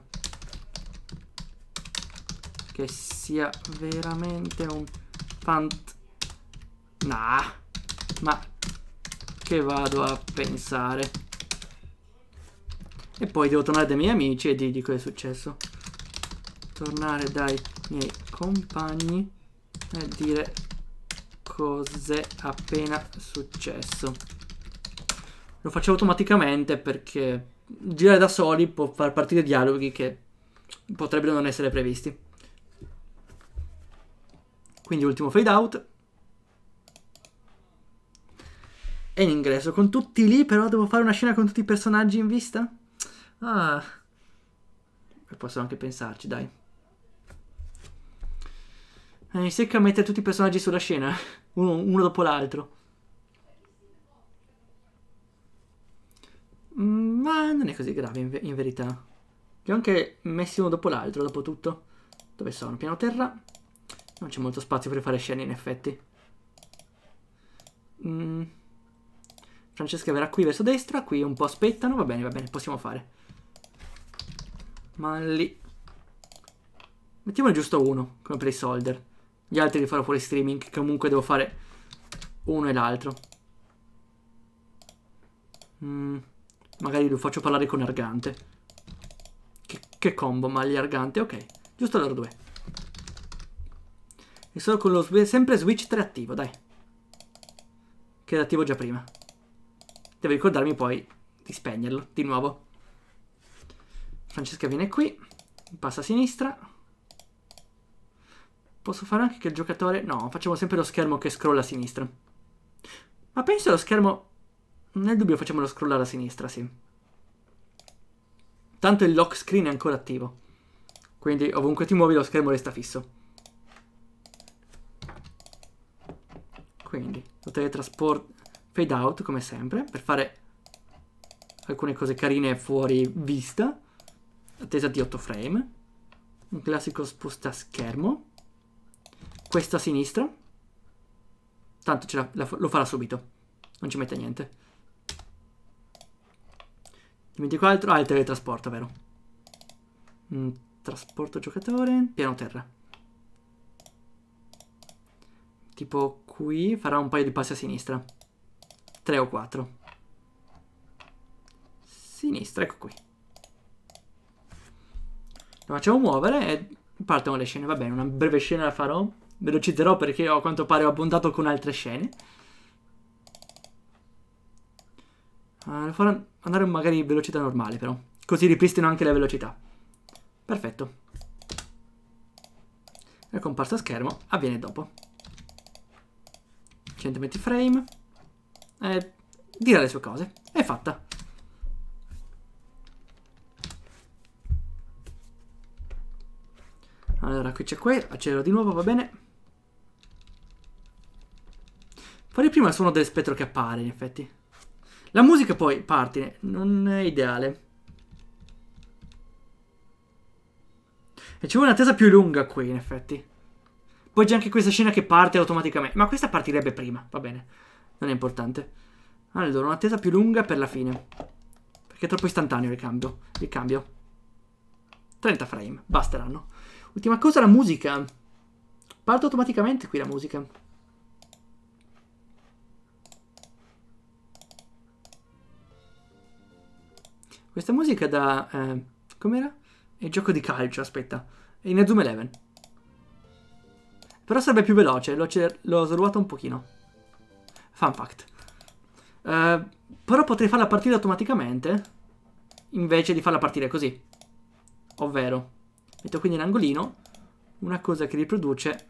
Che sia veramente un fant... Nah, ma che vado a pensare? E poi devo tornare dai miei amici e dirgli cosa è successo tornare dai miei compagni e dire cos'è appena successo. Lo faccio automaticamente perché girare da soli può far partire dialoghi che potrebbero non essere previsti. Quindi ultimo fade out. E in ingresso con tutti lì, però devo fare una scena con tutti i personaggi in vista? Ah. posso anche pensarci, dai. Mi eh, secca mettere tutti i personaggi sulla scena, uno, uno dopo l'altro. Mm, ma non è così grave in, ver in verità. Li ho anche messi uno dopo l'altro, dopo tutto. Dove sono? Piano terra. Non c'è molto spazio per fare scene in effetti. Mm. Francesca verrà qui verso destra, qui un po' aspettano, va bene, va bene, possiamo fare. Ma lì... Mettiamone giusto uno, come placeholder. Gli altri li farò fuori streaming, comunque devo fare uno e l'altro. Mm, magari lo faccio parlare con Argante. Che, che combo, ma gli Argante, ok. Giusto loro due. E solo con lo sempre Switch 3 attivo, dai. Che era attivo già prima. Devo ricordarmi poi di spegnerlo, di nuovo. Francesca viene qui, passa a sinistra. Posso fare anche che il giocatore... No, facciamo sempre lo schermo che scrolla a sinistra. Ma penso lo schermo... Nel dubbio facciamolo scrollare a sinistra, sì. Tanto il lock screen è ancora attivo. Quindi ovunque ti muovi lo schermo resta fisso. Quindi lo teletrasport fade out come sempre per fare alcune cose carine fuori vista. Attesa di 8 frame. Un classico sposta schermo questa sinistra. Tanto la, la, lo farà subito. Non ci mette niente. Dimentico altro. Ah, il teletrasporto, vero. Mm, trasporto giocatore. Piano terra. Tipo qui farà un paio di passi a sinistra. 3 o 4. Sinistra, ecco qui. Lo facciamo muovere e partono le scene. Va bene, una breve scena la farò oh velocizzerò perché a quanto pare ho abbondato con altre scene. Uh, farò andare magari in velocità normale però, così ripristino anche la velocità. Perfetto. La comparsa schermo avviene dopo. 120 frame. Eh, dirà le sue cose. È fatta. Allora, qui c'è qui, accelero di nuovo, va bene. Farei prima il suono del spettro che appare, in effetti. La musica poi parte, non è ideale. E ci vuole un'attesa più lunga qui, in effetti. Poi c'è anche questa scena che parte automaticamente. Ma questa partirebbe prima, va bene. Non è importante. Allora, un'attesa più lunga per la fine. Perché è troppo istantaneo il cambio. Il cambio. 30 frame, basteranno. Ultima cosa, la musica. Parte automaticamente qui la musica. Questa musica è da... Eh, com'era? È gioco di calcio, aspetta. È in Azum Eleven. Però sarebbe più veloce, l'ho, l'ho svaluata un pochino. Fun fact. Eh, però potrei farla partire automaticamente, invece di farla partire così. Ovvero, metto quindi in angolino una cosa che riproduce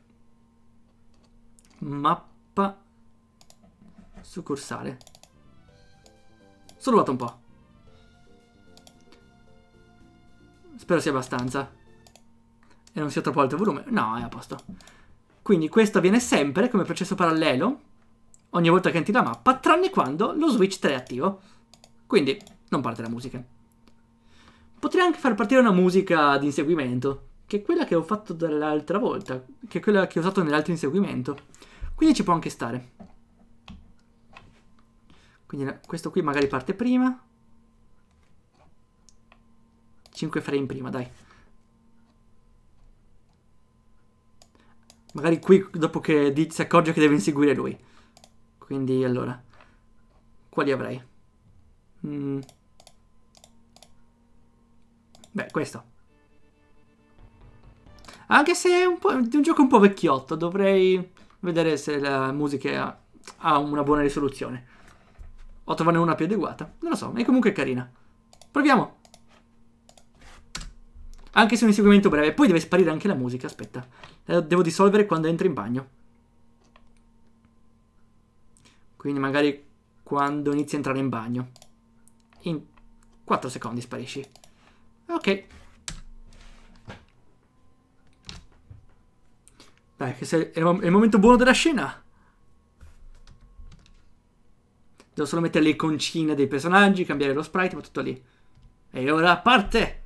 mappa succursale. Sono un po'. Spero sia abbastanza. E non sia troppo alto il volume. No, è a posto. Quindi questo avviene sempre come processo parallelo, ogni volta che entri la mappa, tranne quando lo switch 3 è attivo. Quindi non parte la musica. Potrei anche far partire una musica di inseguimento, che è quella che ho fatto dall'altra volta, che è quella che ho usato nell'altro inseguimento. Quindi ci può anche stare. Quindi questo qui magari parte prima. 5 frame prima, dai. Magari qui dopo che si accorge che deve inseguire lui. Quindi allora. Quali avrei? Mm. Beh, questo. Anche se è un, è un, gioco un po' vecchiotto, dovrei vedere se la musica ha una buona risoluzione. O trovarne una più adeguata. Non lo so, è comunque carina. Proviamo! Anche se un inseguimento breve. Poi deve sparire anche la musica, aspetta. La eh, devo dissolvere quando entro in bagno. Quindi magari quando inizi a entrare in bagno. In 4 secondi sparisci. Ok. Dai, che è il momento buono della scena. Devo solo mettere le iconcine dei personaggi, cambiare lo sprite, ma tutto lì. E ora parte!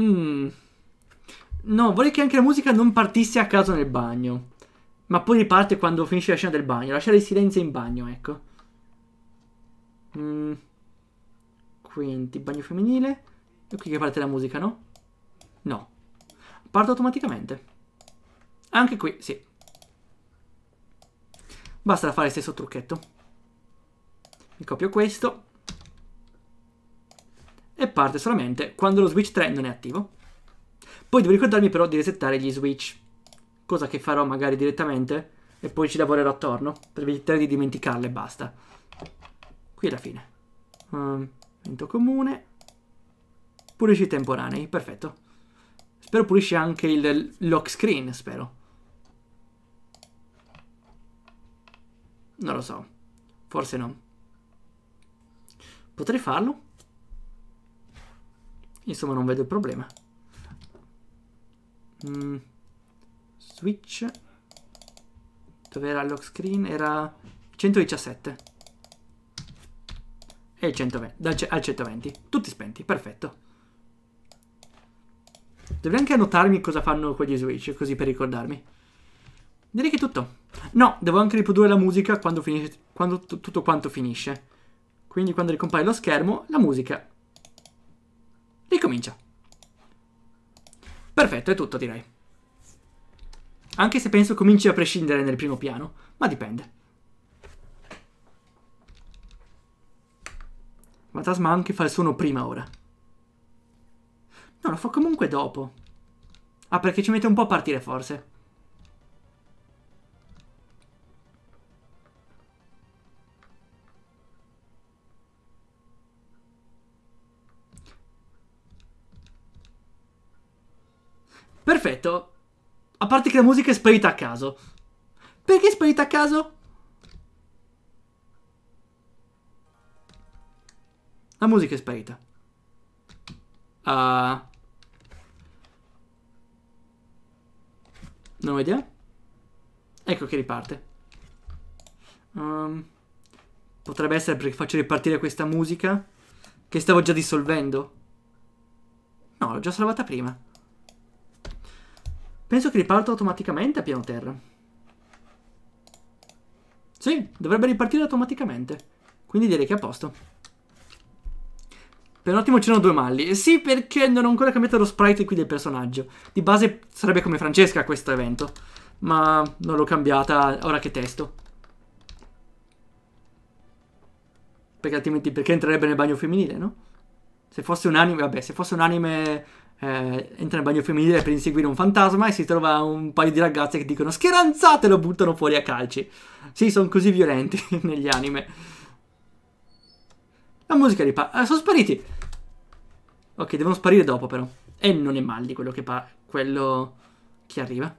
Mm. No, vorrei che anche la musica non partisse a caso nel bagno. Ma poi riparte quando finisce la scena del bagno. Lasciare il silenzio in bagno, ecco. Mm. Quindi, bagno femminile. E qui che parte la musica, no? No. Parto automaticamente. Anche qui, sì. Basta fare il stesso trucchetto. Mi copio questo e parte solamente quando lo switch 3 non è attivo. Poi devo ricordarmi però di resettare gli switch, cosa che farò magari direttamente e poi ci lavorerò attorno per evitare di dimenticarle e basta. Qui è la fine. Um, vento comune. Pulisci i temporanei, perfetto. Spero pulisci anche il lock screen, spero. Non lo so. Forse no. Potrei farlo? Insomma, non vedo il problema. Mm. Switch. Dove era il lock screen? Era 117. E 120, dal, al 120. Tutti spenti, perfetto. Dovrei anche annotarmi cosa fanno quegli switch, così per ricordarmi. Direi che è tutto. No, devo anche riprodurre la musica quando, finisce, quando tutto quanto finisce. Quindi quando ricompare lo schermo, la musica ricomincia. Perfetto, è tutto direi. Anche se penso cominci a prescindere nel primo piano, ma dipende. Fantasma anche fa il suono prima ora. No, lo fa comunque dopo. Ah, perché ci mette un po' a partire forse. Perfetto. A parte che la musica è sparita a caso. Perché è sparita a caso? La musica è sparita. Uh... Ah. Non ho idea. Ecco che riparte. Um, potrebbe essere perché faccio ripartire questa musica che stavo già dissolvendo. No, l'ho già salvata prima. Penso che riparto automaticamente a piano terra. Sì, dovrebbe ripartire automaticamente. Quindi direi che è a posto. Per un attimo c'erano due malli. Sì, perché non ho ancora cambiato lo sprite qui del personaggio. Di base sarebbe come Francesca questo evento. Ma non l'ho cambiata ora che testo. Perché altrimenti perché entrerebbe nel bagno femminile, no? Se fosse un anime... Vabbè, se fosse un anime eh, entra nel bagno femminile per inseguire un fantasma e si trova un paio di ragazze che dicono scheranzate e lo buttano fuori a calci. Sì, sono così violenti negli anime. La musica ripa... pa... Ah, eh, sono spariti! Ok, devono sparire dopo però. E non è mal di quello che pa... quello che arriva.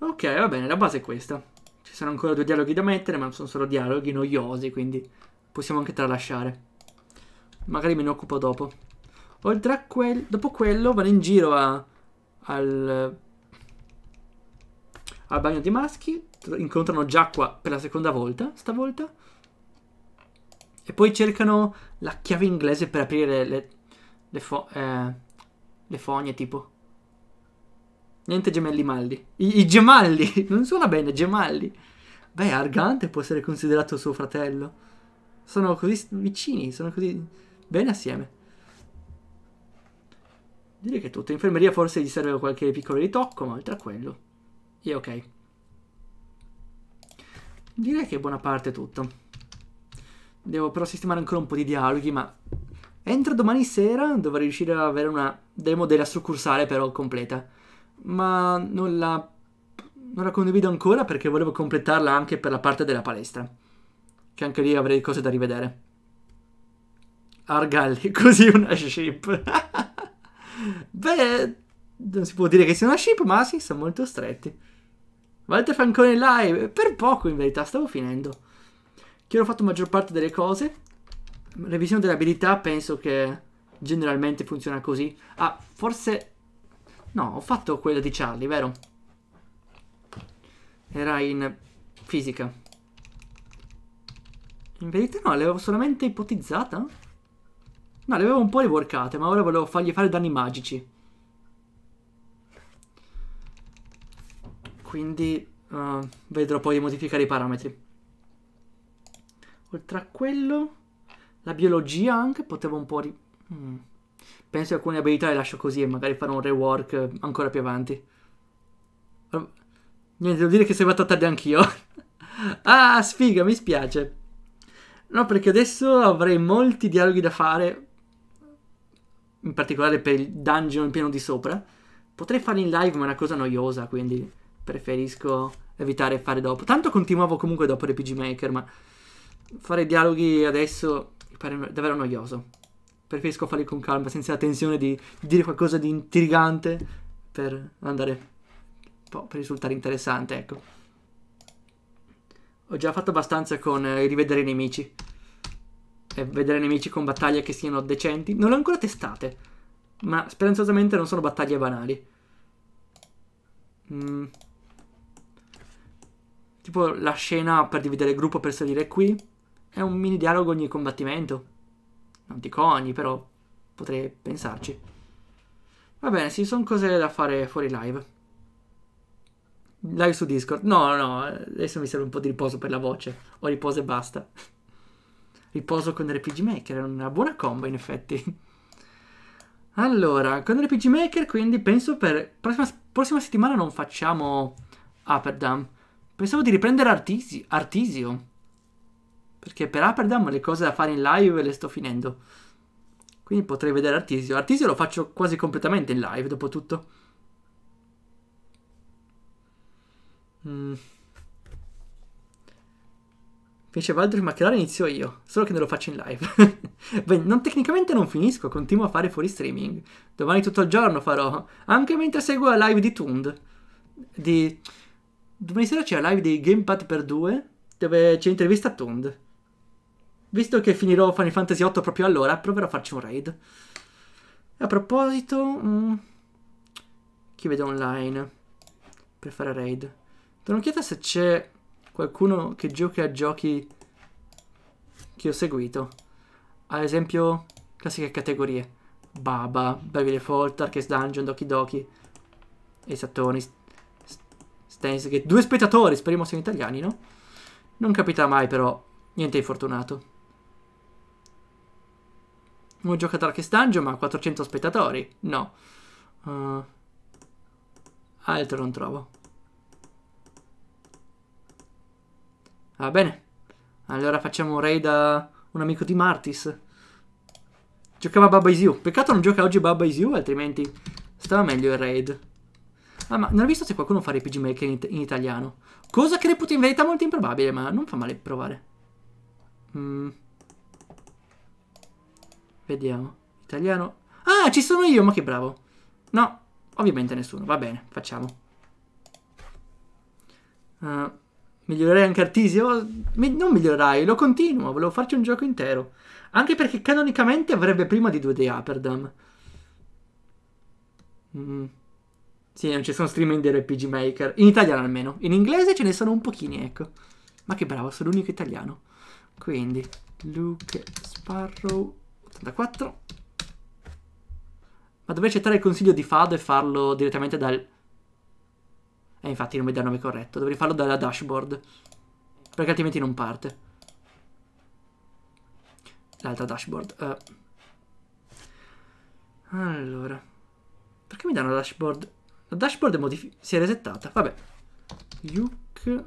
Ok, va bene, la base è questa. Ci sono ancora due dialoghi da mettere, ma sono solo dialoghi noiosi, quindi possiamo anche tralasciare. Magari me ne occupo dopo. Oltre a quel... Dopo quello vado in giro a... Al... Al bagno dei maschi. Incontrano Giacqua per la seconda volta, stavolta. E poi cercano la chiave inglese per aprire le... Le, fo eh, le fogne, tipo. Niente gemelli malli. I, I gemalli! Non suona bene, gemalli. Beh, Argante può essere considerato suo fratello. Sono così vicini, sono così bene assieme. Direi che è tutto. Infermeria forse gli serve qualche piccolo ritocco, ma oltre a quello E ok. Direi che è buona parte tutto. Devo però sistemare ancora un po' di dialoghi, ma entro domani sera dovrei riuscire ad avere una demo della succursale però completa. Ma non la, non la condivido ancora perché volevo completarla anche per la parte della palestra. Che anche lì avrei cose da rivedere. Argalli, così una ship. Beh, non si può dire che sia una ship, ma sì, sono molto stretti. Walter Fancone live, per poco in verità, stavo finendo. Che ho fatto maggior parte delle cose. Revisione delle abilità penso che generalmente funziona così. Ah, forse... No, ho fatto quella di Charlie, vero? Era in fisica. In verità no, l'avevo solamente ipotizzata. No, le avevo un po' rivorcate, ma ora volevo fargli fare danni magici. Quindi uh, vedrò poi di modificare i parametri. Oltre a quello, la biologia anche potevo un po' ri... Mm. Penso che alcune abilità le lascio così e magari farò un rework ancora più avanti. Niente, devo dire che sei arrivato tardi anch'io. ah, sfiga, mi spiace. No, perché adesso avrei molti dialoghi da fare in particolare per il dungeon pieno di sopra. Potrei farli in live, ma è una cosa noiosa, quindi preferisco evitare di fare dopo. Tanto continuavo comunque dopo RPG Maker, ma fare dialoghi adesso mi pare davvero noioso. Preferisco farli con calma, senza la tensione di, dire qualcosa di intrigante per andare per risultare interessante, ecco. Ho già fatto abbastanza con eh, rivedere i nemici e eh, vedere nemici con battaglie che siano decenti. Non le ho ancora testate, ma speranzosamente non sono battaglie banali. Mm. Tipo la scena per dividere il gruppo per salire qui è un mini dialogo ogni combattimento. Non dico ogni, però potrei pensarci. Va bene, sì, sono cose da fare fuori live. Live su Discord. No, no, adesso mi serve un po' di riposo per la voce. Ho riposo e basta riposo con RPG Maker, è una buona combo in effetti. Allora, con RPG Maker quindi penso per... Prossima, prossima settimana non facciamo Upperdam. Pensavo di riprendere Artisi, Artisio. Perché per Upperdam le cose da fare in live le sto finendo. Quindi potrei vedere Artisio. Artisio lo faccio quasi completamente in live, dopo tutto. Mm. Finisce Fece Baldur e inizio io, solo che non lo faccio in live. Beh, non, tecnicamente non finisco, continuo a fare fuori streaming. Domani tutto il giorno farò, anche mentre seguo la live di Tund. Di... Domani sera c'è la live di Gamepad per 2, dove c'è intervista a Tund. Visto che finirò Final Fantasy VIII proprio allora, proverò a farci un raid. A proposito... Mh, mm, chi vede online per fare raid? Do un'occhiata se c'è qualcuno che gioca a giochi che ho seguito. Ad esempio, classiche categorie. Baba, Baby Default, Darkest Dungeon, Doki Doki, Esattoni, Stansgate. Due spettatori, speriamo siano italiani, no? Non capita mai però, niente infortunato. Uno gioca a Darkest Dungeon ma 400 spettatori? No. Uh, altro non trovo. Va bene. Allora facciamo un raid a un amico di Martis. Giocava Baba Is You. Peccato non gioca oggi Baba Is You, altrimenti stava meglio il raid. Ah, ma non ho visto se qualcuno fa RPG Maker in, in, italiano. Cosa che reputo in verità molto improbabile, ma non fa male provare. Mm. Vediamo. Italiano. Ah, ci sono io, ma che bravo. No, ovviamente nessuno. Va bene, facciamo. Uh migliorerei anche Artisio? Oh, mi- non migliorerai, lo continuo. Volevo farci un gioco intero. Anche perché canonicamente avrebbe prima di 2D Aperdam. Mm. Sì, non ci sono streaming di RPG Maker. In italiano almeno. In inglese ce ne sono un pochini, ecco. Ma che bravo, sono l'unico italiano. Quindi, Luke Sparrow 84. Ma dovrei accettare il consiglio di Fado e farlo direttamente dal e infatti non mi dà il nome corretto. Dovrei farlo dalla dashboard. Perché altrimenti non parte. L'altra dashboard. Uh. Allora. Perché mi danno la dashboard? La dashboard è Si è resettata. Vabbè. Yuk.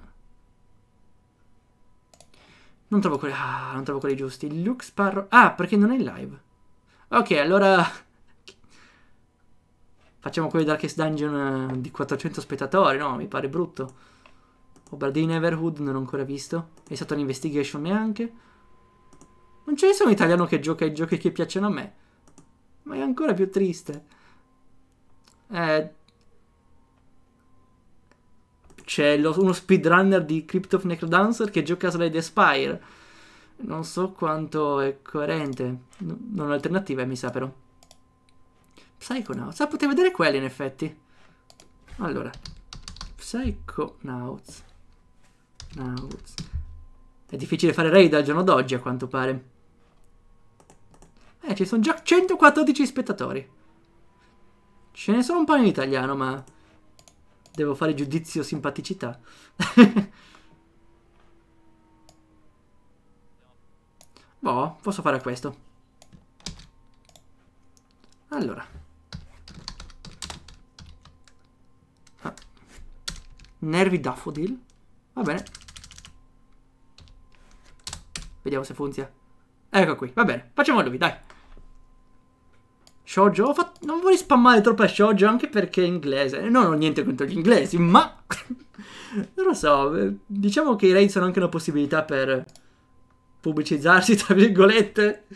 Non trovo quelli. Ah, non trovo quelli giusti. Luke Sparrow. Ah, perché non è in live. Ok, allora. Facciamo quello eh, di Darkest Dungeon di 400 spettatori, no? Mi pare brutto. Obradi Neverhood, non ho ancora visto. È stato un'investigation neanche. Non c'è nessun italiano che gioca i giochi che piacciono a me. Ma è ancora più triste. Eh... C'è uno speedrunner di Crypt of Necrodancer che gioca a Slade Spire. Non so quanto è coerente. Non ho alternative, mi sa però. Psychonauts. Ah, potevo vedere quelli in effetti. Allora, Psychonauts. Nauts. È difficile fare raid al giorno d'oggi, a quanto pare. Eh, ci sono già 114 spettatori. Ce ne sono un po' in italiano, ma... Devo fare giudizio simpaticità. boh, posso fare questo. Allora. Nervi Daffodil. Va bene. Vediamo se funziona. Ecco qui, va bene. Facciamo lui, dai. Shoujo, fatto... non vorrei spammare troppo a Shoujo anche perché è inglese. Eh, non ho niente contro gli inglesi, ma... non lo so, eh, diciamo che i raid sono anche una possibilità per pubblicizzarsi, tra virgolette.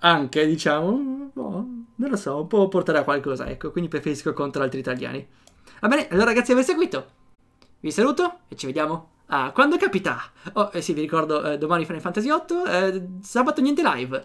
anche, diciamo. Boh, non lo so, può portare a qualcosa, ecco. Quindi preferisco contro altri italiani. Va bene, allora ragazzi di aver seguito. Vi saluto e ci vediamo Ah, quando capita? Oh, eh sì, vi ricordo, eh, domani Final Fantasy VIII, eh, sabato niente live.